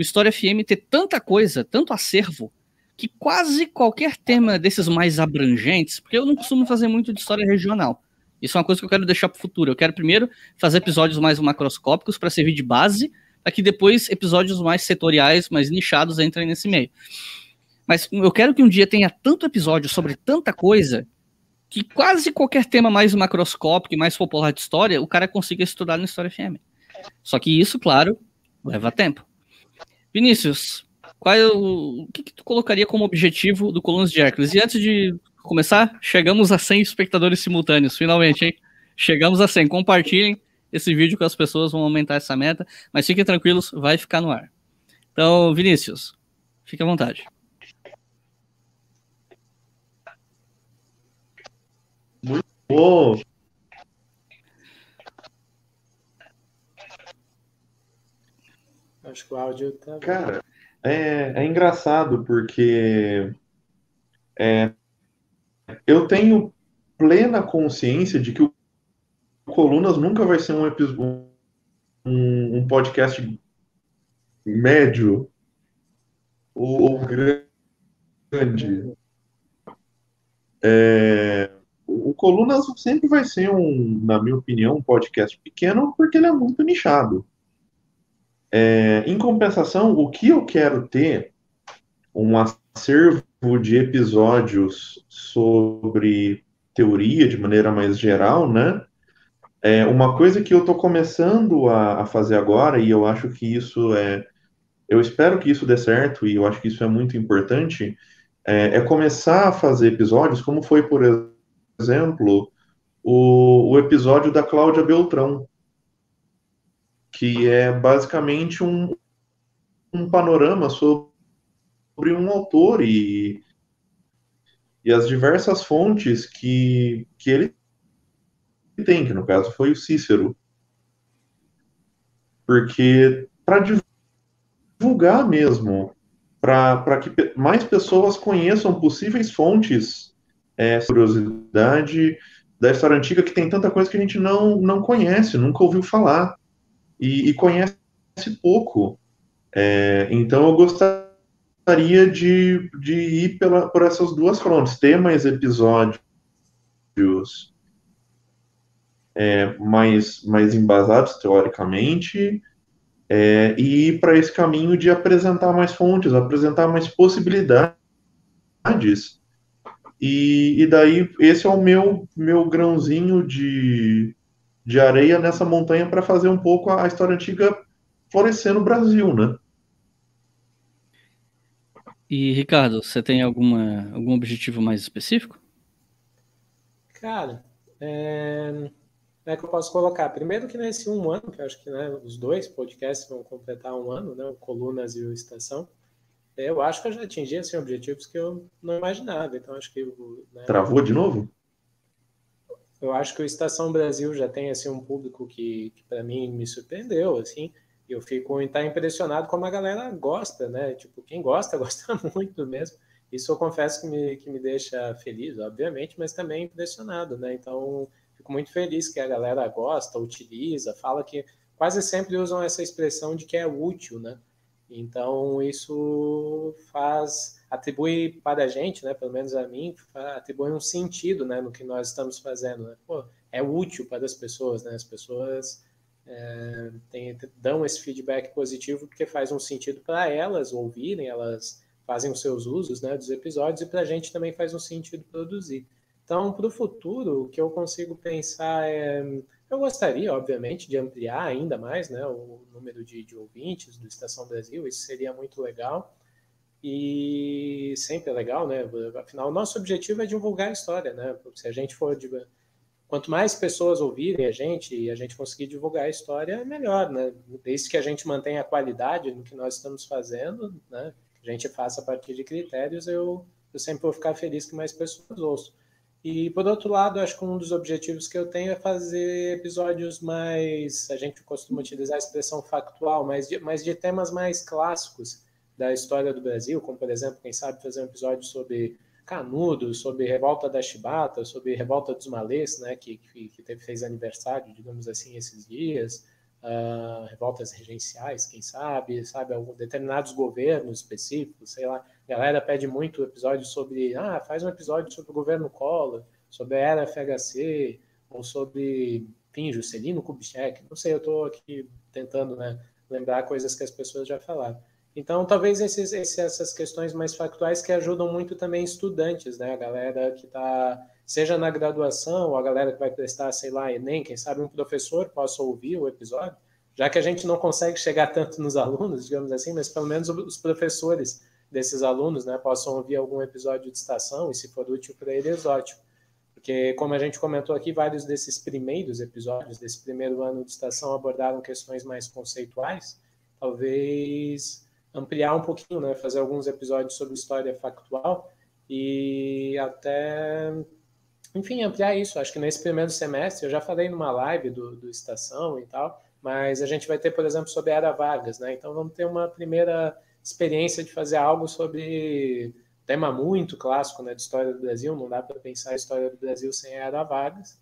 o História FM ter tanta coisa, tanto acervo, que quase qualquer tema desses mais abrangentes, porque eu não costumo fazer muito de história regional. Isso é uma coisa que eu quero deixar para o futuro. Eu quero primeiro fazer episódios mais macroscópicos para servir de base, para que depois episódios mais setoriais, mais nichados entrem nesse meio. Mas eu quero que um dia tenha tanto episódio sobre tanta coisa que quase qualquer tema mais macroscópico e mais popular de história, o cara consiga estudar no História FM. Só que isso, claro, leva tempo. Vinícius, qual é o, o que, que, tu colocaria como objetivo do Colunas de Hércules? E antes de começar, chegamos a 100 espectadores simultâneos, finalmente, hein? Chegamos a 100. Compartilhem esse vídeo com as pessoas, vão aumentar essa meta, mas fiquem tranquilos, vai ficar no ar. Então, Vinícius, fique à vontade. Muito bom. Acho que o áudio tá. Cara, é, é engraçado porque é, eu tenho plena consciência de que o Colunas nunca vai ser um episódio um, um podcast médio ou, ou grande. É, o Colunas sempre vai ser um, na minha opinião, um podcast pequeno porque ele é muito nichado. É, em compensação, o que eu quero ter um acervo de episódios sobre teoria de maneira mais geral, né? É, uma coisa que eu estou começando a, a, fazer agora, e eu acho que isso é. Eu espero que isso dê certo, e eu acho que isso é muito importante, é, é começar a fazer episódios, como foi, por exemplo, o, o episódio da Cláudia Beltrão, que é basicamente um, um panorama sobre um autor e, e as diversas fontes que, que ele tem, que no caso foi o Cícero. Porque para divulgar mesmo, para que mais pessoas conheçam possíveis fontes, é, curiosidade da história antiga, que tem tanta coisa que a gente não, não conhece, nunca ouviu falar e, e conhece pouco. É, então eu gostaria de, de ir pela, por essas duas frontes, ter mais episódios é, mais, mais embasados teoricamente, é, e ir para esse caminho de apresentar mais fontes, apresentar mais possibilidades. E, e daí esse é o meu, meu grãozinho de, de areia nessa montanha para fazer um pouco a, história antiga florescer no Brasil, né? E Ricardo, você tem alguma, algum objetivo mais específico? Cara, é, é que eu posso colocar. Primeiro que nesse um ano, que eu acho que né, os dois podcasts vão completar um ano, né, o Colunas e o Estação, é, eu acho que eu já atingi assim, objetivos que eu não imaginava. Então acho que né, travou de novo eu acho que o Estação Brasil já tem assim um público que, que para mim me surpreendeu assim eu fico tá impressionado como a galera gosta né tipo quem gosta gosta muito mesmo isso eu confesso que me, que me deixa feliz obviamente mas também impressionado né então fico muito feliz que a galera gosta utiliza fala que quase sempre usam essa expressão de que é útil né então isso faz atribui para a gente, né, pelo menos a mim, atribui um sentido né, no que nós estamos fazendo. Né? Pô, é útil para as pessoas, né? as pessoas é, tem, dão esse feedback positivo porque faz um sentido para elas ouvirem, elas fazem os seus usos né, dos episódios e para a gente também faz um sentido produzir. Então, para o futuro, o que eu consigo pensar é. Eu gostaria, obviamente, de ampliar ainda mais né, o número de, de ouvintes do Estação Brasil, isso seria muito legal. E sempre é legal, né? Afinal, o nosso objetivo é divulgar a história, né? Se a gente for. quanto mais pessoas ouvirem a gente e a gente conseguir divulgar a história, é melhor, né? Desde que a gente mantenha a qualidade no que nós estamos fazendo, né? a gente faça a partir de critérios, eu, eu sempre vou ficar feliz que mais pessoas ouçam. E, por outro lado, acho que um dos objetivos que eu tenho é fazer episódios mais. A gente costuma utilizar a expressão factual, mas de, mas de temas mais clássicos da história do Brasil, como, por exemplo, quem sabe fazer um episódio sobre Canudos, sobre Revolta da Chibata, sobre Revolta dos Malês, né, que, que, que teve, fez aniversário, digamos assim, esses dias, uh, revoltas regenciais, quem sabe, sabe, algum, determinados governos específicos, sei lá, a galera pede muito episódio sobre, ah, faz um episódio sobre o governo Collor, sobre a era FHC, ou sobre, enfim, Juscelino Kubitschek, não sei, eu estou aqui tentando, né, lembrar coisas que as pessoas já falaram. Então, talvez esses, essas questões mais factuais que ajudam muito também estudantes, né? A galera que está, seja na graduação, ou a galera que vai prestar, sei lá, Enem, quem sabe um professor possa ouvir o episódio, já que a gente não consegue chegar tanto nos alunos, digamos assim, mas pelo menos os professores desses alunos, né, possam ouvir algum episódio de estação e, se for útil para eles, ótimo. Porque, como a gente comentou aqui, vários desses primeiros episódios, desse primeiro ano de estação, abordaram questões mais conceituais. Talvez ampliar um pouquinho, né? Fazer alguns episódios sobre história factual e até, enfim, ampliar isso. Acho que nesse primeiro semestre, eu já falei numa live do, do Estação e tal, mas a gente vai ter, por exemplo, sobre Era Vargas, né? Então vamos ter uma primeira experiência de fazer algo sobre tema muito clássico, né, de história do Brasil. Não dá para pensar a história do Brasil sem Era Vargas.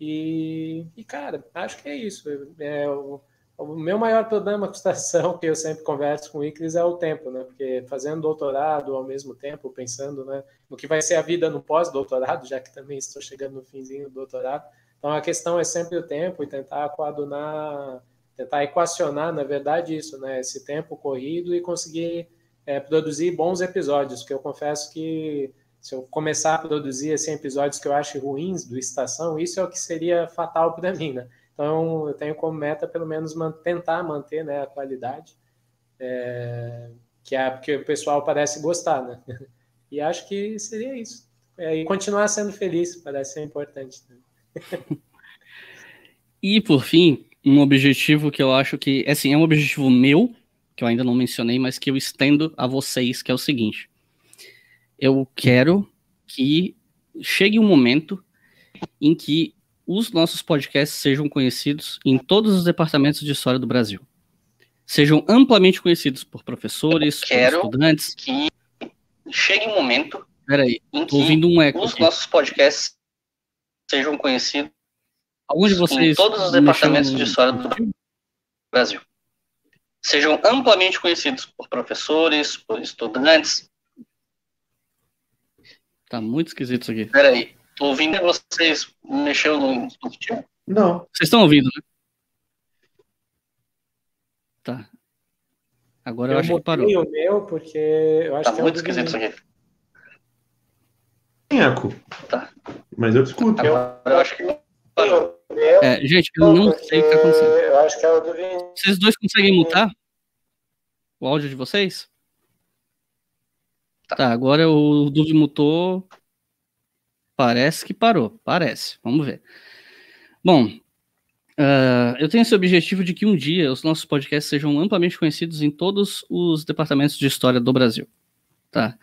E, e, cara, acho que é isso. É, eu, o meu maior problema com estação, que eu sempre converso com o Iclis, é o tempo, né? Porque fazendo doutorado ao mesmo tempo, pensando né, no que vai ser a vida no pós-doutorado, já que também estou chegando no finzinho do doutorado. Então, a questão é sempre o tempo e tentar coadunar, tentar equacionar, na verdade, isso, né? Esse tempo corrido e conseguir é, produzir bons episódios, porque eu confesso que se eu começar a produzir assim, episódios que eu acho ruins do Estação, isso é o que seria fatal para mim, né? Então, eu tenho como meta, pelo menos, man tentar manter né, a qualidade, é, que é porque o pessoal parece gostar, né? E acho que seria isso. É, e continuar sendo feliz parece ser importante. Né? e, por fim, um objetivo que eu acho que, assim, é um objetivo meu, que eu ainda não mencionei, mas que eu estendo a vocês, que é o seguinte. Eu quero que chegue um momento em que os nossos podcasts sejam conhecidos em todos os departamentos de história do Brasil. Sejam amplamente conhecidos por professores, por estudantes. Que chegue um momento Peraí, estou ouvindo um eco os aqui. nossos podcasts sejam conhecidos Alguns de vocês em todos os departamentos de história do Brasil. Sejam amplamente conhecidos por professores, por estudantes. Tá muito esquisito isso aqui. Peraí, Tô ouvindo é vocês mexeu no Não. Vocês estão ouvindo, né? Tá. Agora eu, eu acho que parou. Eu o meu, porque eu acho tá que é muito é esquisito isso aqui. Tem eco. Tá. Mas eu escuto eu, eu acho que parou. É, gente, eu não sei o que tá acontecendo. Eu acho que é o do Vocês dois conseguem mutar o áudio de vocês? Tá, tá agora o Duvi mutou. Parece que parou, parece. Vamos ver. Bom, uh, eu tenho esse objetivo de que um dia os nossos podcasts sejam amplamente conhecidos em todos os departamentos de história do Brasil. Tá?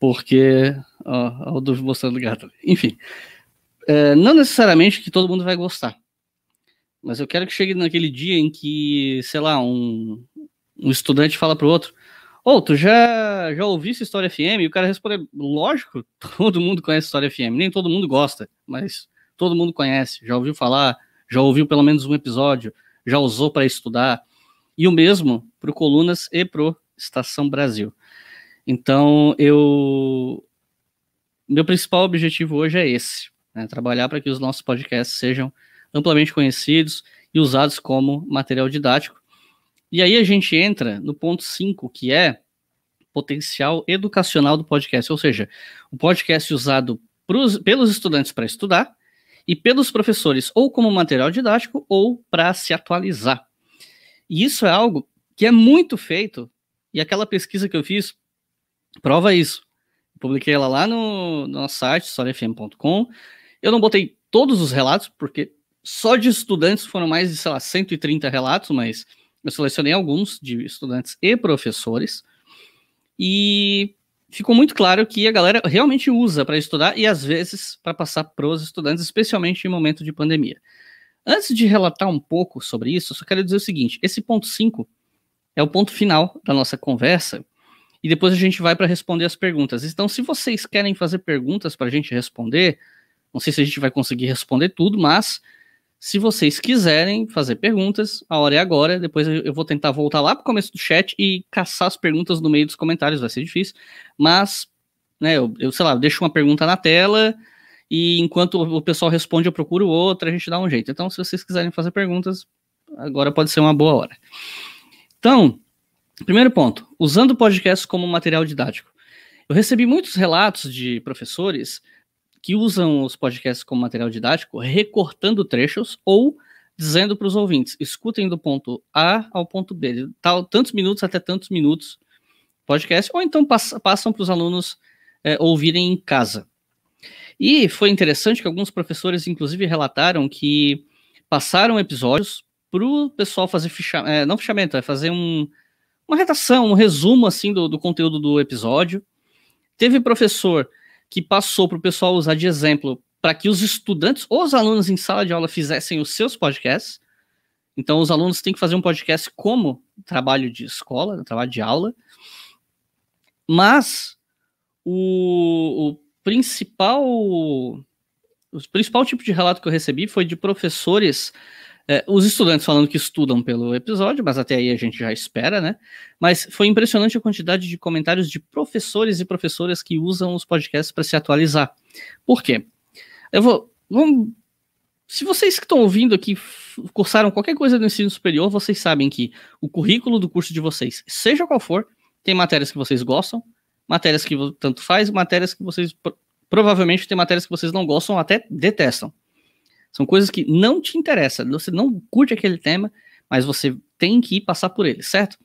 Porque. Ó, o Duvo mostrando gato. Enfim. Uh, não necessariamente que todo mundo vai gostar. Mas eu quero que chegue naquele dia em que, sei lá, um, um estudante fala para o outro: ou, oh, tu já, já essa História FM? E o cara respondeu, lógico, todo mundo conhece História FM. Nem todo mundo gosta, mas todo mundo conhece. Já ouviu falar, já ouviu pelo menos um episódio, já usou para estudar. E o mesmo para o Colunas e pro Estação Brasil. Então, eu... Meu principal objetivo hoje é esse, né? trabalhar para que os nossos podcasts sejam amplamente conhecidos e usados como material didático e aí a gente entra no ponto 5, que é potencial educacional do podcast, ou seja, o podcast é usado pros, pelos estudantes para estudar e pelos professores ou como material didático ou para se atualizar. E isso é algo que é muito feito, e aquela pesquisa que eu fiz prova isso. publiquei ela lá no, no nosso site, historiafm.com. Eu não botei todos os relatos, porque só de estudantes foram mais de, sei lá, 130 relatos, mas eu selecionei alguns de estudantes e professores e ficou muito claro que a galera realmente usa para estudar e às vezes para passar para os estudantes, especialmente em momento de pandemia. Antes de relatar um pouco sobre isso, eu só quero dizer o seguinte: esse ponto 5 é o ponto final da nossa conversa e depois a gente vai para responder as perguntas. Então, se vocês querem fazer perguntas para a gente responder, não sei se a gente vai conseguir responder tudo, mas se vocês quiserem fazer perguntas, a hora é agora. Depois eu vou tentar voltar lá para o começo do chat e caçar as perguntas no meio dos comentários, vai ser difícil. Mas, né, eu, eu sei lá, eu deixo uma pergunta na tela e enquanto o pessoal responde, eu procuro outra, a gente dá um jeito. Então, se vocês quiserem fazer perguntas, agora pode ser uma boa hora. Então, primeiro ponto: usando o podcast como material didático. Eu recebi muitos relatos de professores que usam os podcasts como material didático, recortando trechos ou dizendo para os ouvintes: escutem do ponto A ao ponto B, tal, tantos minutos até tantos minutos podcast, ou então passam para os alunos é, ouvirem em casa. E foi interessante que alguns professores, inclusive, relataram que passaram episódios para o pessoal fazer fichamento, é, não fichamento, é fazer um, uma redação, um resumo assim do, do conteúdo do episódio. Teve professor que passou para o pessoal usar de exemplo para que os estudantes ou os alunos em sala de aula fizessem os seus podcasts. Então, os alunos têm que fazer um podcast como trabalho de escola, trabalho de aula. Mas o, o principal o principal tipo de relato que eu recebi foi de professores é, os estudantes falando que estudam pelo episódio, mas até aí a gente já espera, né? Mas foi impressionante a quantidade de comentários de professores e professoras que usam os podcasts para se atualizar. Por quê? Eu vou. Vamos, se vocês que estão ouvindo aqui cursaram qualquer coisa do ensino superior, vocês sabem que o currículo do curso de vocês, seja qual for, tem matérias que vocês gostam, matérias que tanto faz, matérias que vocês provavelmente tem matérias que vocês não gostam, até detestam. São coisas que não te interessam, você não curte aquele tema, mas você tem que passar por ele, certo?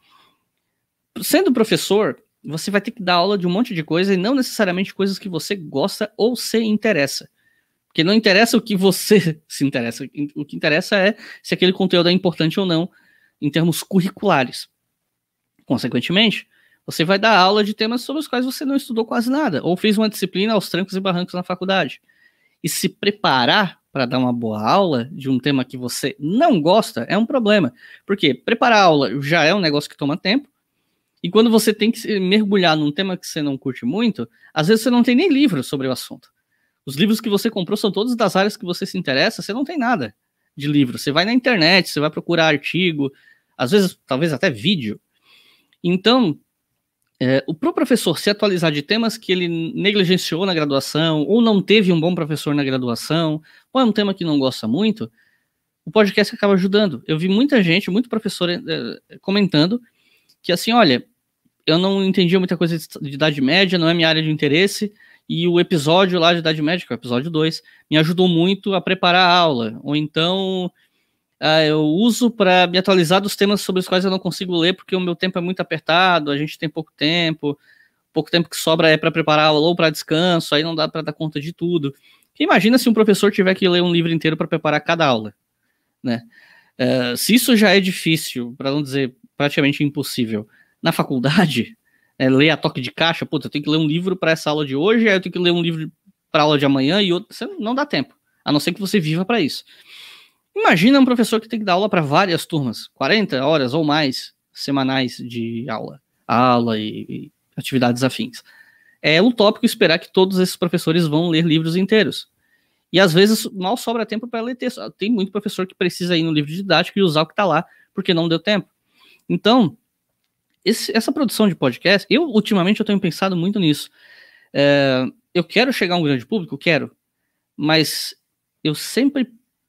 Sendo professor, você vai ter que dar aula de um monte de coisa e não necessariamente coisas que você gosta ou se interessa. Porque não interessa o que você se interessa, o que interessa é se aquele conteúdo é importante ou não em termos curriculares. Consequentemente, você vai dar aula de temas sobre os quais você não estudou quase nada, ou fez uma disciplina aos trancos e barrancos na faculdade. E se preparar para dar uma boa aula de um tema que você não gosta é um problema. Porque preparar aula já é um negócio que toma tempo. E quando você tem que mergulhar num tema que você não curte muito, às vezes você não tem nem livro sobre o assunto. Os livros que você comprou são todos das áreas que você se interessa, você não tem nada de livro. Você vai na internet, você vai procurar artigo, às vezes, talvez até vídeo. Então, é, o pro professor se atualizar de temas que ele negligenciou na graduação, ou não teve um bom professor na graduação, ou é um tema que não gosta muito, o podcast acaba ajudando. Eu vi muita gente, muito professor é, é comentando que assim, olha, eu não entendia muita coisa de Idade Média, não é minha área de interesse, e o episódio lá de Idade Média, que é o episódio 2, me ajudou muito a preparar a aula. Ou então, uh, eu uso para me atualizar dos temas sobre os quais eu não consigo ler, porque o meu tempo é muito apertado, a gente tem pouco tempo, pouco tempo que sobra é para preparar aula ou para descanso, aí não dá para dar conta de tudo. imagina se um professor tiver que ler um livro inteiro para preparar cada aula, né? Uh, se isso já é difícil, para não dizer praticamente impossível, na faculdade, é, ler a toque de caixa, puta, eu tenho que ler um livro para essa aula de hoje, aí eu tenho que ler um livro para aula de amanhã e outro, não dá tempo, a não ser que você viva para isso. Imagina um professor que tem que dar aula para várias turmas, 40 horas ou mais semanais de aula, aula e, e atividades afins. É utópico esperar que todos esses professores vão ler livros inteiros. E às vezes mal sobra tempo para ler texto. Tem muito professor que precisa ir no livro didático e usar o que está lá, porque não deu tempo. Então, esse, essa produção de podcast, eu ultimamente eu tenho pensado muito nisso. É, eu quero chegar a um grande público, quero, mas eu sempre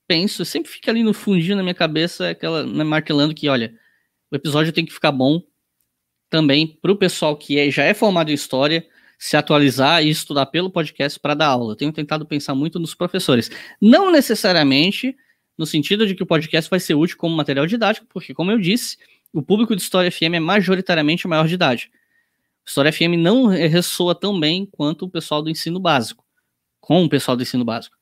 penso, sempre fica ali no fundinho na minha cabeça, aquela né, martelando que, olha, o episódio tem que ficar bom também para o pessoal que é, já é formado em história se atualizar e estudar pelo podcast para dar aula. Eu tenho tentado pensar muito nos professores. Não necessariamente no sentido de que o podcast vai ser útil como material didático, porque, como eu disse, o público de História FM é majoritariamente maior de idade. História FM não ressoa tão bem quanto o pessoal do ensino básico, com o pessoal do ensino básico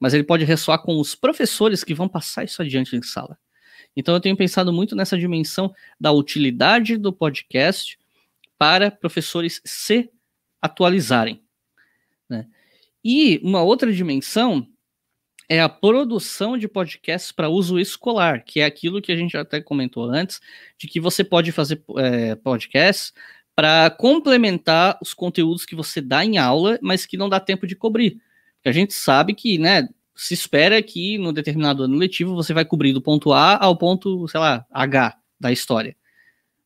mas ele pode ressoar com os professores que vão passar isso adiante em sala. Então eu tenho pensado muito nessa dimensão da utilidade do podcast para professores se atualizarem. Né? E uma outra dimensão é a produção de podcasts para uso escolar, que é aquilo que a gente até comentou antes, de que você pode fazer é, podcasts para complementar os conteúdos que você dá em aula, mas que não dá tempo de cobrir. Porque a gente sabe que, né, se espera que no determinado ano letivo você vai cobrir do ponto A ao ponto, sei lá, H da história.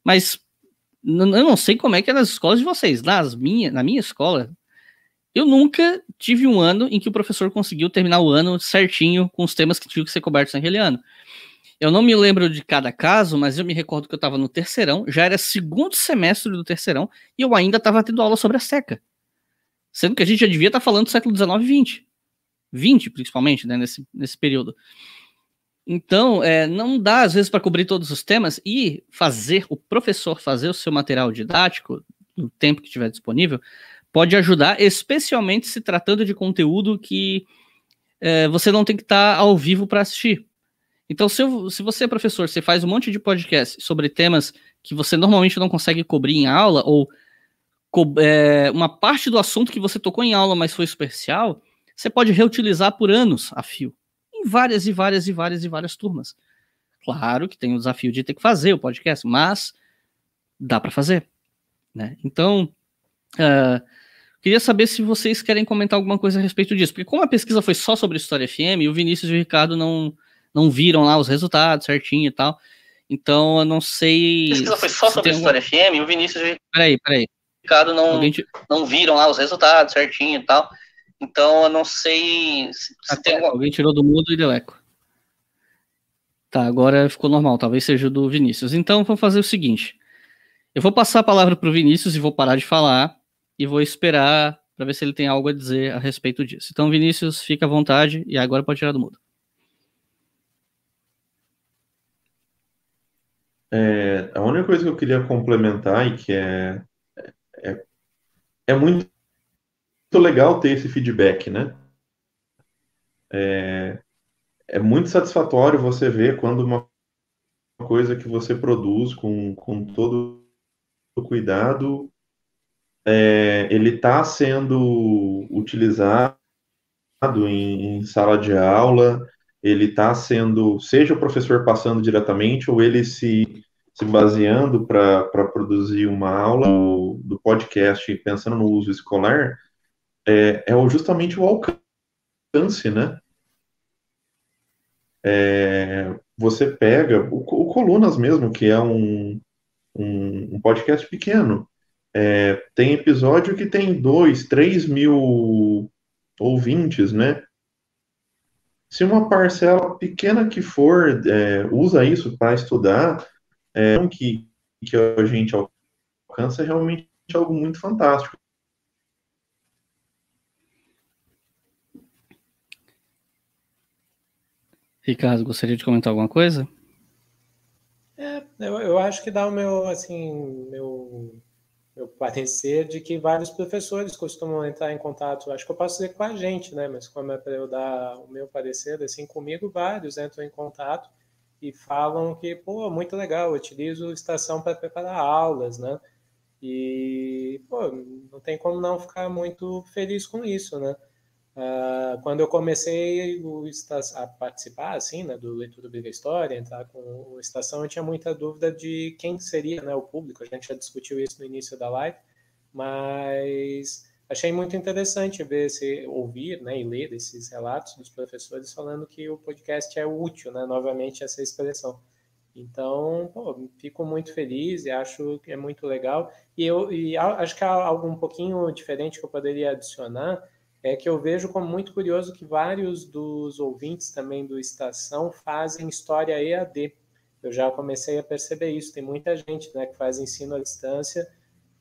Mas eu não sei como é que é nas escolas de vocês. Nas minha, na minha escola, eu nunca tive um ano em que o professor conseguiu terminar o ano certinho com os temas que tinham que ser cobertos naquele ano. Eu não me lembro de cada caso, mas eu me recordo que eu estava no terceirão, já era segundo semestre do terceirão, e eu ainda estava tendo aula sobre a seca. Sendo que a gente já devia estar tá falando do século XIX e XX. XX, principalmente, né, nesse, nesse período. Então, é, não dá, às vezes, para cobrir todos os temas e fazer o professor fazer o seu material didático, no tempo que tiver disponível, pode ajudar, especialmente se tratando de conteúdo que é, você não tem que estar tá ao vivo para assistir. Então, se, eu, se você é professor, você faz um monte de podcast sobre temas que você normalmente não consegue cobrir em aula, ou é, uma parte do assunto que você tocou em aula, mas foi superficial, você pode reutilizar por anos a fio, em várias e várias e várias e várias turmas. Claro que tem o desafio de ter que fazer o podcast, mas dá para fazer. Né? Então, uh, queria saber se vocês querem comentar alguma coisa a respeito disso, porque como a pesquisa foi só sobre História FM, o Vinícius e o Ricardo não, não viram lá os resultados certinho e tal, então eu não sei... A pesquisa foi só sobre História algum... FM, o Vinícius... Peraí, peraí não, te... não viram lá os resultados certinho e tal. Então eu não sei se, se tem alguma... Alguém tirou do mudo e deleco. Tá, agora ficou normal, talvez seja do Vinícius. Então vou fazer o seguinte. Eu vou passar a palavra para o Vinícius e vou parar de falar e vou esperar para ver se ele tem algo a dizer a respeito disso. Então, Vinícius, fica à vontade e agora pode tirar do mudo. É, a única coisa que eu queria complementar e que é é, é muito, muito legal ter esse feedback, né? É, é muito satisfatório você ver quando uma coisa que você produz com, com todo o cuidado, é, ele está sendo utilizado em, em, sala de aula, ele está sendo, seja o professor passando diretamente ou ele se se baseando para produzir uma aula do, do podcast pensando no uso escolar é, é justamente o alcance, né? É, você pega o, o, Colunas mesmo, que é um, um, um podcast pequeno. É, tem episódio que tem dois três mil ouvintes, né? Se uma parcela pequena que for é, usa isso para estudar, é, que, que a gente alcança é realmente algo muito fantástico. Ricardo, gostaria de comentar alguma coisa? É, eu, eu acho que dá o meu, assim, meu, meu parecer de que vários professores costumam entrar em contato, acho que eu posso dizer com a gente, né, mas como é para eu dar o meu parecer, assim, comigo vários entram em contato, e falam que, pô, muito legal, utilizo estação para preparar aulas, né? E, pô, não tem como não ficar muito feliz com isso, né? Uh, quando eu comecei a participar, assim, né, do Leitura Briga História, entrar com o Estação, eu tinha muita dúvida de quem seria né, o público, a gente já discutiu isso no início da live, mas achei muito interessante ver ouvir né, e ler esses relatos dos professores falando que o podcast é útil, né, novamente essa expressão. Então, pô, fico muito feliz e acho que é muito legal. E eu e acho que há algo um pouquinho diferente que eu poderia adicionar é que eu vejo como muito curioso que vários dos ouvintes também do Estação fazem história EAD. Eu já comecei a perceber isso. Tem muita gente né, que faz ensino à distância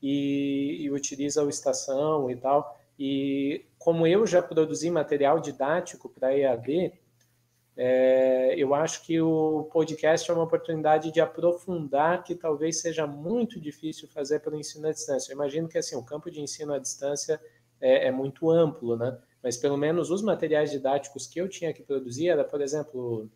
e, e utiliza o estação e tal. E como eu já produzi material didático para EAD, é, eu acho que o podcast é uma oportunidade de aprofundar que talvez seja muito difícil fazer o ensino à distância. Eu imagino que assim o campo de ensino à distância é, é muito amplo, né? Mas pelo menos os materiais didáticos que eu tinha que produzir era, por exemplo,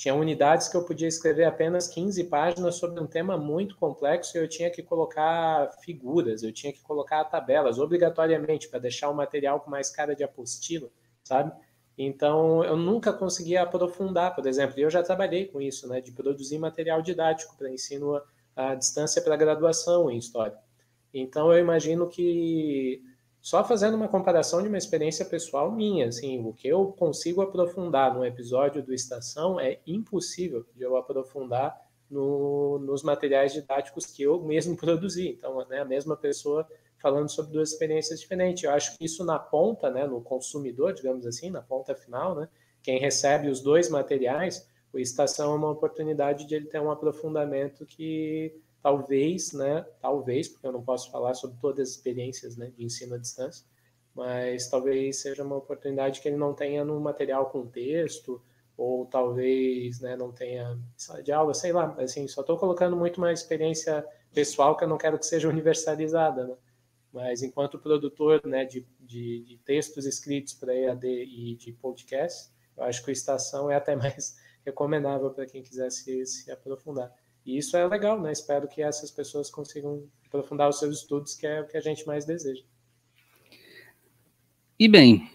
tinha unidades que eu podia escrever apenas 15 páginas sobre um tema muito complexo e eu tinha que colocar figuras, eu tinha que colocar tabelas, obrigatoriamente, para deixar o material com mais cara de apostila, sabe? Então, eu nunca conseguia aprofundar, por exemplo, e eu já trabalhei com isso, né, de produzir material didático para ensino à distância para graduação em História. Então, eu imagino que só fazendo uma comparação de uma experiência pessoal minha, assim, o que eu consigo aprofundar num episódio do Estação é impossível de eu aprofundar no, nos materiais didáticos que eu mesmo produzi. Então, né, a mesma pessoa falando sobre duas experiências diferentes. Eu acho que isso na ponta, né, no consumidor, digamos assim, na ponta final, né, quem recebe os dois materiais, o Estação é uma oportunidade de ele ter um aprofundamento que talvez, né, talvez, porque eu não posso falar sobre todas as experiências né, de ensino à distância, mas talvez seja uma oportunidade que ele não tenha no material com texto, ou talvez né, não tenha sala de aula, sei lá, assim, só estou colocando muito uma experiência pessoal que eu não quero que seja universalizada, né? mas enquanto produtor né, de, de, de textos escritos para EAD e de podcast, eu acho que o Estação é até mais recomendável para quem quiser se, se aprofundar. E isso é legal, né? Espero que essas pessoas consigam aprofundar os seus estudos, que é o que a gente mais deseja. E bem,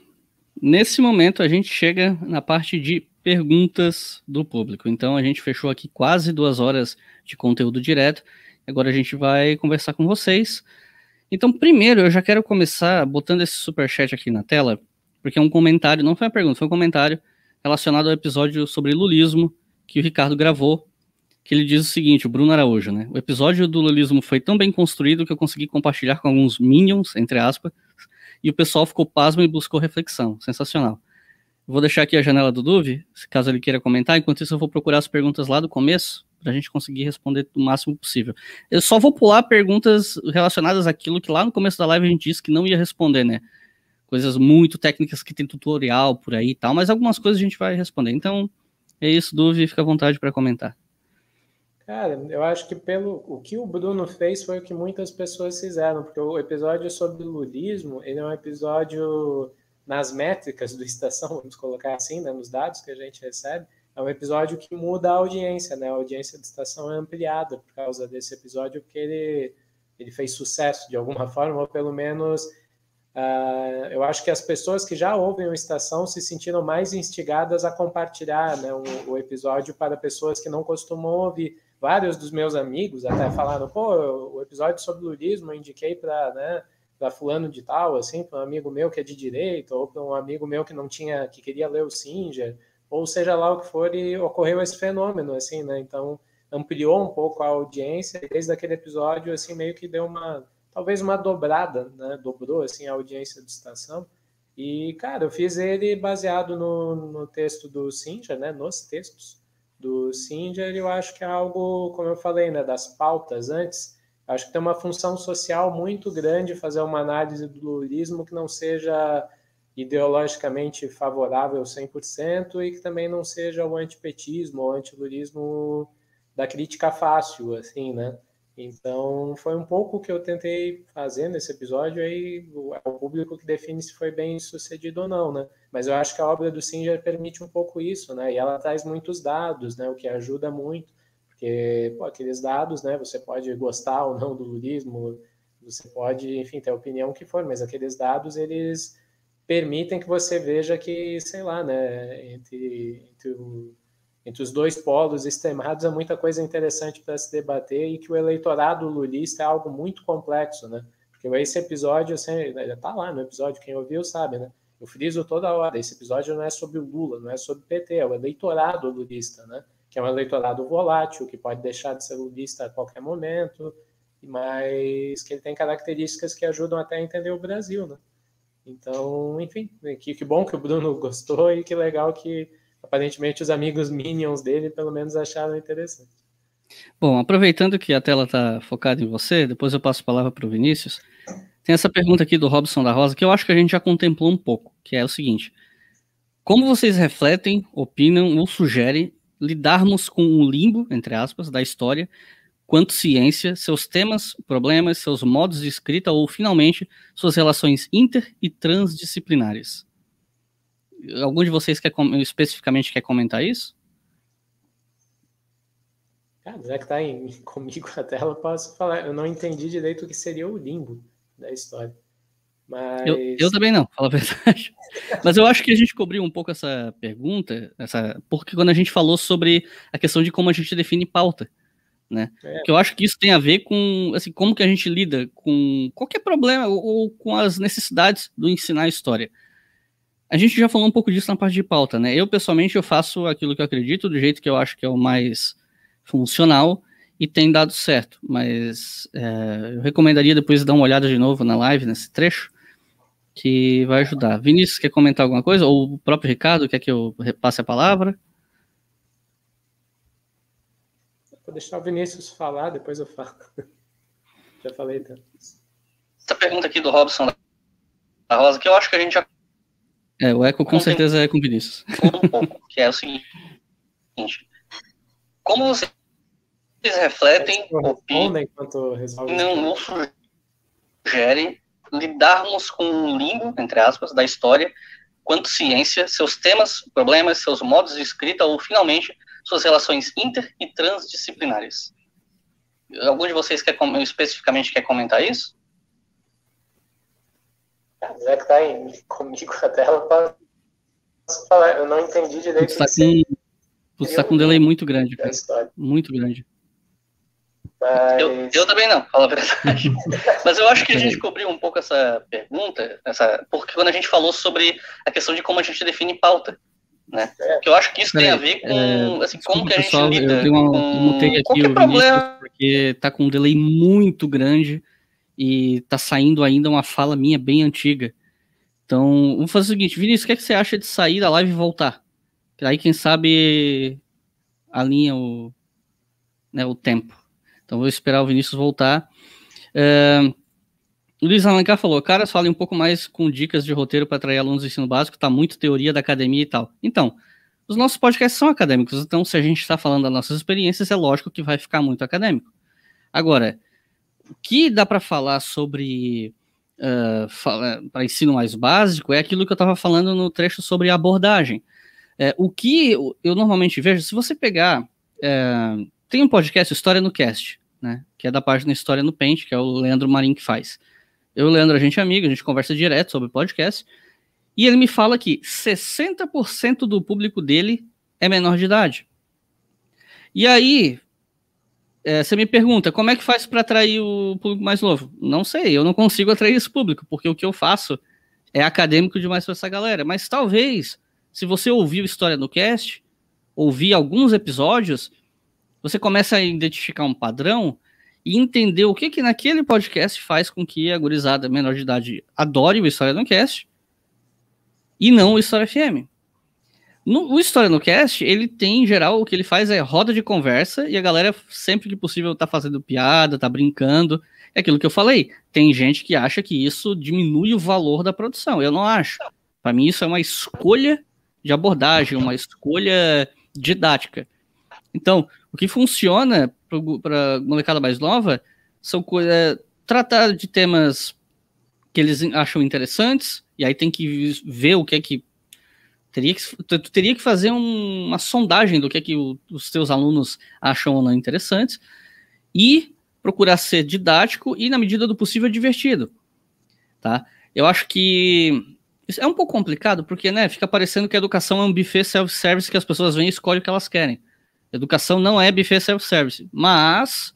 nesse momento a gente chega na parte de perguntas do público. Então a gente fechou aqui quase duas horas de conteúdo direto. Agora a gente vai conversar com vocês. Então, primeiro, eu já quero começar botando esse super chat aqui na tela, porque é um comentário, não foi uma pergunta, foi um comentário relacionado ao episódio sobre lulismo que o Ricardo gravou que ele diz o seguinte, o Bruno Araújo, né? O episódio do lulismo foi tão bem construído que eu consegui compartilhar com alguns minions, entre aspas, e o pessoal ficou pasmo e buscou reflexão. Sensacional. Vou deixar aqui a janela do Duve, caso ele queira comentar. Enquanto isso, eu vou procurar as perguntas lá do começo, para a gente conseguir responder o máximo possível. Eu só vou pular perguntas relacionadas àquilo que lá no começo da live a gente disse que não ia responder, né? Coisas muito técnicas que tem tutorial por aí e tal, mas algumas coisas a gente vai responder. Então, é isso, Duve, fica à vontade para comentar. Cara, eu acho que pelo o que o Bruno fez foi o que muitas pessoas fizeram, porque o episódio sobre o lulismo, ele é um episódio nas métricas do estação, vamos colocar assim, né, nos dados que a gente recebe, é um episódio que muda a audiência, né? A audiência do estação é ampliada por causa desse episódio, porque ele ele fez sucesso de alguma forma, ou pelo menos uh, eu acho que as pessoas que já ouvem o Estação se sentiram mais instigadas a compartilhar né, o, o episódio para pessoas que não costumam ouvir vários dos meus amigos até falaram, pô, o episódio sobre lulismo eu indiquei para né, fulano de tal, assim, para um amigo meu que é de direito, ou para um amigo meu que não tinha, que queria ler o Singer, ou seja lá o que for, e ocorreu esse fenômeno, assim, né? Então ampliou um pouco a audiência desde aquele episódio, assim, meio que deu uma, talvez uma dobrada, né? Dobrou, assim, a audiência de Estação. E, cara, eu fiz ele baseado no, no texto do Singer, né? Nos textos do Singer, eu acho que é algo, como eu falei, né, das pautas antes, acho que tem uma função social muito grande fazer uma análise do lulismo que não seja ideologicamente favorável 100% e que também não seja o antipetismo o antilulismo da crítica fácil, assim, né? Então, foi um pouco o que eu tentei fazer nesse episódio, aí é o público que define se foi bem sucedido ou não, né? Mas eu acho que a obra do Singer permite um pouco isso, né? E ela traz muitos dados, né? O que ajuda muito, porque pô, aqueles dados, né? Você pode gostar ou não do lulismo, você pode, enfim, ter a opinião que for, mas aqueles dados, eles permitem que você veja que, sei lá, né? Entre, entre o entre os dois polos extremados há é muita coisa interessante para se debater e que o eleitorado lulista é algo muito complexo, né? Porque esse episódio, assim, né, tá lá no episódio, quem ouviu sabe, né? Eu friso toda hora, esse episódio não é sobre o Lula, não é sobre o PT, é o eleitorado lulista, né? Que é um eleitorado volátil, que pode deixar de ser lulista a qualquer momento, mas que ele tem características que ajudam até a entender o Brasil, né? Então, enfim, que, que bom que o Bruno gostou e que legal que aparentemente os amigos minions dele pelo menos acharam interessante. Bom, aproveitando que a tela está focada em você, depois eu passo a palavra para o Vinícius. Tem essa pergunta aqui do Robson da Rosa que eu acho que a gente já contemplou um pouco, que é o seguinte: como vocês refletem, opinam ou sugerem lidarmos com o limbo, entre aspas, da história, quanto ciência, seus temas, problemas, seus modos de escrita ou, finalmente, suas relações inter e transdisciplinares? Algum de vocês quer especificamente quer comentar isso? Cara, já que está comigo a tela, eu posso falar. Eu não entendi direito o que seria o limbo da história. Mas... Eu, eu, também não, fala a verdade. Mas eu acho que a gente cobriu um pouco essa pergunta, essa... porque quando a gente falou sobre a questão de como a gente define pauta, né? É. Que eu acho que isso tem a ver com assim, como que a gente lida com qualquer problema ou, ou com as necessidades do ensinar história. A gente já falou um pouco disso na parte de pauta, né? Eu, pessoalmente, eu faço aquilo que eu acredito, do jeito que eu acho que é o mais funcional e tem dado certo. Mas é, eu recomendaria depois dar uma olhada de novo na live, nesse trecho, que vai ajudar. Vinícius, quer comentar alguma coisa? Ou o próprio Ricardo quer que eu repasse a palavra? Vou deixar o Vinícius falar, depois eu falo. Já falei, então. Essa pergunta aqui do Robson da Rosa, que eu acho que a gente já é, o Eco com certeza é com Vinícius. que é o seguinte. Como vocês refletem, opinam, não, não sugerem lidarmos com o limbo, entre aspas, da história, quanto ciência, seus temas, problemas, seus modos de escrita ou, finalmente, suas relações inter e transdisciplinares. Algum de vocês quer, especificamente quer comentar isso? Já que tá aí comigo a tela, posso falar. Eu não entendi direito. Tá você tá com, você tá com um delay muito grande, cara. Muito grande. Mas... Eu, eu, também não, fala a verdade. Mas eu acho que a gente cobriu um pouco essa pergunta, essa, porque quando a gente falou sobre a questão de como a gente define pauta, né? É. Que eu acho que isso Peraí, tem a ver com é, assim, desculpa, como que a gente pessoal, lida. Eu, uma, eu mutei aqui o Vinícius, porque está com um delay muito grande e tá saindo ainda uma fala minha bem antiga. Então, vamos fazer o seguinte, Vinícius, o que, é que você acha de sair da live e voltar? Aí, quem sabe, alinha o, né, o tempo. Então, vou esperar o Vinícius voltar. Uh, Luiz Alencar falou, caras, falem um pouco mais com dicas de roteiro para atrair alunos do ensino básico, tá muito teoria da academia e tal. Então, os nossos podcasts são acadêmicos, então se a gente está falando das nossas experiências, é lógico que vai ficar muito acadêmico. Agora, o que dá para falar sobre uh, ah, para ensino mais básico é aquilo que eu estava falando no trecho sobre abordagem. É, o que eu, eu, normalmente vejo, se você pegar. É, tem um podcast, História no Cast, né? Que é da página História no Paint, que é o Leandro Marim que faz. Eu e o Leandro, a gente é amigo, a gente conversa direto sobre podcast. E ele me fala que 60% do público dele é menor de idade. E aí, é, você me pergunta, como é que faz para atrair o público mais novo? Não sei, eu não consigo atrair esse público, porque o que eu faço é acadêmico demais para essa galera. Mas talvez, se você ouviu História no Cast, ouvir alguns episódios, você começa a identificar um padrão e entender o que que naquele podcast faz com que a gurizada menor de idade adore o História no Cast e não o História FM. No, o História no Cast, ele tem, em geral, o que ele faz é roda de conversa e a galera, sempre que possível, tá fazendo piada, tá brincando. É aquilo que eu falei. Tem gente que acha que isso diminui o valor da produção. Eu não acho. Para mim, isso é uma escolha de abordagem, uma escolha didática. Então, o que funciona para molecada mais nova são coisas. É, tratar de temas que eles acham interessantes, e aí tem que ver o que é que Teria que, tu, teria que fazer um, uma sondagem do que é que o, os teus alunos acham ou não interessantes e procurar ser didático e, na medida do possível, divertido. Tá? Eu acho que isso é um pouco complicado, porque né, fica parecendo que a educação é um buffet self-service que as pessoas vêm e escolhem o que elas querem. educação não é buffet self-service, mas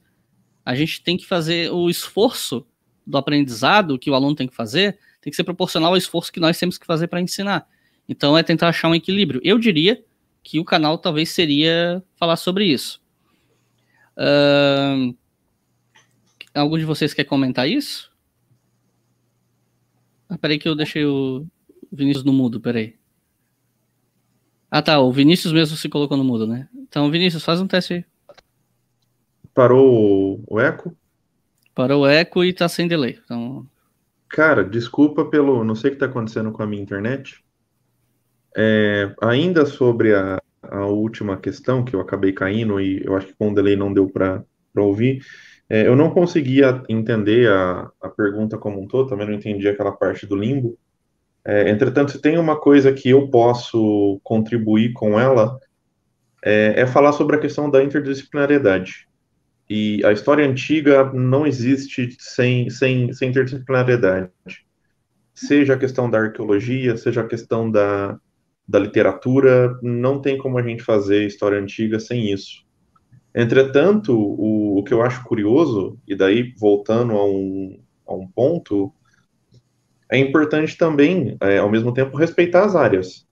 a gente tem que fazer o esforço do aprendizado que o aluno tem que fazer, tem que ser proporcional ao esforço que nós temos que fazer para ensinar. Então é tentar achar um equilíbrio. Eu diria que o canal talvez seria falar sobre isso. Uh, algum de vocês quer comentar isso? Ah, peraí que eu deixei o Vinícius no mudo, peraí. Ah tá, o Vinícius mesmo se colocou no mudo, né? Então, Vinícius, faz um teste aí. Parou o eco? Parou o eco e tá sem delay. Então... Cara, desculpa pelo. Não sei o que tá acontecendo com a minha internet. É, ainda sobre a, a, última questão, que eu acabei caindo e eu acho que com o delay não deu para ouvir, é, eu não conseguia entender a, a pergunta como um todo, também não entendi aquela parte do limbo. É, entretanto, se tem uma coisa que eu posso contribuir com ela, é, é, falar sobre a questão da interdisciplinariedade. E a história antiga não existe sem, sem, sem interdisciplinariedade. Seja a questão da arqueologia, seja a questão da, da literatura, não tem como a gente fazer história antiga sem isso. Entretanto, o, o que eu acho curioso, e daí voltando a um, a um ponto, é importante também, é, ao mesmo tempo, respeitar as áreas.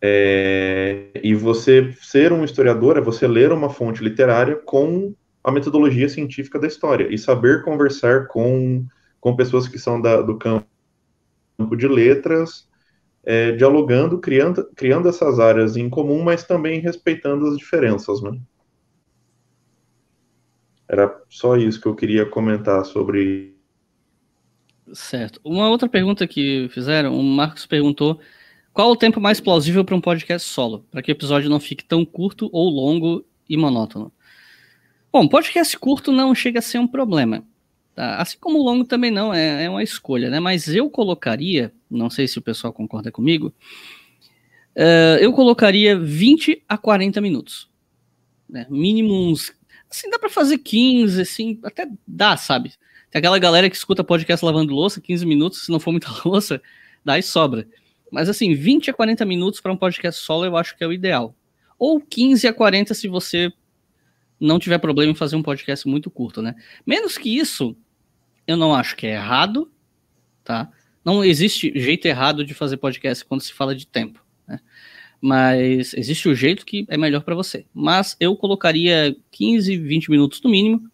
É, e você ser um historiador é você ler uma fonte literária com a metodologia científica da história e saber conversar com, com pessoas que são da, do campo de letras é, dialogando, criando, criando essas áreas em comum, mas também respeitando as diferenças, né? Era só isso que eu queria comentar sobre. Certo. Uma outra pergunta que fizeram, o Marcos perguntou qual o tempo mais plausível para um podcast solo, para que o episódio não fique tão curto ou longo e monótono. Bom, podcast curto não chega a ser um problema. Tá, assim como o longo também não, é, é uma escolha, né? Mas eu colocaria, não sei se o pessoal concorda comigo, uh, eu colocaria 20 a 40 minutos. Né? Mínimo uns. Assim, dá para fazer 15, assim, até dá, sabe? Tem aquela galera que escuta podcast lavando louça, 15 minutos, se não for muita louça, dá e sobra. Mas assim, 20 a 40 minutos para um podcast solo eu acho que é o ideal. Ou 15 a 40 se você não tiver problema em fazer um podcast muito curto, né? Menos que isso, eu não acho que é errado, tá? Não existe jeito errado de fazer podcast quando se fala de tempo, né? Mas existe o jeito que é melhor para você. Mas eu colocaria 15, 20 minutos no mínimo,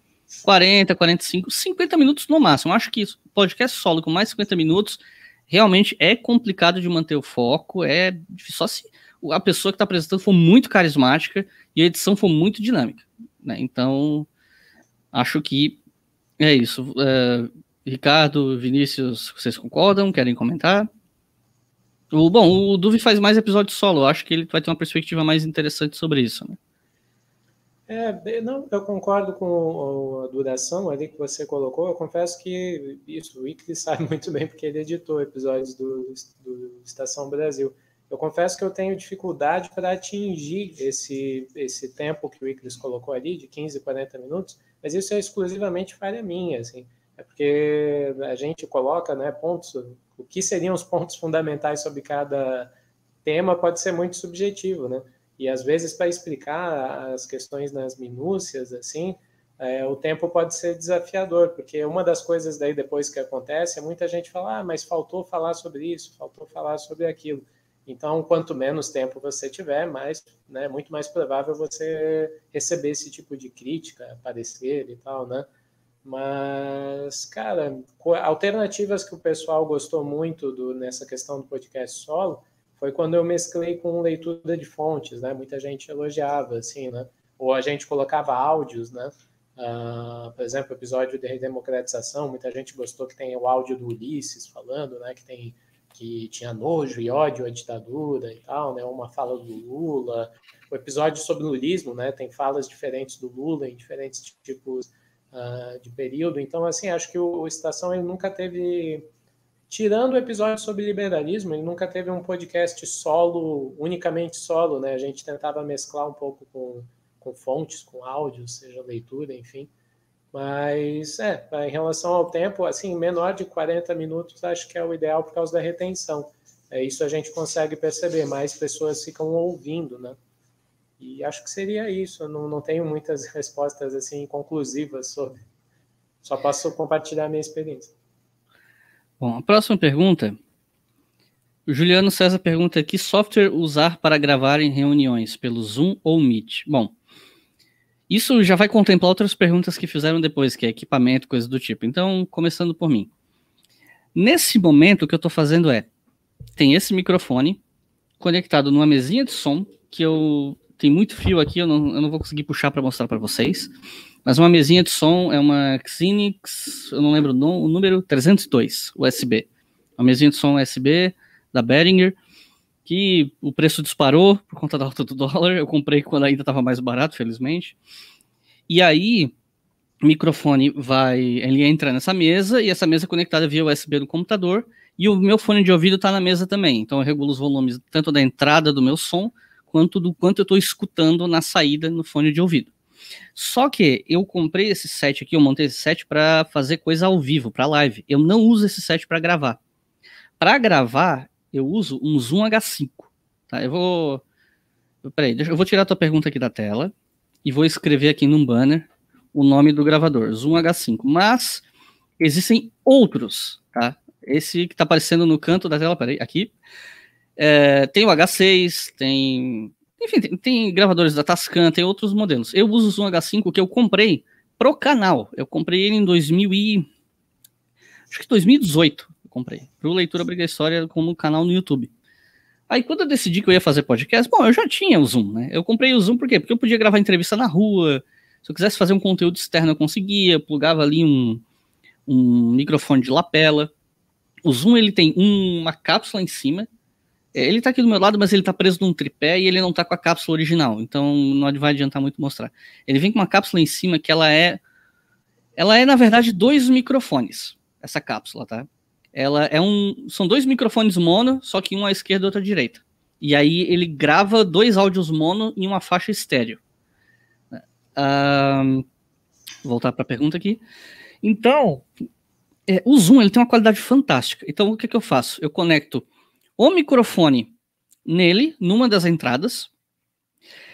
40, 45, 50 minutos no máximo. Eu acho que podcast solo com mais 50 minutos realmente é complicado de manter o foco, é só se a pessoa que está apresentando for muito carismática e a edição for muito dinâmica. Né? Então, acho que é isso. É, Ricardo, Vinícius, vocês concordam? Querem comentar? O, bom, o Duvi faz mais episódios solo. Eu acho que ele vai ter uma perspectiva mais interessante sobre isso, né? É, não, eu concordo com a duração ali que você colocou. Eu confesso que isso, o Icli sabe muito bem, porque ele editou episódios do, do Estação Brasil. Eu confesso que eu tenho dificuldade para atingir esse, esse tempo que o Iclis colocou ali, de 15, 40 minutos, mas isso é exclusivamente falha minha, assim, é porque a gente coloca, né, pontos, o que seriam os pontos fundamentais sobre cada tema pode ser muito subjetivo, né, e às vezes para explicar as questões nas minúcias, assim, é, o tempo pode ser desafiador, porque uma das coisas daí depois que acontece é muita gente falar, ah, mas faltou falar sobre isso, faltou falar sobre aquilo. Então, quanto menos tempo você tiver, mais, né, muito mais provável você receber esse tipo de crítica, aparecer e tal, né? Mas, cara, alternativas que o pessoal gostou muito do, nessa questão do podcast solo foi quando eu mesclei com leitura de fontes, né? Muita gente elogiava, assim, né? Ou a gente colocava áudios, né? Uh, por exemplo, episódio de redemocratização, muita gente gostou que tem o áudio do Ulisses falando, né? Que tem que tinha nojo e ódio à ditadura e tal, né? Uma fala do Lula, o episódio sobre o lulismo, né? Tem falas diferentes do Lula em diferentes tipos uh, de período. Então, assim, acho que o, o Estação ele nunca teve, tirando o episódio sobre liberalismo, ele nunca teve um podcast solo, unicamente solo, né? A gente tentava mesclar um pouco com, com fontes, com áudios, seja leitura, enfim. Mas é, em relação ao tempo, assim, menor de 40 minutos acho que é o ideal por causa da retenção. É, isso a gente consegue perceber, mais pessoas ficam ouvindo, né? E acho que seria isso. não, não tenho muitas respostas assim conclusivas sobre. Só posso compartilhar a minha experiência. Bom, a próxima pergunta. O Juliano César pergunta que software usar para gravar em reuniões, pelo Zoom ou Meet? Bom, isso já vai contemplar outras perguntas que fizeram depois, que é equipamento, coisas do tipo. Então, começando por mim. Nesse momento, o que eu estou fazendo é: tem esse microfone conectado numa mesinha de som, que eu. Tem muito fio aqui, eu não, eu não vou conseguir puxar para mostrar para vocês. Mas uma mesinha de som é uma Xenix, eu não lembro o número, 302 USB. Uma mesinha de som USB da Behringer que o preço disparou por conta da alta do dólar. Eu comprei quando ainda estava mais barato, felizmente. E aí, o microfone vai, ele entra nessa mesa e essa mesa é conectada via USB no computador e o meu fone de ouvido está na mesa também. Então eu regulo os volumes tanto da entrada do meu som quanto do quanto eu estou escutando na saída no fone de ouvido. Só que eu comprei esse set aqui, eu montei esse set para fazer coisa ao vivo, para live. Eu não uso esse set para gravar. Para gravar, eu uso um Zoom H5. Tá? Eu vou. Peraí, deixa, eu vou tirar a tua pergunta aqui da tela e vou escrever aqui num banner o nome do gravador, Zoom H5. Mas existem outros, tá? Esse que está aparecendo no canto da tela, peraí, aqui. É, tem o H6, tem. Enfim, tem, tem, gravadores da Tascam, tem outros modelos. Eu uso o Zoom H5 que eu comprei pro canal. Eu comprei ele em 2000 e... Acho que 2018 comprei. Pro leitura obrigatória com um canal no YouTube. Aí quando eu decidi que eu ia fazer podcast, bom, eu já tinha o Zoom, né? Eu comprei o Zoom por quê? Porque eu podia gravar entrevista na rua. Se eu quisesse fazer um conteúdo externo, eu conseguia. Plugava ali um, um microfone de lapela. O Zoom, ele tem uma cápsula em cima. É, ele tá aqui do meu lado, mas ele tá preso num tripé e ele não tá com a cápsula original. Então não vai adiantar muito mostrar. Ele vem com uma cápsula em cima que ela é... Ela é, na verdade, dois microfones, essa cápsula, tá? Ela é um, são dois microfones mono, só que um à esquerda e outro à direita. E aí ele grava dois áudios mono em uma faixa estéreo. Uh, voltar para a pergunta aqui. Então, é, o Zoom ele tem uma qualidade fantástica. Então, o que, que eu faço? Eu conecto o microfone nele, numa das entradas,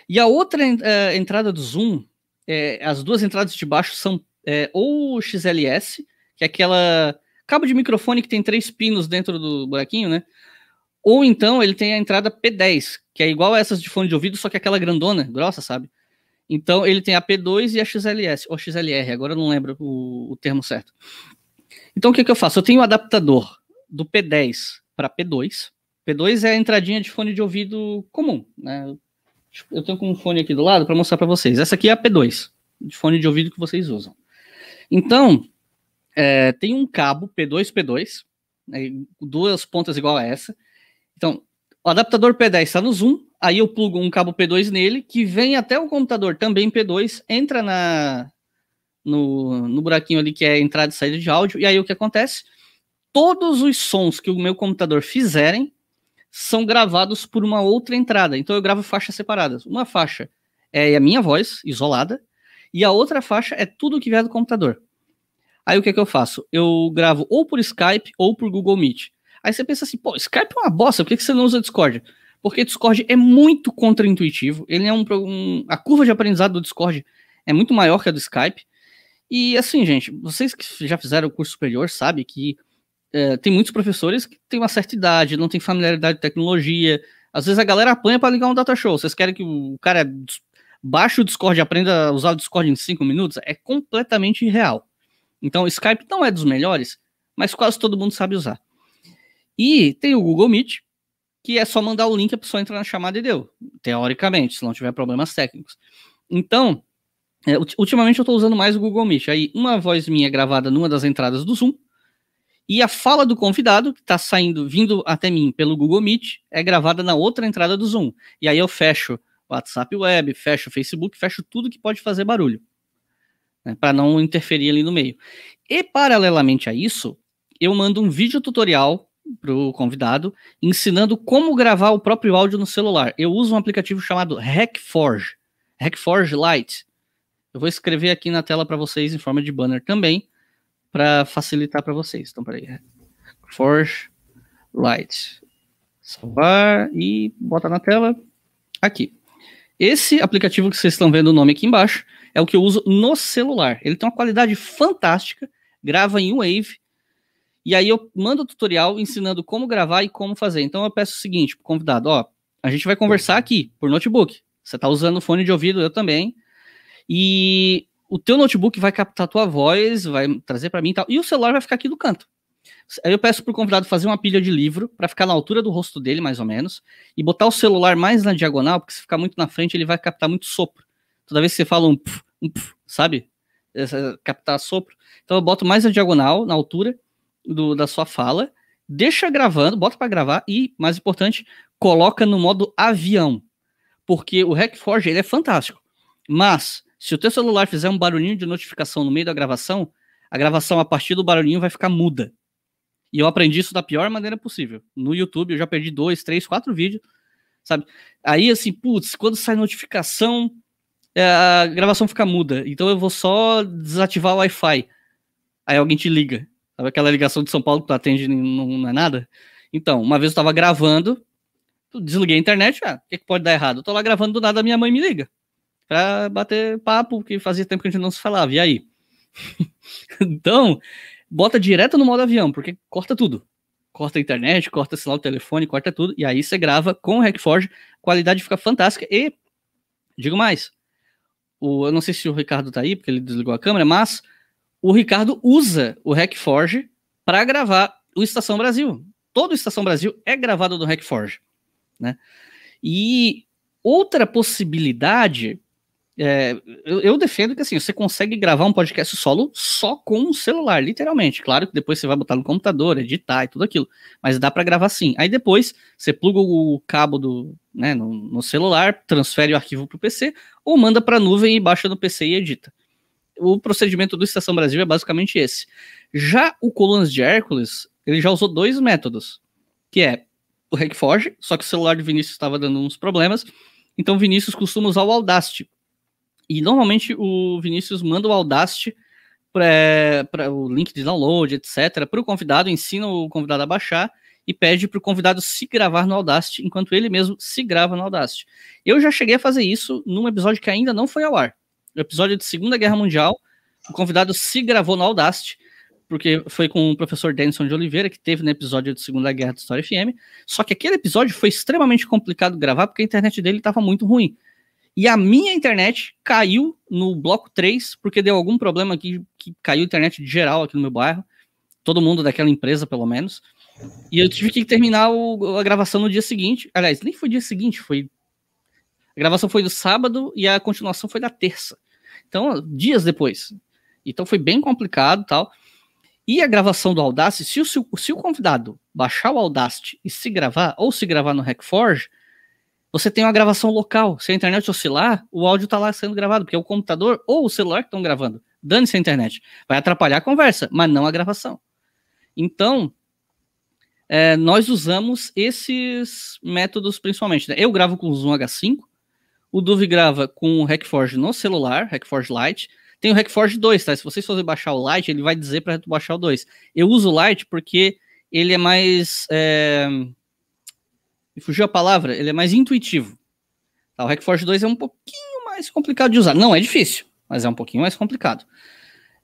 e a outra é, entrada do Zoom, é, as duas entradas de baixo são é, ou XLS, que é aquela cabo de microfone que tem três pinos dentro do buraquinho, né? Ou então ele tem a entrada P10, que é igual a essas de fone de ouvido, só que é aquela grandona, grossa, sabe? Então ele tem a P2 e a XLS, ou XLR, agora eu não lembro o, o termo certo. Então o que, que eu faço? Eu tenho o um adaptador do P10 para P2. P2 é a entradinha de fone de ouvido comum, né? Eu tenho com um fone aqui do lado para mostrar para vocês. Essa aqui é a P2, de fone de ouvido que vocês usam. Então, é, tem um cabo P2P2, né, duas pontas igual a essa. Então, o adaptador P10 está no zoom, aí eu plugo um cabo P2 nele, que vem até o computador também P2, entra na no, no buraquinho ali que é entrada e saída de áudio, e aí o que acontece? Todos os sons que o meu computador fizerem são gravados por uma outra entrada. Então eu gravo faixas separadas. Uma faixa é a minha voz isolada e a outra faixa é tudo que vier do computador. Aí o que é que eu faço? Eu gravo ou por Skype ou por Google Meet. Aí você pensa assim, pô, Skype é uma bosta, por que, você não usa Discord? Porque Discord é muito contraintuitivo, ele é um, um, A curva de aprendizado do Discord é muito maior que a do Skype. E assim, gente, vocês que já fizeram o curso superior sabem que é, tem muitos professores que têm uma certa idade, não tem familiaridade de tecnologia. Às vezes a galera apanha para ligar um data show. Vocês querem que o cara baixe o Discord e aprenda a usar o Discord em cinco minutos? É completamente irreal. Então, o Skype não é dos melhores, mas quase todo mundo sabe usar. E tem o Google Meet, que é só mandar o link, e a pessoa entra na chamada e deu, teoricamente, se não tiver problemas técnicos. Então, é, ultimamente eu estou usando mais o Google Meet. Aí, uma voz minha gravada numa das entradas do Zoom, e a fala do convidado, que está saindo, vindo até mim pelo Google Meet, é gravada na outra entrada do Zoom. E aí eu fecho WhatsApp Web, fecho Facebook, fecho tudo que pode fazer barulho né, para não interferir ali no meio. E paralelamente a isso, eu mando um vídeo tutorial para o convidado ensinando como gravar o próprio áudio no celular. Eu uso um aplicativo chamado Hackforge, Hackforge Lite. Eu vou escrever aqui na tela para vocês em forma de banner também para facilitar para vocês. Então, peraí. Forge Lite. Salvar e bota na tela. Aqui. Esse aplicativo que vocês estão vendo o nome aqui embaixo, é o que eu uso no celular. Ele tem uma qualidade fantástica, grava em Wave, e aí eu mando o tutorial ensinando como gravar e como fazer. Então eu peço o seguinte pro convidado, ó, a gente vai conversar aqui por notebook. Você tá usando fone de ouvido, eu também. E o teu notebook vai captar tua voz, vai trazer para mim e tal. E o celular vai ficar aqui do canto. Aí eu peço pro convidado fazer uma pilha de livro para ficar na altura do rosto dele, mais ou menos, e botar o celular mais na diagonal, porque se ficar muito na frente, ele vai captar muito sopro. Toda vez que você fala um, pf, um pf, sabe? Essa, captar sopro. Então eu boto mais a diagonal na altura do, da sua fala, deixa gravando, bota para gravar e, mais importante, coloca no modo avião. Porque o Forge ele é fantástico. Mas se o teu celular fizer um barulhinho de notificação no meio da gravação, a gravação a partir do barulhinho vai ficar muda. E eu aprendi isso da pior maneira possível. No YouTube eu já perdi dois, três, quatro vídeos, sabe? Aí assim, putz, quando sai notificação, é, a gravação fica muda. Então eu vou só desativar o Wi-Fi. Aí alguém te liga. Sabe aquela ligação de São Paulo que tu atende não, não é nada? Então, uma vez eu tava gravando, desliguei a internet, ah, o que, que, pode dar errado? Eu tô lá gravando, do nada minha mãe me liga. Pra bater papo, que fazia tempo que a gente não se falava. E aí? então, bota direto no modo avião, porque corta tudo. Corta a internet, corta sinal do telefone, corta tudo. E aí você grava com o Hackforge, a qualidade fica fantástica. E, digo mais, o, eu não sei se o Ricardo tá aí, porque ele desligou a câmera, mas o Ricardo usa o Hackforge para gravar o Estação Brasil. Todo o Estação Brasil é gravado no Hackforge, né? E outra possibilidade é, eu, eu, defendo que assim, você consegue gravar um podcast solo só com o um celular, literalmente. Claro que depois você vai botar no computador, editar e tudo aquilo, mas dá para gravar sim. Aí depois você pluga o cabo do, né, no, no celular, transfere o arquivo pro PC ou manda para nuvem e baixa no PC e edita. O procedimento do Estação Brasil é basicamente esse. Já o Colunas de Hércules, ele já usou dois métodos, que é o recforge, só que o celular de Vinícius estava dando uns problemas, então Vinícius costuma usar o Audacity e normalmente o Vinícius manda o Audacity para o link de download, etc., para o convidado, ensina o convidado a baixar e pede para o convidado se gravar no Audacity, enquanto ele mesmo se grava no Audacity. Eu já cheguei a fazer isso num episódio que ainda não foi ao ar. O episódio de Segunda Guerra Mundial, o convidado se gravou no Audacity, porque foi com o professor Denison de Oliveira, que teve no episódio de Segunda Guerra do História FM. Só que aquele episódio foi extremamente complicado gravar, porque a internet dele estava muito ruim. E a minha internet caiu no bloco 3, porque deu algum problema aqui, que caiu a internet de geral aqui no meu bairro. Todo mundo daquela empresa, pelo menos. E eu tive que terminar o, a gravação no dia seguinte. Aliás, nem foi dia seguinte, foi. A gravação foi do sábado e a continuação foi da terça. Então, dias depois. Então foi bem complicado tal. E a gravação do Audacity, se o, se o convidado baixar o Audacity e se gravar, ou se gravar no Hackforge, você tem uma gravação local. Se a internet oscilar, o áudio está lá sendo gravado, porque é o computador ou o celular que estão gravando. Dane-se a internet. Vai atrapalhar a conversa, mas não a gravação. Então, é, nós usamos esses métodos principalmente. Né? Eu gravo com o Zoom H5, o Duve grava com o Hackforge no celular, Hackforge Lite. Tem o Hackforge 2, tá? Se vocês forem baixar o Lite, ele vai dizer para baixar o 2. Eu uso o Lite porque ele é mais. É me fugiu a palavra, ele é mais intuitivo. Tá, o Hackforge 2 é um pouquinho mais complicado de usar. Não é difícil, mas é um pouquinho mais complicado.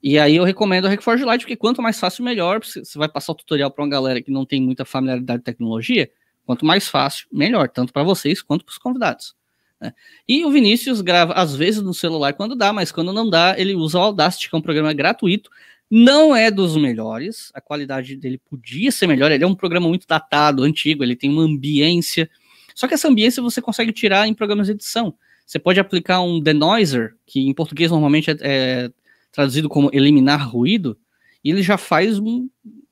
E aí eu recomendo o Hackforge Lite, porque quanto mais fácil, melhor. Você vai passar o tutorial para uma galera que não tem muita familiaridade de tecnologia, quanto mais fácil, melhor, tanto para vocês quanto para os convidados. Né? E o Vinícius grava às vezes no celular quando dá, mas quando não dá, ele usa o Audacity, que é um programa gratuito. Não é dos melhores, a qualidade dele podia ser melhor. Ele é um programa muito datado, antigo, ele tem uma ambiência. Só que essa ambiência você consegue tirar em programas de edição. Você pode aplicar um denoiser, que em português normalmente é, é traduzido como eliminar ruído, e ele já faz um.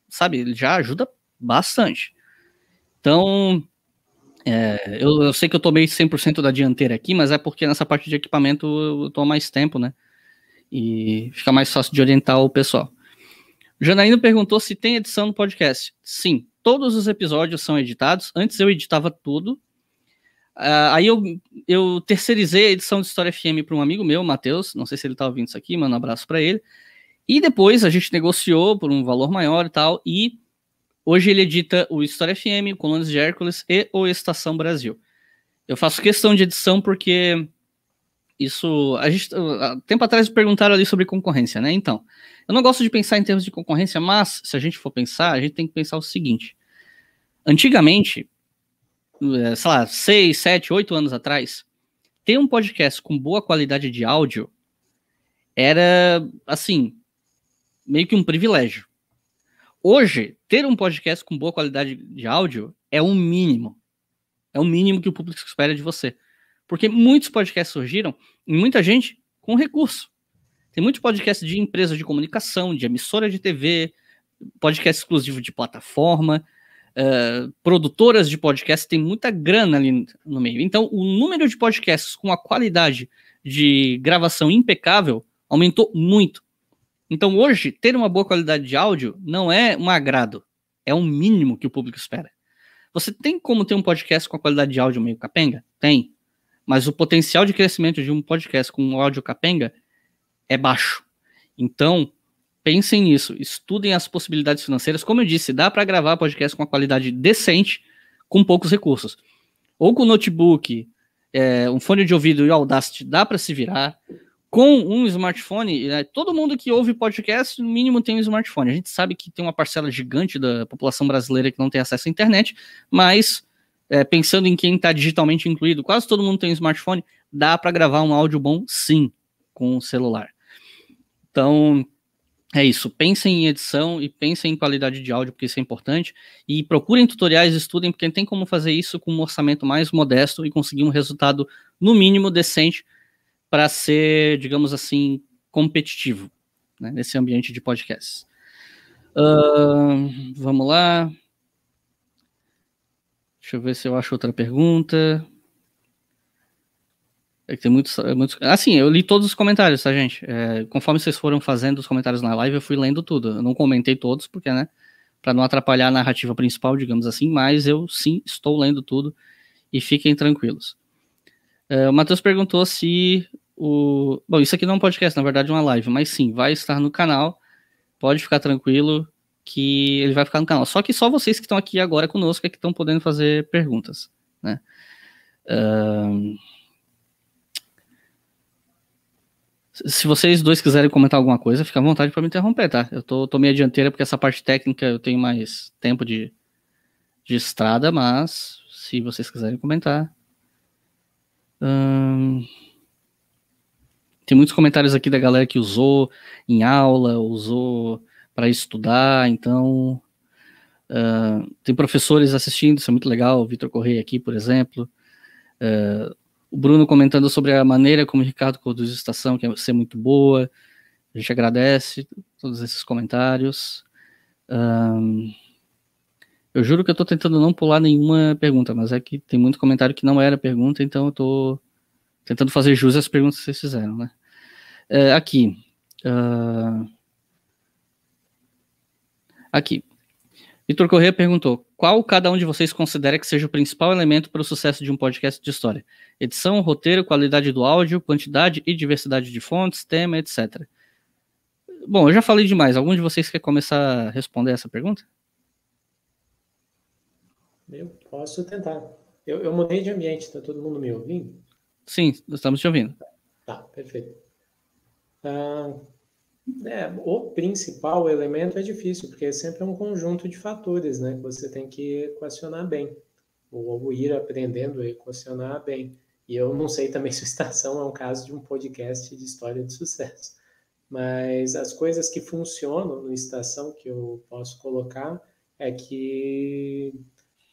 Sabe, ele já ajuda bastante. Então, é, eu, eu, sei que eu tomei 100% da dianteira aqui, mas é porque nessa parte de equipamento eu tô há mais tempo, né? e fica mais fácil de orientar o pessoal. Janaína perguntou se tem edição no podcast. Sim, todos os episódios são editados. Antes eu editava tudo. Uh, aí eu, eu terceirizei a edição de História FM para um amigo meu, Matheus. Não sei se ele está ouvindo isso aqui, manda um abraço para ele. E depois a gente negociou por um valor maior e tal. E hoje ele edita o História FM, o Colônias de Hércules e o Estação Brasil. Eu faço questão de edição porque isso, a gente, uh, tempo atrás perguntaram ali sobre concorrência, né? Então, eu não gosto de pensar em termos de concorrência, mas se a gente for pensar, a gente tem que pensar o seguinte. Antigamente, eh, sei lá, seis, sete, oito anos atrás, ter um podcast com boa qualidade de áudio era, assim, meio que um privilégio. Hoje, ter um podcast com boa qualidade de áudio é o um mínimo. É o um mínimo que o público espera de você. Porque muitos podcasts surgiram e muita gente com recurso. Tem muito podcast de empresa de comunicação, de emissora de TV, podcast exclusivo de plataforma, uh, produtoras de podcast tem muita grana ali no meio. Então, o número de podcasts com a qualidade de gravação impecável aumentou muito. Então, hoje, ter uma boa qualidade de áudio não é um agrado, é um mínimo que o público espera. Você tem como ter um podcast com a qualidade de áudio meio capenga? Tem mas o potencial de crescimento de um podcast com um áudio capenga é baixo. Então, pensem nisso, estudem as possibilidades financeiras. Como eu disse, dá para gravar podcast com uma qualidade decente, com poucos recursos. Ou com notebook, é, um fone de ouvido e Audacity dá para se virar. Com um smartphone, né, todo mundo que ouve podcast, no mínimo, tem um smartphone. A gente sabe que tem uma parcela gigante da população brasileira que não tem acesso à internet, mas é, pensando em quem está digitalmente incluído, quase todo mundo tem um smartphone, dá para gravar um áudio bom, sim, com o celular. Então, é isso. Pensem em edição e pensem em qualidade de áudio, porque isso é importante. E procurem tutoriais, estudem, porque tem como fazer isso com um orçamento mais modesto e conseguir um resultado, no mínimo, decente para ser, digamos assim, competitivo né, nesse ambiente de podcasts. Uh, vamos lá. Deixa eu ver se eu acho outra pergunta. É que tem muitos, é muitos. Assim, eu li todos os comentários, tá, gente? É, conforme vocês foram fazendo os comentários na live, eu fui lendo tudo. Eu não comentei todos, porque, né? Para não atrapalhar a narrativa principal, digamos assim, mas eu sim estou lendo tudo e fiquem tranquilos. É, o Matheus perguntou se o. Bom, isso aqui não é um podcast, na verdade é uma live, mas sim, vai estar no canal. Pode ficar tranquilo que ele vai ficar no canal. Só que só vocês que estão aqui agora conosco é que estão podendo fazer perguntas, né? Se vocês dois quiserem comentar alguma coisa, fica à vontade para me interromper, tá? Eu tô, tô meio dianteira porque essa parte técnica eu tenho mais tempo de, de estrada, mas se vocês quiserem comentar. Tem muitos comentários aqui da galera que usou em aula, usou para estudar, então uh, tem professores assistindo, isso é muito legal, o Vitor Correia aqui, por exemplo, uh, o Bruno comentando sobre a maneira como o Ricardo conduz a estação, que é ser muito boa, a gente agradece todos esses comentários. Um, ah, eu juro que eu estou tentando não pular nenhuma pergunta, mas é que tem muito comentário que não era pergunta, então eu estou tentando fazer jus às perguntas que vocês fizeram, né? É, aqui. Aqui. Vitor Corrêa perguntou: qual cada um de vocês considera que seja o principal elemento para o sucesso de um podcast de história? Edição, roteiro, qualidade do áudio, quantidade e diversidade de fontes, tema, etc. Bom, eu já falei demais. Algum de vocês quer começar a responder essa pergunta? Eu posso tentar. Eu, eu mudei de ambiente, está todo mundo me ouvindo? Sim, estamos te ouvindo. Tá, perfeito. Uh, é, o principal elemento é difícil, porque é sempre é um conjunto de fatores, né, que você tem que equacionar bem, ou, ou ir aprendendo a equacionar bem. E eu não sei também se Estação é um caso de um podcast de história de sucesso, mas as coisas que funcionam no Estação que eu posso colocar é que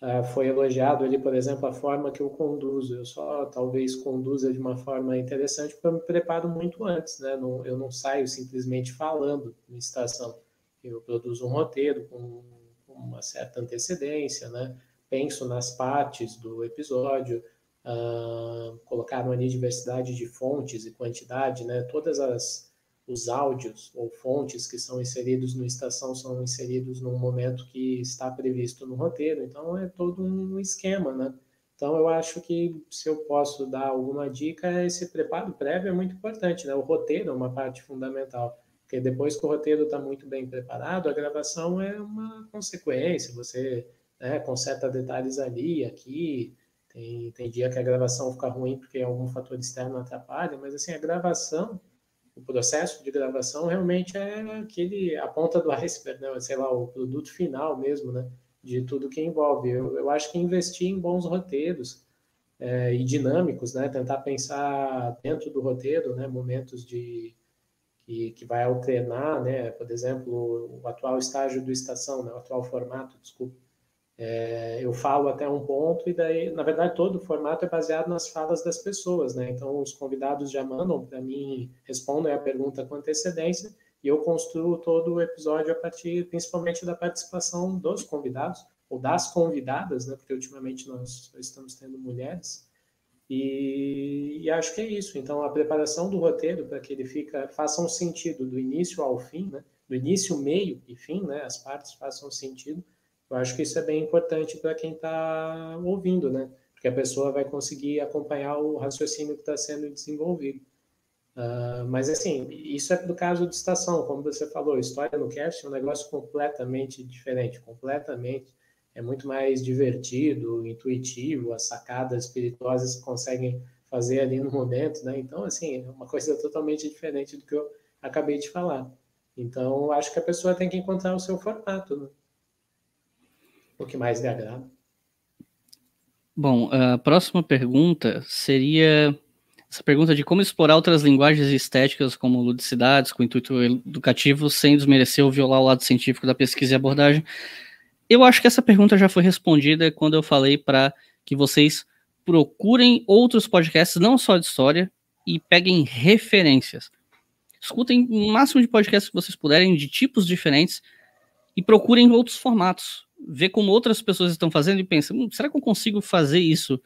eh, foi elogiado ali, por exemplo, a forma que eu conduzo. Eu só talvez conduza de uma forma interessante porque eu me preparo muito antes, né? Não, eu não saio simplesmente falando em estação. Eu produzo um roteiro com, uma certa antecedência, né? Penso nas partes do episódio, uh, ah, colocaram ali diversidade de fontes e quantidade, né? Todas as os áudios ou fontes que são inseridos no estação são inseridos num momento que está previsto no roteiro. Então é todo um esquema, né? Então eu acho que se eu posso dar alguma dica, esse preparo prévio é muito importante, né? O roteiro é uma parte fundamental, porque depois que o roteiro está muito bem preparado, a gravação é uma consequência. Você né, conserta detalhes ali, aqui. Tem, tem dia que a gravação fica ruim porque algum fator externo atrapalha, mas assim a gravação o processo de gravação realmente é aquele a ponta do iceberg, né? Sei lá, o produto final mesmo, né? De tudo que envolve. Eu, eu acho que investir em bons roteiros é, e dinâmicos, né? Tentar pensar dentro do roteiro, né? Momentos de que, que vai alternar, né? Por exemplo, o atual estágio do estação, né? O atual formato, desculpa é, eu falo até um ponto e daí, na verdade, todo o formato é baseado nas falas das pessoas, né? Então, os convidados já mandam para mim, respondem a pergunta com antecedência e eu construo todo o episódio a partir, principalmente, da participação dos convidados ou das convidadas, né? Porque ultimamente nós estamos tendo mulheres. E, e, acho que é isso. Então, a preparação do roteiro para que ele fica, faça um sentido do início ao fim, né? do início, meio e fim, né? as partes façam sentido, eu acho que isso é bem importante para quem está ouvindo, né? Porque a pessoa vai conseguir acompanhar o raciocínio que está sendo desenvolvido. Uh, mas, assim, isso é do caso de estação, como você falou, história no cast é um negócio completamente diferente, completamente. É muito mais divertido, intuitivo, as sacadas espirituosas que conseguem fazer ali no momento, né? Então, assim, é uma coisa totalmente diferente do que eu acabei de falar. Então, acho que a pessoa tem que encontrar o seu formato, né? o que mais lhe agrada. Bom, a próxima pergunta seria essa pergunta de como explorar outras linguagens estéticas como ludicidades com intuito educativo sem desmerecer ou violar o lado científico da pesquisa e abordagem. Eu acho que essa pergunta já foi respondida quando eu falei para que vocês procurem outros podcasts, não só de história, e peguem referências. Escutem o máximo de podcasts que vocês puderem, de tipos diferentes, e procurem outros formatos vê como outras pessoas estão fazendo e pensa: hum, será que eu consigo fazer isso?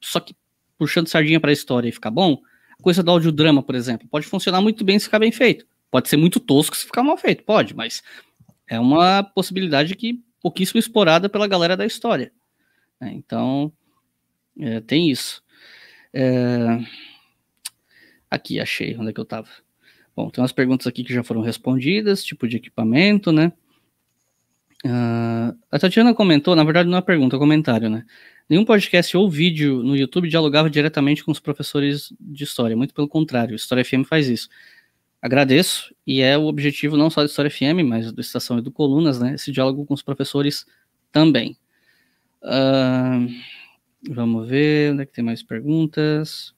Só que puxando sardinha para a história e ficar bom? A coisa do audiodrama, por exemplo, pode funcionar muito bem se ficar bem feito. Pode ser muito tosco se ficar mal feito, pode, mas é uma possibilidade que pouquíssimo explorada pela galera da história. É, então, é, tem isso. É... Aqui, achei onde é que eu estava. Bom, tem umas perguntas aqui que já foram respondidas, tipo de equipamento, né? Uh, a Tatiana comentou, na verdade não é pergunta, é um comentário, né? Nenhum podcast ou vídeo no YouTube dialogava diretamente com os professores de história, muito pelo contrário, História FM faz isso. Agradeço, e é o objetivo não só da História FM, mas do Estação e do Colunas, né? Esse diálogo com os professores também. Uh, vamos ver, onde é que tem mais perguntas?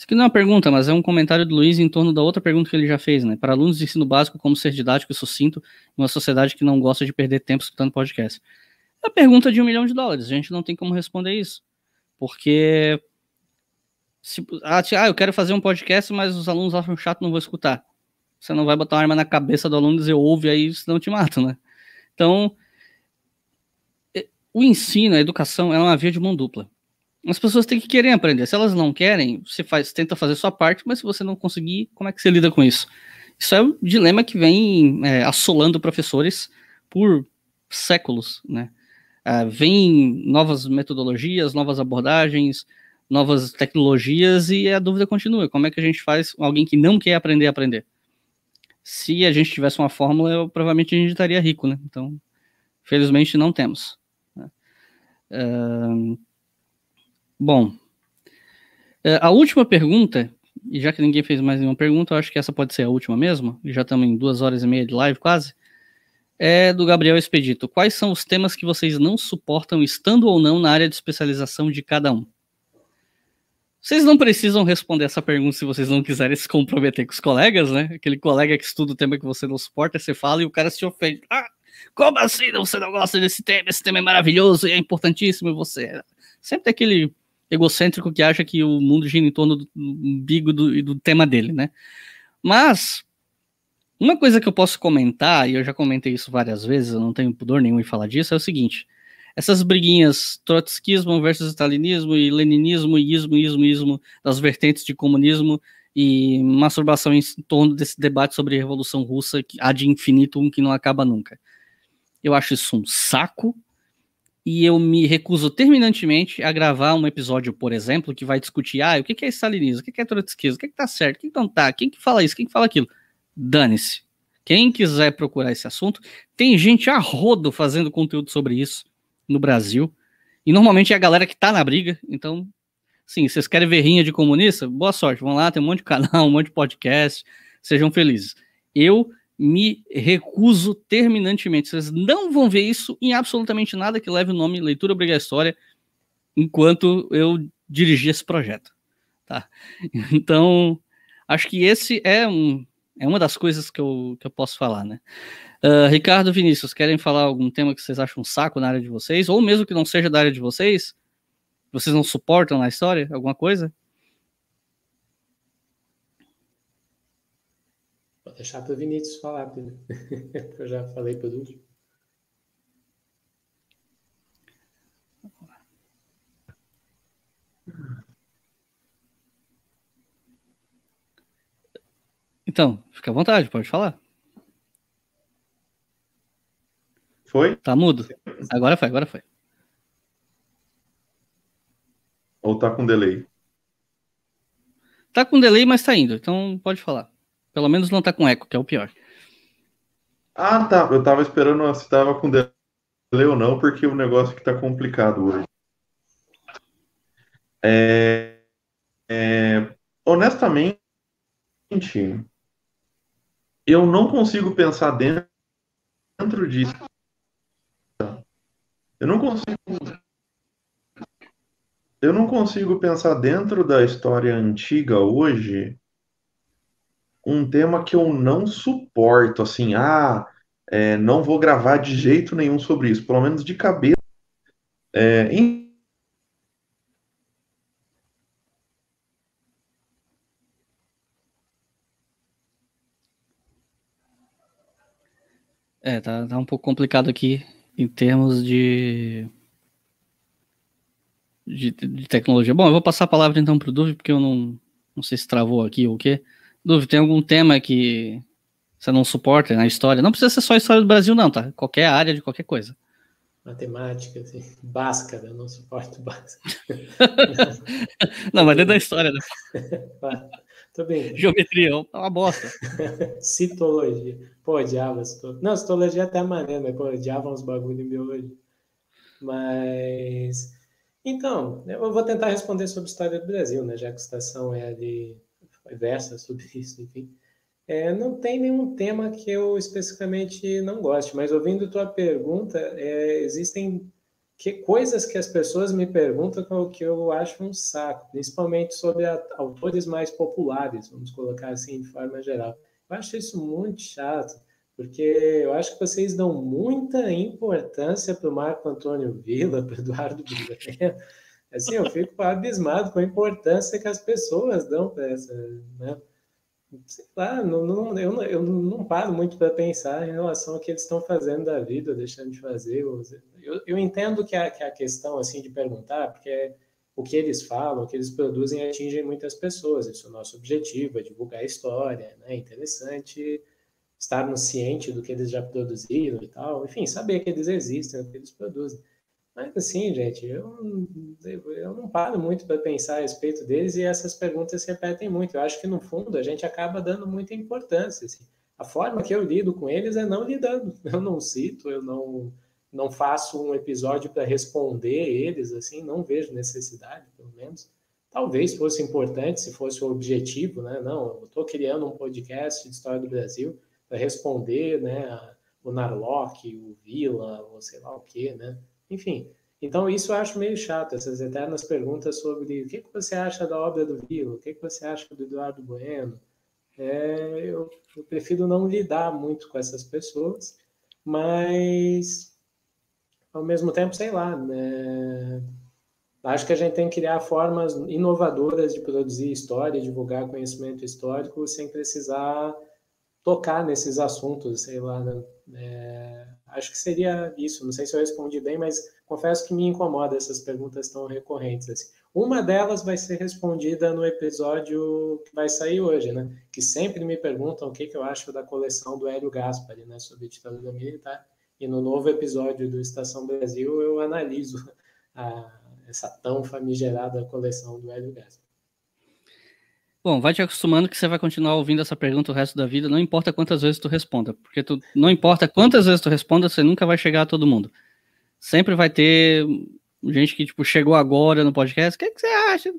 Isso aqui não é uma pergunta, mas é um comentário do Luiz em torno da outra pergunta que ele já fez, né? Para alunos de ensino básico, como ser didático e sucinto em uma sociedade que não gosta de perder tempo escutando podcast? É a pergunta de um milhão de dólares. A gente não tem como responder isso. Porque. Ah, se, ah, eu quero fazer um podcast, mas os alunos acham chato, não vou escutar. Você não vai botar uma arma na cabeça do aluno e dizer ouve aí, senão te mato, né? Então, é, o ensino, a educação, é uma via de mão dupla. As pessoas têm que querer aprender. Se elas não querem, você faz, tenta fazer sua parte, mas se você não conseguir, como é que você lida com isso? Isso é um dilema que vem é, assolando professores por séculos, né? É, vem novas metodologias, novas abordagens, novas tecnologias e a dúvida continua. Como é que a gente faz alguém que não quer aprender a aprender? Se a gente tivesse uma fórmula, eu, provavelmente a gente estaria rico, né? Então, felizmente não temos. Né? Uh, Bom, é, a última pergunta, e já que ninguém fez mais nenhuma pergunta, eu acho que essa pode ser a última mesmo, já estamos em duas horas e meia de live quase, é do Gabriel Expedito. Quais são os temas que vocês não suportam, estando ou não na área de especialização de cada um? Vocês não precisam responder essa pergunta se vocês não quiserem se comprometer com os colegas, né? Aquele colega que estuda o tema que você não suporta, você fala e o cara se ofende. Ah, como assim você não gosta desse tema? Esse tema é maravilhoso e é importantíssimo e você. Sempre tem aquele egocêntrico que acha que o mundo gira em torno do umbigo do, e do tema dele, né? Mas uma coisa que eu posso comentar, e eu já comentei isso várias vezes, eu não tenho pudor nenhum em falar disso, é o seguinte: essas briguinhas trotskismo versus stalinismo e leninismo e ismo, ismo, ismo, das vertentes de comunismo e masturbação em torno desse debate sobre a Revolução Russa, que há de infinito um que não acaba nunca. Eu acho isso um saco, e eu me recuso terminantemente a gravar um episódio, por exemplo, que vai discutir ah, o que é stalinismo, o que é trotskismo, o que, é que tá certo, quem não tá, quem que fala isso, quem que fala aquilo. Dane-se. Quem quiser procurar esse assunto, tem gente a rodo fazendo conteúdo sobre isso no Brasil. E normalmente é a galera que tá na briga, então, sim, vocês querem ver rinha de comunista? Boa sorte, vão lá, tem um monte de canal, um monte de podcast, sejam felizes. Eu me recuso terminantemente. Vocês não vão ver isso em absolutamente nada que leve o nome Leitura Obrigatória enquanto eu dirigir esse projeto. Tá? Então, acho que esse é, um, é uma das coisas que eu, que eu posso falar, né? Uh, Ricardo Vinícius, querem falar algum tema que vocês acham um saco na área de vocês? Ou mesmo que não seja da área de vocês? Vocês não suportam na história? Alguma coisa? deixar para Vinícius falar, porque é eu já falei para Dudu. Então, fica à vontade, pode falar. Foi? Tá mudo. Agora foi, agora foi. Ou tá com delay? Tá com delay, mas tá indo, então pode falar. Pelo menos não tá com eco, que é o pior. Ah, tá. Eu tava esperando se tava com delay ou não, porque o negócio que tá complicado hoje. É, é, honestamente, eu não consigo pensar dentro, dentro disso. Eu não consigo. Eu não consigo pensar dentro da história antiga hoje um tema que eu não suporto, assim, ah, é, não vou gravar de jeito nenhum sobre isso, pelo menos de cabeça. É, em... É, tá, tá um pouco complicado aqui em termos de, de, de tecnologia. Bom, eu vou passar a palavra então para o Duve, porque eu não, não sei se travou aqui ou o quê. Dúvida? tem algum tema que você não suporta na história? Não precisa ser só a história do Brasil, não, tá? Qualquer área de qualquer coisa. Matemática, assim, báscara, eu não suporto báscara. não, mas dentro da história, né? Tô bem. Geometria, é uma bosta. citologia. Pô, odiava citologia. Não, citologia é até maneiro, mas né? pô, odiava uns bagulho em biologia. Mas. Então, eu vou tentar responder sobre a história do Brasil, né? Já que a citação é de versa sobre isso, enfim. É, não tem nenhum tema que eu especificamente não goste, mas ouvindo tua pergunta, é, existem que, coisas que as pessoas me perguntam que eu, que eu acho um saco, principalmente sobre a, autores mais populares, vamos colocar assim de forma geral. Eu acho isso muito chato, porque eu acho que vocês dão muita importância para o Marco Antônio Villa, para o Eduardo Guilherme. Assim, eu fico abismado com a importância que as pessoas dão para essa, né? Sei lá, não, não, eu, eu não paro muito para pensar em relação ao que eles estão fazendo da vida, deixando de fazer. Eu, eu entendo que a, que a questão, assim, de perguntar, porque o que eles falam, o que eles produzem atingem muitas pessoas. Esse é o nosso objetivo, é divulgar a história, né? É interessante estarmos cientes do que eles já produziram e tal. Enfim, saber que eles existem, o que eles produzem. Mas assim, gente, eu, eu não paro muito para pensar a respeito deles e essas perguntas se repetem muito. Eu acho que, no fundo, a gente acaba dando muita importância. Assim. A forma que eu lido com eles é não lidando. Eu não cito, eu não, não faço um episódio para responder eles, assim, não vejo necessidade, pelo menos. Talvez fosse importante se fosse o objetivo, né? Não, eu estou criando um podcast de história do Brasil para responder, né, o Narlock, o Vila, ou sei lá o quê, né? Enfim, então isso eu acho meio chato, essas eternas perguntas sobre o que, que você acha da obra do Vila, o que, que você acha do Eduardo Bueno. É, eu, eu prefiro não lidar muito com essas pessoas, mas ao mesmo tempo, sei lá, né? Acho que a gente tem que criar formas inovadoras de produzir história, divulgar conhecimento histórico, sem precisar tocar nesses assuntos, sei lá, né? É, Acho que seria isso. Não sei se eu respondi bem, mas confesso que me incomoda essas perguntas tão recorrentes. Assim. Uma delas vai ser respondida no episódio que vai sair hoje, né? Que sempre me perguntam o que, que eu acho da coleção do Hélio Gaspari, né? Sobre ditadura militar. Tá? E no novo episódio do Estação Brasil eu analiso a, essa tão famigerada coleção do Hélio Gaspari. Bom, vai te acostumando que você vai continuar ouvindo essa pergunta o resto da vida, não importa quantas vezes tu responda, porque tu, não importa quantas vezes tu responda, você nunca vai chegar a todo mundo. Sempre vai ter gente que tipo chegou agora no podcast, o que, é que você acha?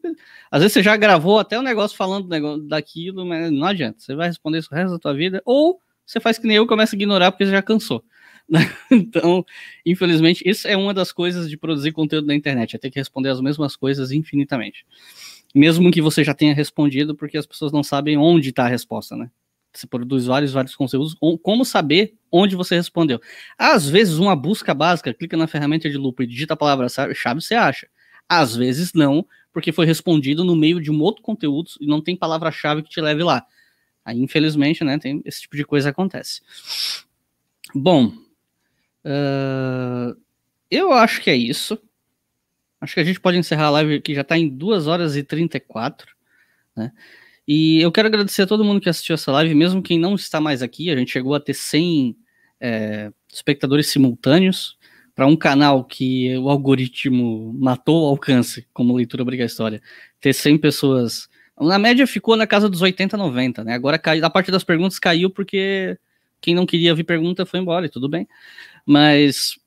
Às vezes você já gravou até o um negócio falando daquilo, mas não adianta, você vai responder isso o resto da tua vida, ou você faz que nem eu, começa a ignorar porque você já cansou. Né? então, infelizmente, isso é uma das coisas de produzir conteúdo na internet, é ter que responder as mesmas coisas infinitamente mesmo que você já tenha respondido, porque as pessoas não sabem onde está a resposta, né? Você produz vários, vários conteúdos. Como saber onde você respondeu? Às vezes, uma busca básica, clica na ferramenta de lupa e digita a palavra-chave, você acha. Às vezes, não, porque foi respondido no meio de um outro conteúdo e não tem palavra-chave que te leve lá. Aí, infelizmente, né, tem, esse tipo de coisa acontece. Bom, uh, eu acho que é isso. Acho que a gente pode encerrar a live que já está em 2 horas e 34, né? E eu quero agradecer a todo mundo que assistiu essa live, mesmo quem não está mais aqui. A gente chegou a ter 100 é, espectadores simultâneos para um canal que o algoritmo matou o alcance, como Leitura Obriga a História. Ter 100 pessoas. Na média ficou na casa dos 80, 90, né? Agora cai, a parte das perguntas caiu porque quem não queria vir pergunta foi embora e tudo bem. Mas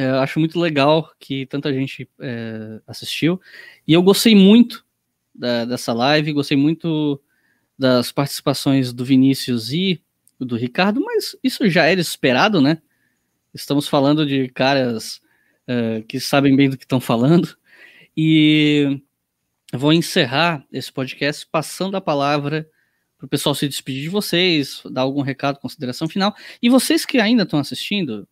é, acho muito legal que tanta gente é, assistiu. E eu gostei muito da, dessa live, gostei muito das participações do Vinícius e do Ricardo, mas isso já era esperado, né? Estamos falando de caras é, que sabem bem do que estão falando. E vou encerrar esse podcast passando a palavra para o pessoal se despedir de vocês, dar algum recado, consideração final. E vocês que ainda estão assistindo,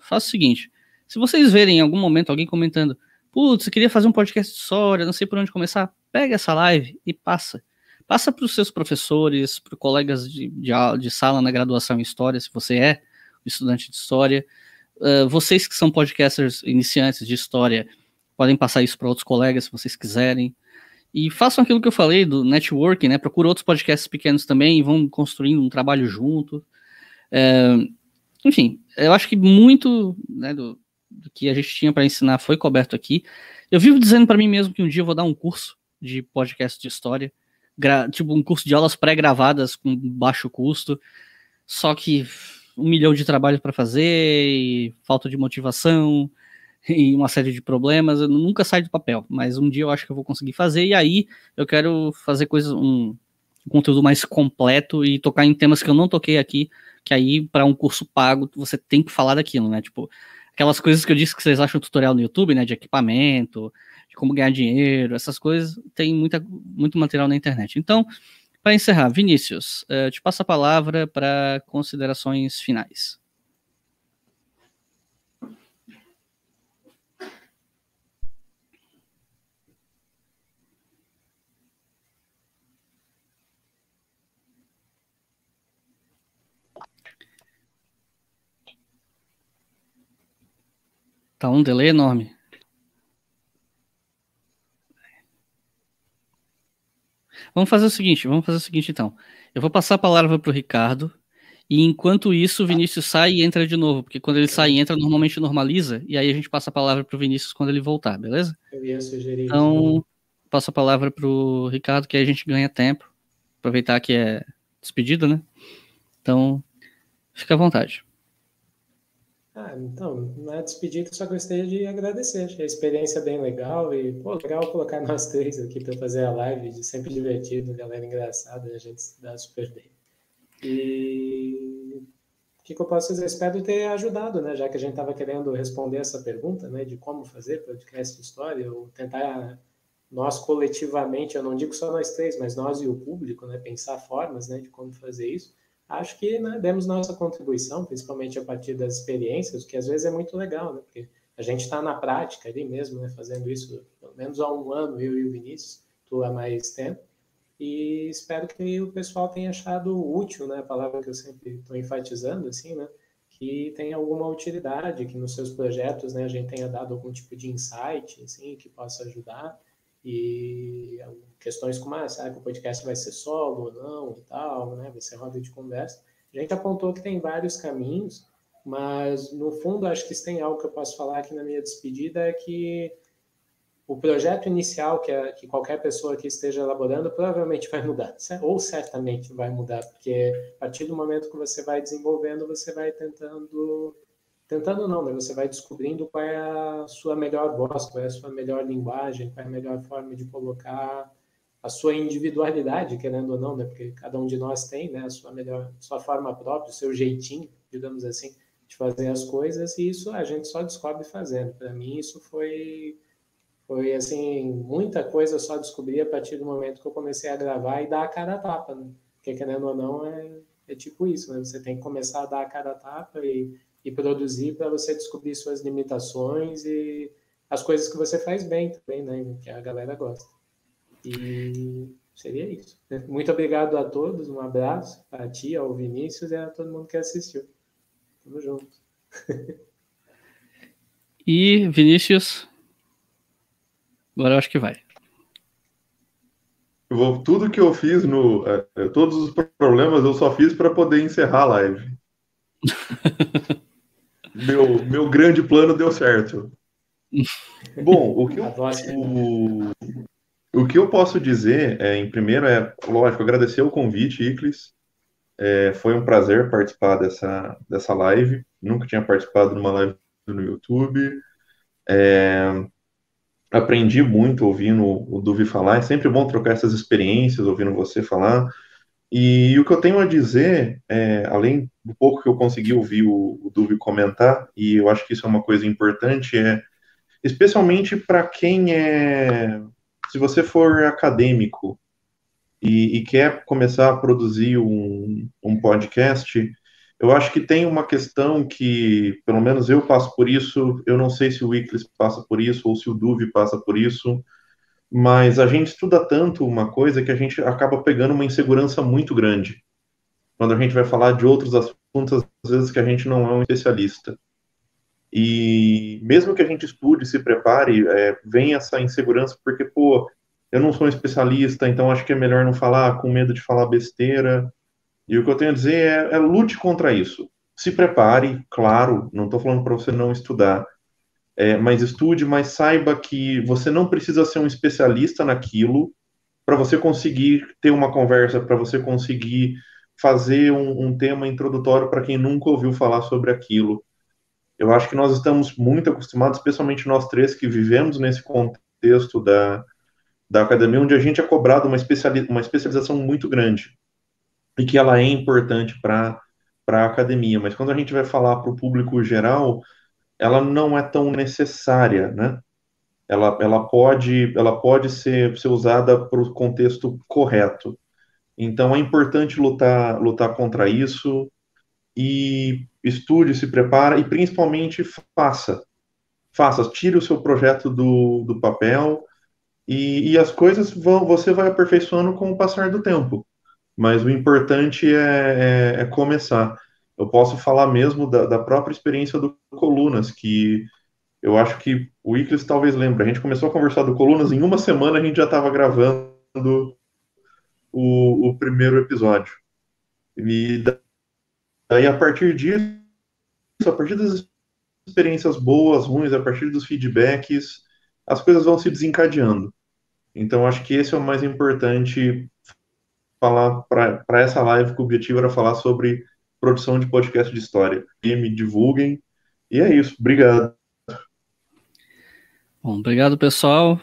faça o seguinte: se vocês verem em algum momento alguém comentando, putz, eu queria fazer um podcast de história, não sei por onde começar, pega essa live e passa. Passa para os seus professores, para colegas de, de, de, sala na graduação em história, se você é estudante de história. Uh, vocês que são podcasters iniciantes de história, podem passar isso para outros colegas se vocês quiserem. E façam aquilo que eu falei do networking, né? Procura outros podcasts pequenos também e vão construindo um trabalho junto. É, enfim, eu acho que muito né, do, do que a gente tinha para ensinar foi coberto aqui. Eu vivo dizendo para mim mesmo que um dia eu vou dar um curso de podcast de história, tipo um curso de aulas pré-gravadas com baixo custo, só que um milhão de trabalho para fazer, e falta de motivação, e uma série de problemas, eu nunca sai do papel, mas um dia eu acho que eu vou conseguir fazer, e aí eu quero fazer coisas, um conteúdo mais completo e tocar em temas que eu não toquei aqui, que aí para um curso pago você tem que falar daquilo, né? Tipo, aquelas coisas que eu disse que vocês acham tutorial no YouTube, né, de equipamento, de como ganhar dinheiro, essas coisas, tem muita, muito material na internet. Então, para encerrar, Vinícius, eh, te passo a palavra para considerações finais. Tá um delay enorme. Vamos fazer o seguinte, vamos fazer o seguinte então. Eu vou passar a palavra para o Ricardo, e enquanto isso o Vinícius sai e entra de novo, porque quando ele sai e entra, normalmente normaliza, e aí a gente passa a palavra para o Vinícius quando ele voltar, beleza? Eu ia sugerir então, né? passo a palavra para o Ricardo, que aí a gente ganha tempo. Aproveitar que é despedida, né? Então, fica à vontade. Ah, então, não é despedida, só gostaria de agradecer. Achei a experiência bem legal e, pô, legal colocar nós três aqui para fazer a live, sempre divertido, galera engraçada, a gente se dá super bem. E o que, que eu posso dizer? Espero ter ajudado, né? Já que a gente estava querendo responder essa pergunta, né, de como fazer podcast história, ou tentar nós coletivamente, eu não digo só nós três, mas nós e o público, né, pensar formas, né, de como fazer isso acho que né, demos nossa contribuição, principalmente a partir das experiências, que às vezes é muito legal, né? Porque a gente está na prática ali mesmo, né, fazendo isso pelo menos há um ano, eu e o Vinícius, tu há mais tempo, e espero que o pessoal tenha achado útil, né, a palavra que eu sempre estou enfatizando, assim, né, que tenha alguma utilidade, que nos seus projetos, né, a gente tenha dado algum tipo de insight, assim, que possa ajudar, e questões como, ah, será que o podcast vai ser solo ou não e tal, né? Vai ser roda de conversa. A gente apontou que tem vários caminhos, mas no fundo acho que se tem algo que eu posso falar aqui na minha despedida é que o projeto inicial que, é que qualquer pessoa que esteja elaborando provavelmente vai mudar, ou certamente vai mudar, porque a partir do momento que você vai desenvolvendo, você vai tentando Tentando não, mas você vai descobrindo qual é a sua melhor voz, qual é a sua melhor linguagem, qual é a melhor forma de colocar a sua individualidade, querendo ou não, né? Porque cada um de nós tem, né? A sua melhor, sua forma própria, o seu jeitinho, digamos assim, de fazer as coisas. E isso a gente só descobre fazendo. Para mim, isso foi foi assim muita coisa eu só descobri a partir do momento que eu comecei a gravar e dar a cara a tapa, né? Porque querendo ou não é, é tipo isso, né? Você tem que começar a dar a cara a tapa e e produzir para você descobrir suas limitações e as coisas que você faz bem também, né? Que a galera gosta. E seria isso. Muito obrigado a todos, um abraço a ti, ao Vinícius e a todo mundo que assistiu. Tamo junto. E Vinícius, agora eu acho que vai. Eu vou, tudo que eu fiz no. É, todos os problemas eu só fiz para poder encerrar a live. meu, meu grande plano deu certo. Bom, o que eu, o, o que eu posso dizer, é, em primeiro, é, lógico, agradecer o convite, Iclis. É, foi um prazer participar dessa, dessa live. Nunca tinha participado de uma live no YouTube. É, aprendi muito ouvindo o Duvi falar. É sempre bom trocar essas experiências, ouvindo você falar. E, o que eu tenho a dizer, é, além do pouco que eu consegui ouvir o, o comentar, e eu acho que isso é uma coisa importante, é especialmente para quem é. Se você for acadêmico e, e quer começar a produzir um, um podcast, eu acho que tem uma questão que, pelo menos eu passo por isso, eu não sei se o Wikileaks passa por isso ou se o Duve passa por isso mas a gente estuda tanto uma coisa que a gente acaba pegando uma insegurança muito grande. Quando a gente vai falar de outros assuntos, às vezes que a gente não é um especialista. E mesmo que a gente estude, se prepare, é, vem essa insegurança, porque, pô, eu não sou um especialista, então acho que é melhor não falar, com medo de falar besteira. E o que eu tenho a dizer é, é lute contra isso. Se prepare, claro, não estou falando para você não estudar, é, mas estude, mas saiba que você não precisa ser um especialista naquilo para você conseguir ter uma conversa, para você conseguir fazer um, um tema introdutório para quem nunca ouviu falar sobre aquilo. Eu acho que nós estamos muito acostumados, especialmente nós três que vivemos nesse contexto da, da academia, onde a gente é cobrado uma, especiali uma especialização muito grande e que ela é importante para a academia. Mas quando a gente vai falar para o público geral, ela não é tão necessária, né? Ela, ela pode, ela pode ser, ser usada para o contexto correto. Então é importante lutar, lutar contra isso e estude, se prepara e principalmente faça. Faça, tire o seu projeto do, do papel e, e as coisas vão, você vai aperfeiçoando com o passar do tempo. Mas o importante é, é, é começar eu posso falar mesmo da, da própria experiência do Colunas, que eu acho que o Iclis talvez lembre. A gente começou a conversar do Colunas, em uma semana a gente já estava gravando o, o, primeiro episódio. E daí, a partir disso, a partir das experiências boas, ruins, a partir dos feedbacks, as coisas vão se desencadeando. Então, acho que esse é o mais importante falar para essa live, que o objetivo era falar sobre produção de podcast de história. E me divulguem. E é isso. Obrigado. Bom, obrigado, pessoal.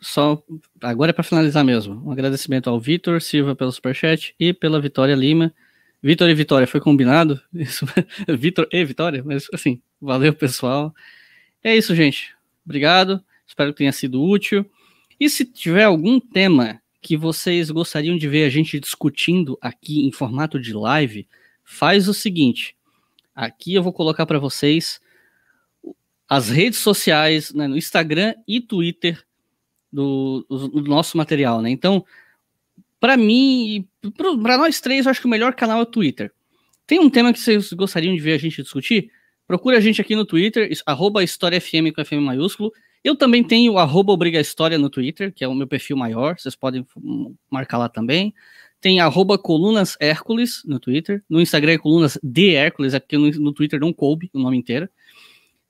Só agora é para finalizar mesmo. Um agradecimento ao Vitor Silva pelo superchat e pela Vitória Lima. Vitor e Vitória foi combinado? Isso. Vitor e Vitória, mas assim, valeu, pessoal. É isso, gente. Obrigado. Espero que tenha sido útil. E se tiver algum tema que vocês gostariam de ver a gente discutindo aqui em formato de live, faz o seguinte. Aqui eu vou colocar para vocês as redes sociais, né, no Instagram e Twitter do, do nosso material, né? Então, para mim, para nós três, eu acho que o melhor canal é o Twitter. Tem um tema que vocês gostariam de ver a gente discutir? Procura a gente aqui no Twitter, arroba históriafm com FM maiúsculo. Eu também tenho arroba obriga história no Twitter, que é o meu perfil maior, vocês podem marcar lá também tem arroba colunas Hércules no Twitter. No Instagram é colunas de Hércules, é porque no, no Twitter não coube o nome inteiro.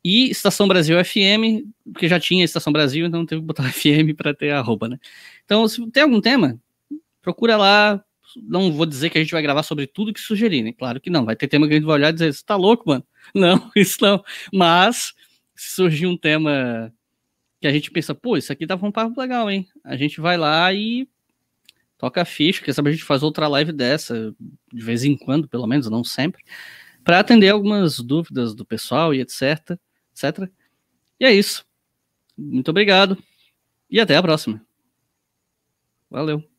E Estação Brasil FM, porque já tinha Estação Brasil, então teve que botar FM para ter arroba, né? Então, se tem algum tema, procura lá. Não vou dizer que a gente vai gravar sobre tudo que sugerir, né? Claro que não. Vai ter tema que a gente vai olhar e dizer, você tá louco, mano? Não, isso não. Mas, se surgir um tema que a gente pensa, pô, isso aqui dá tá um papo legal, hein? A gente vai lá e toca a ficha, que sabe a gente faz outra live dessa, de vez em quando, pelo menos, não sempre, para atender algumas dúvidas do pessoal e etc, etc. E é isso. Muito obrigado e até a próxima. Valeu.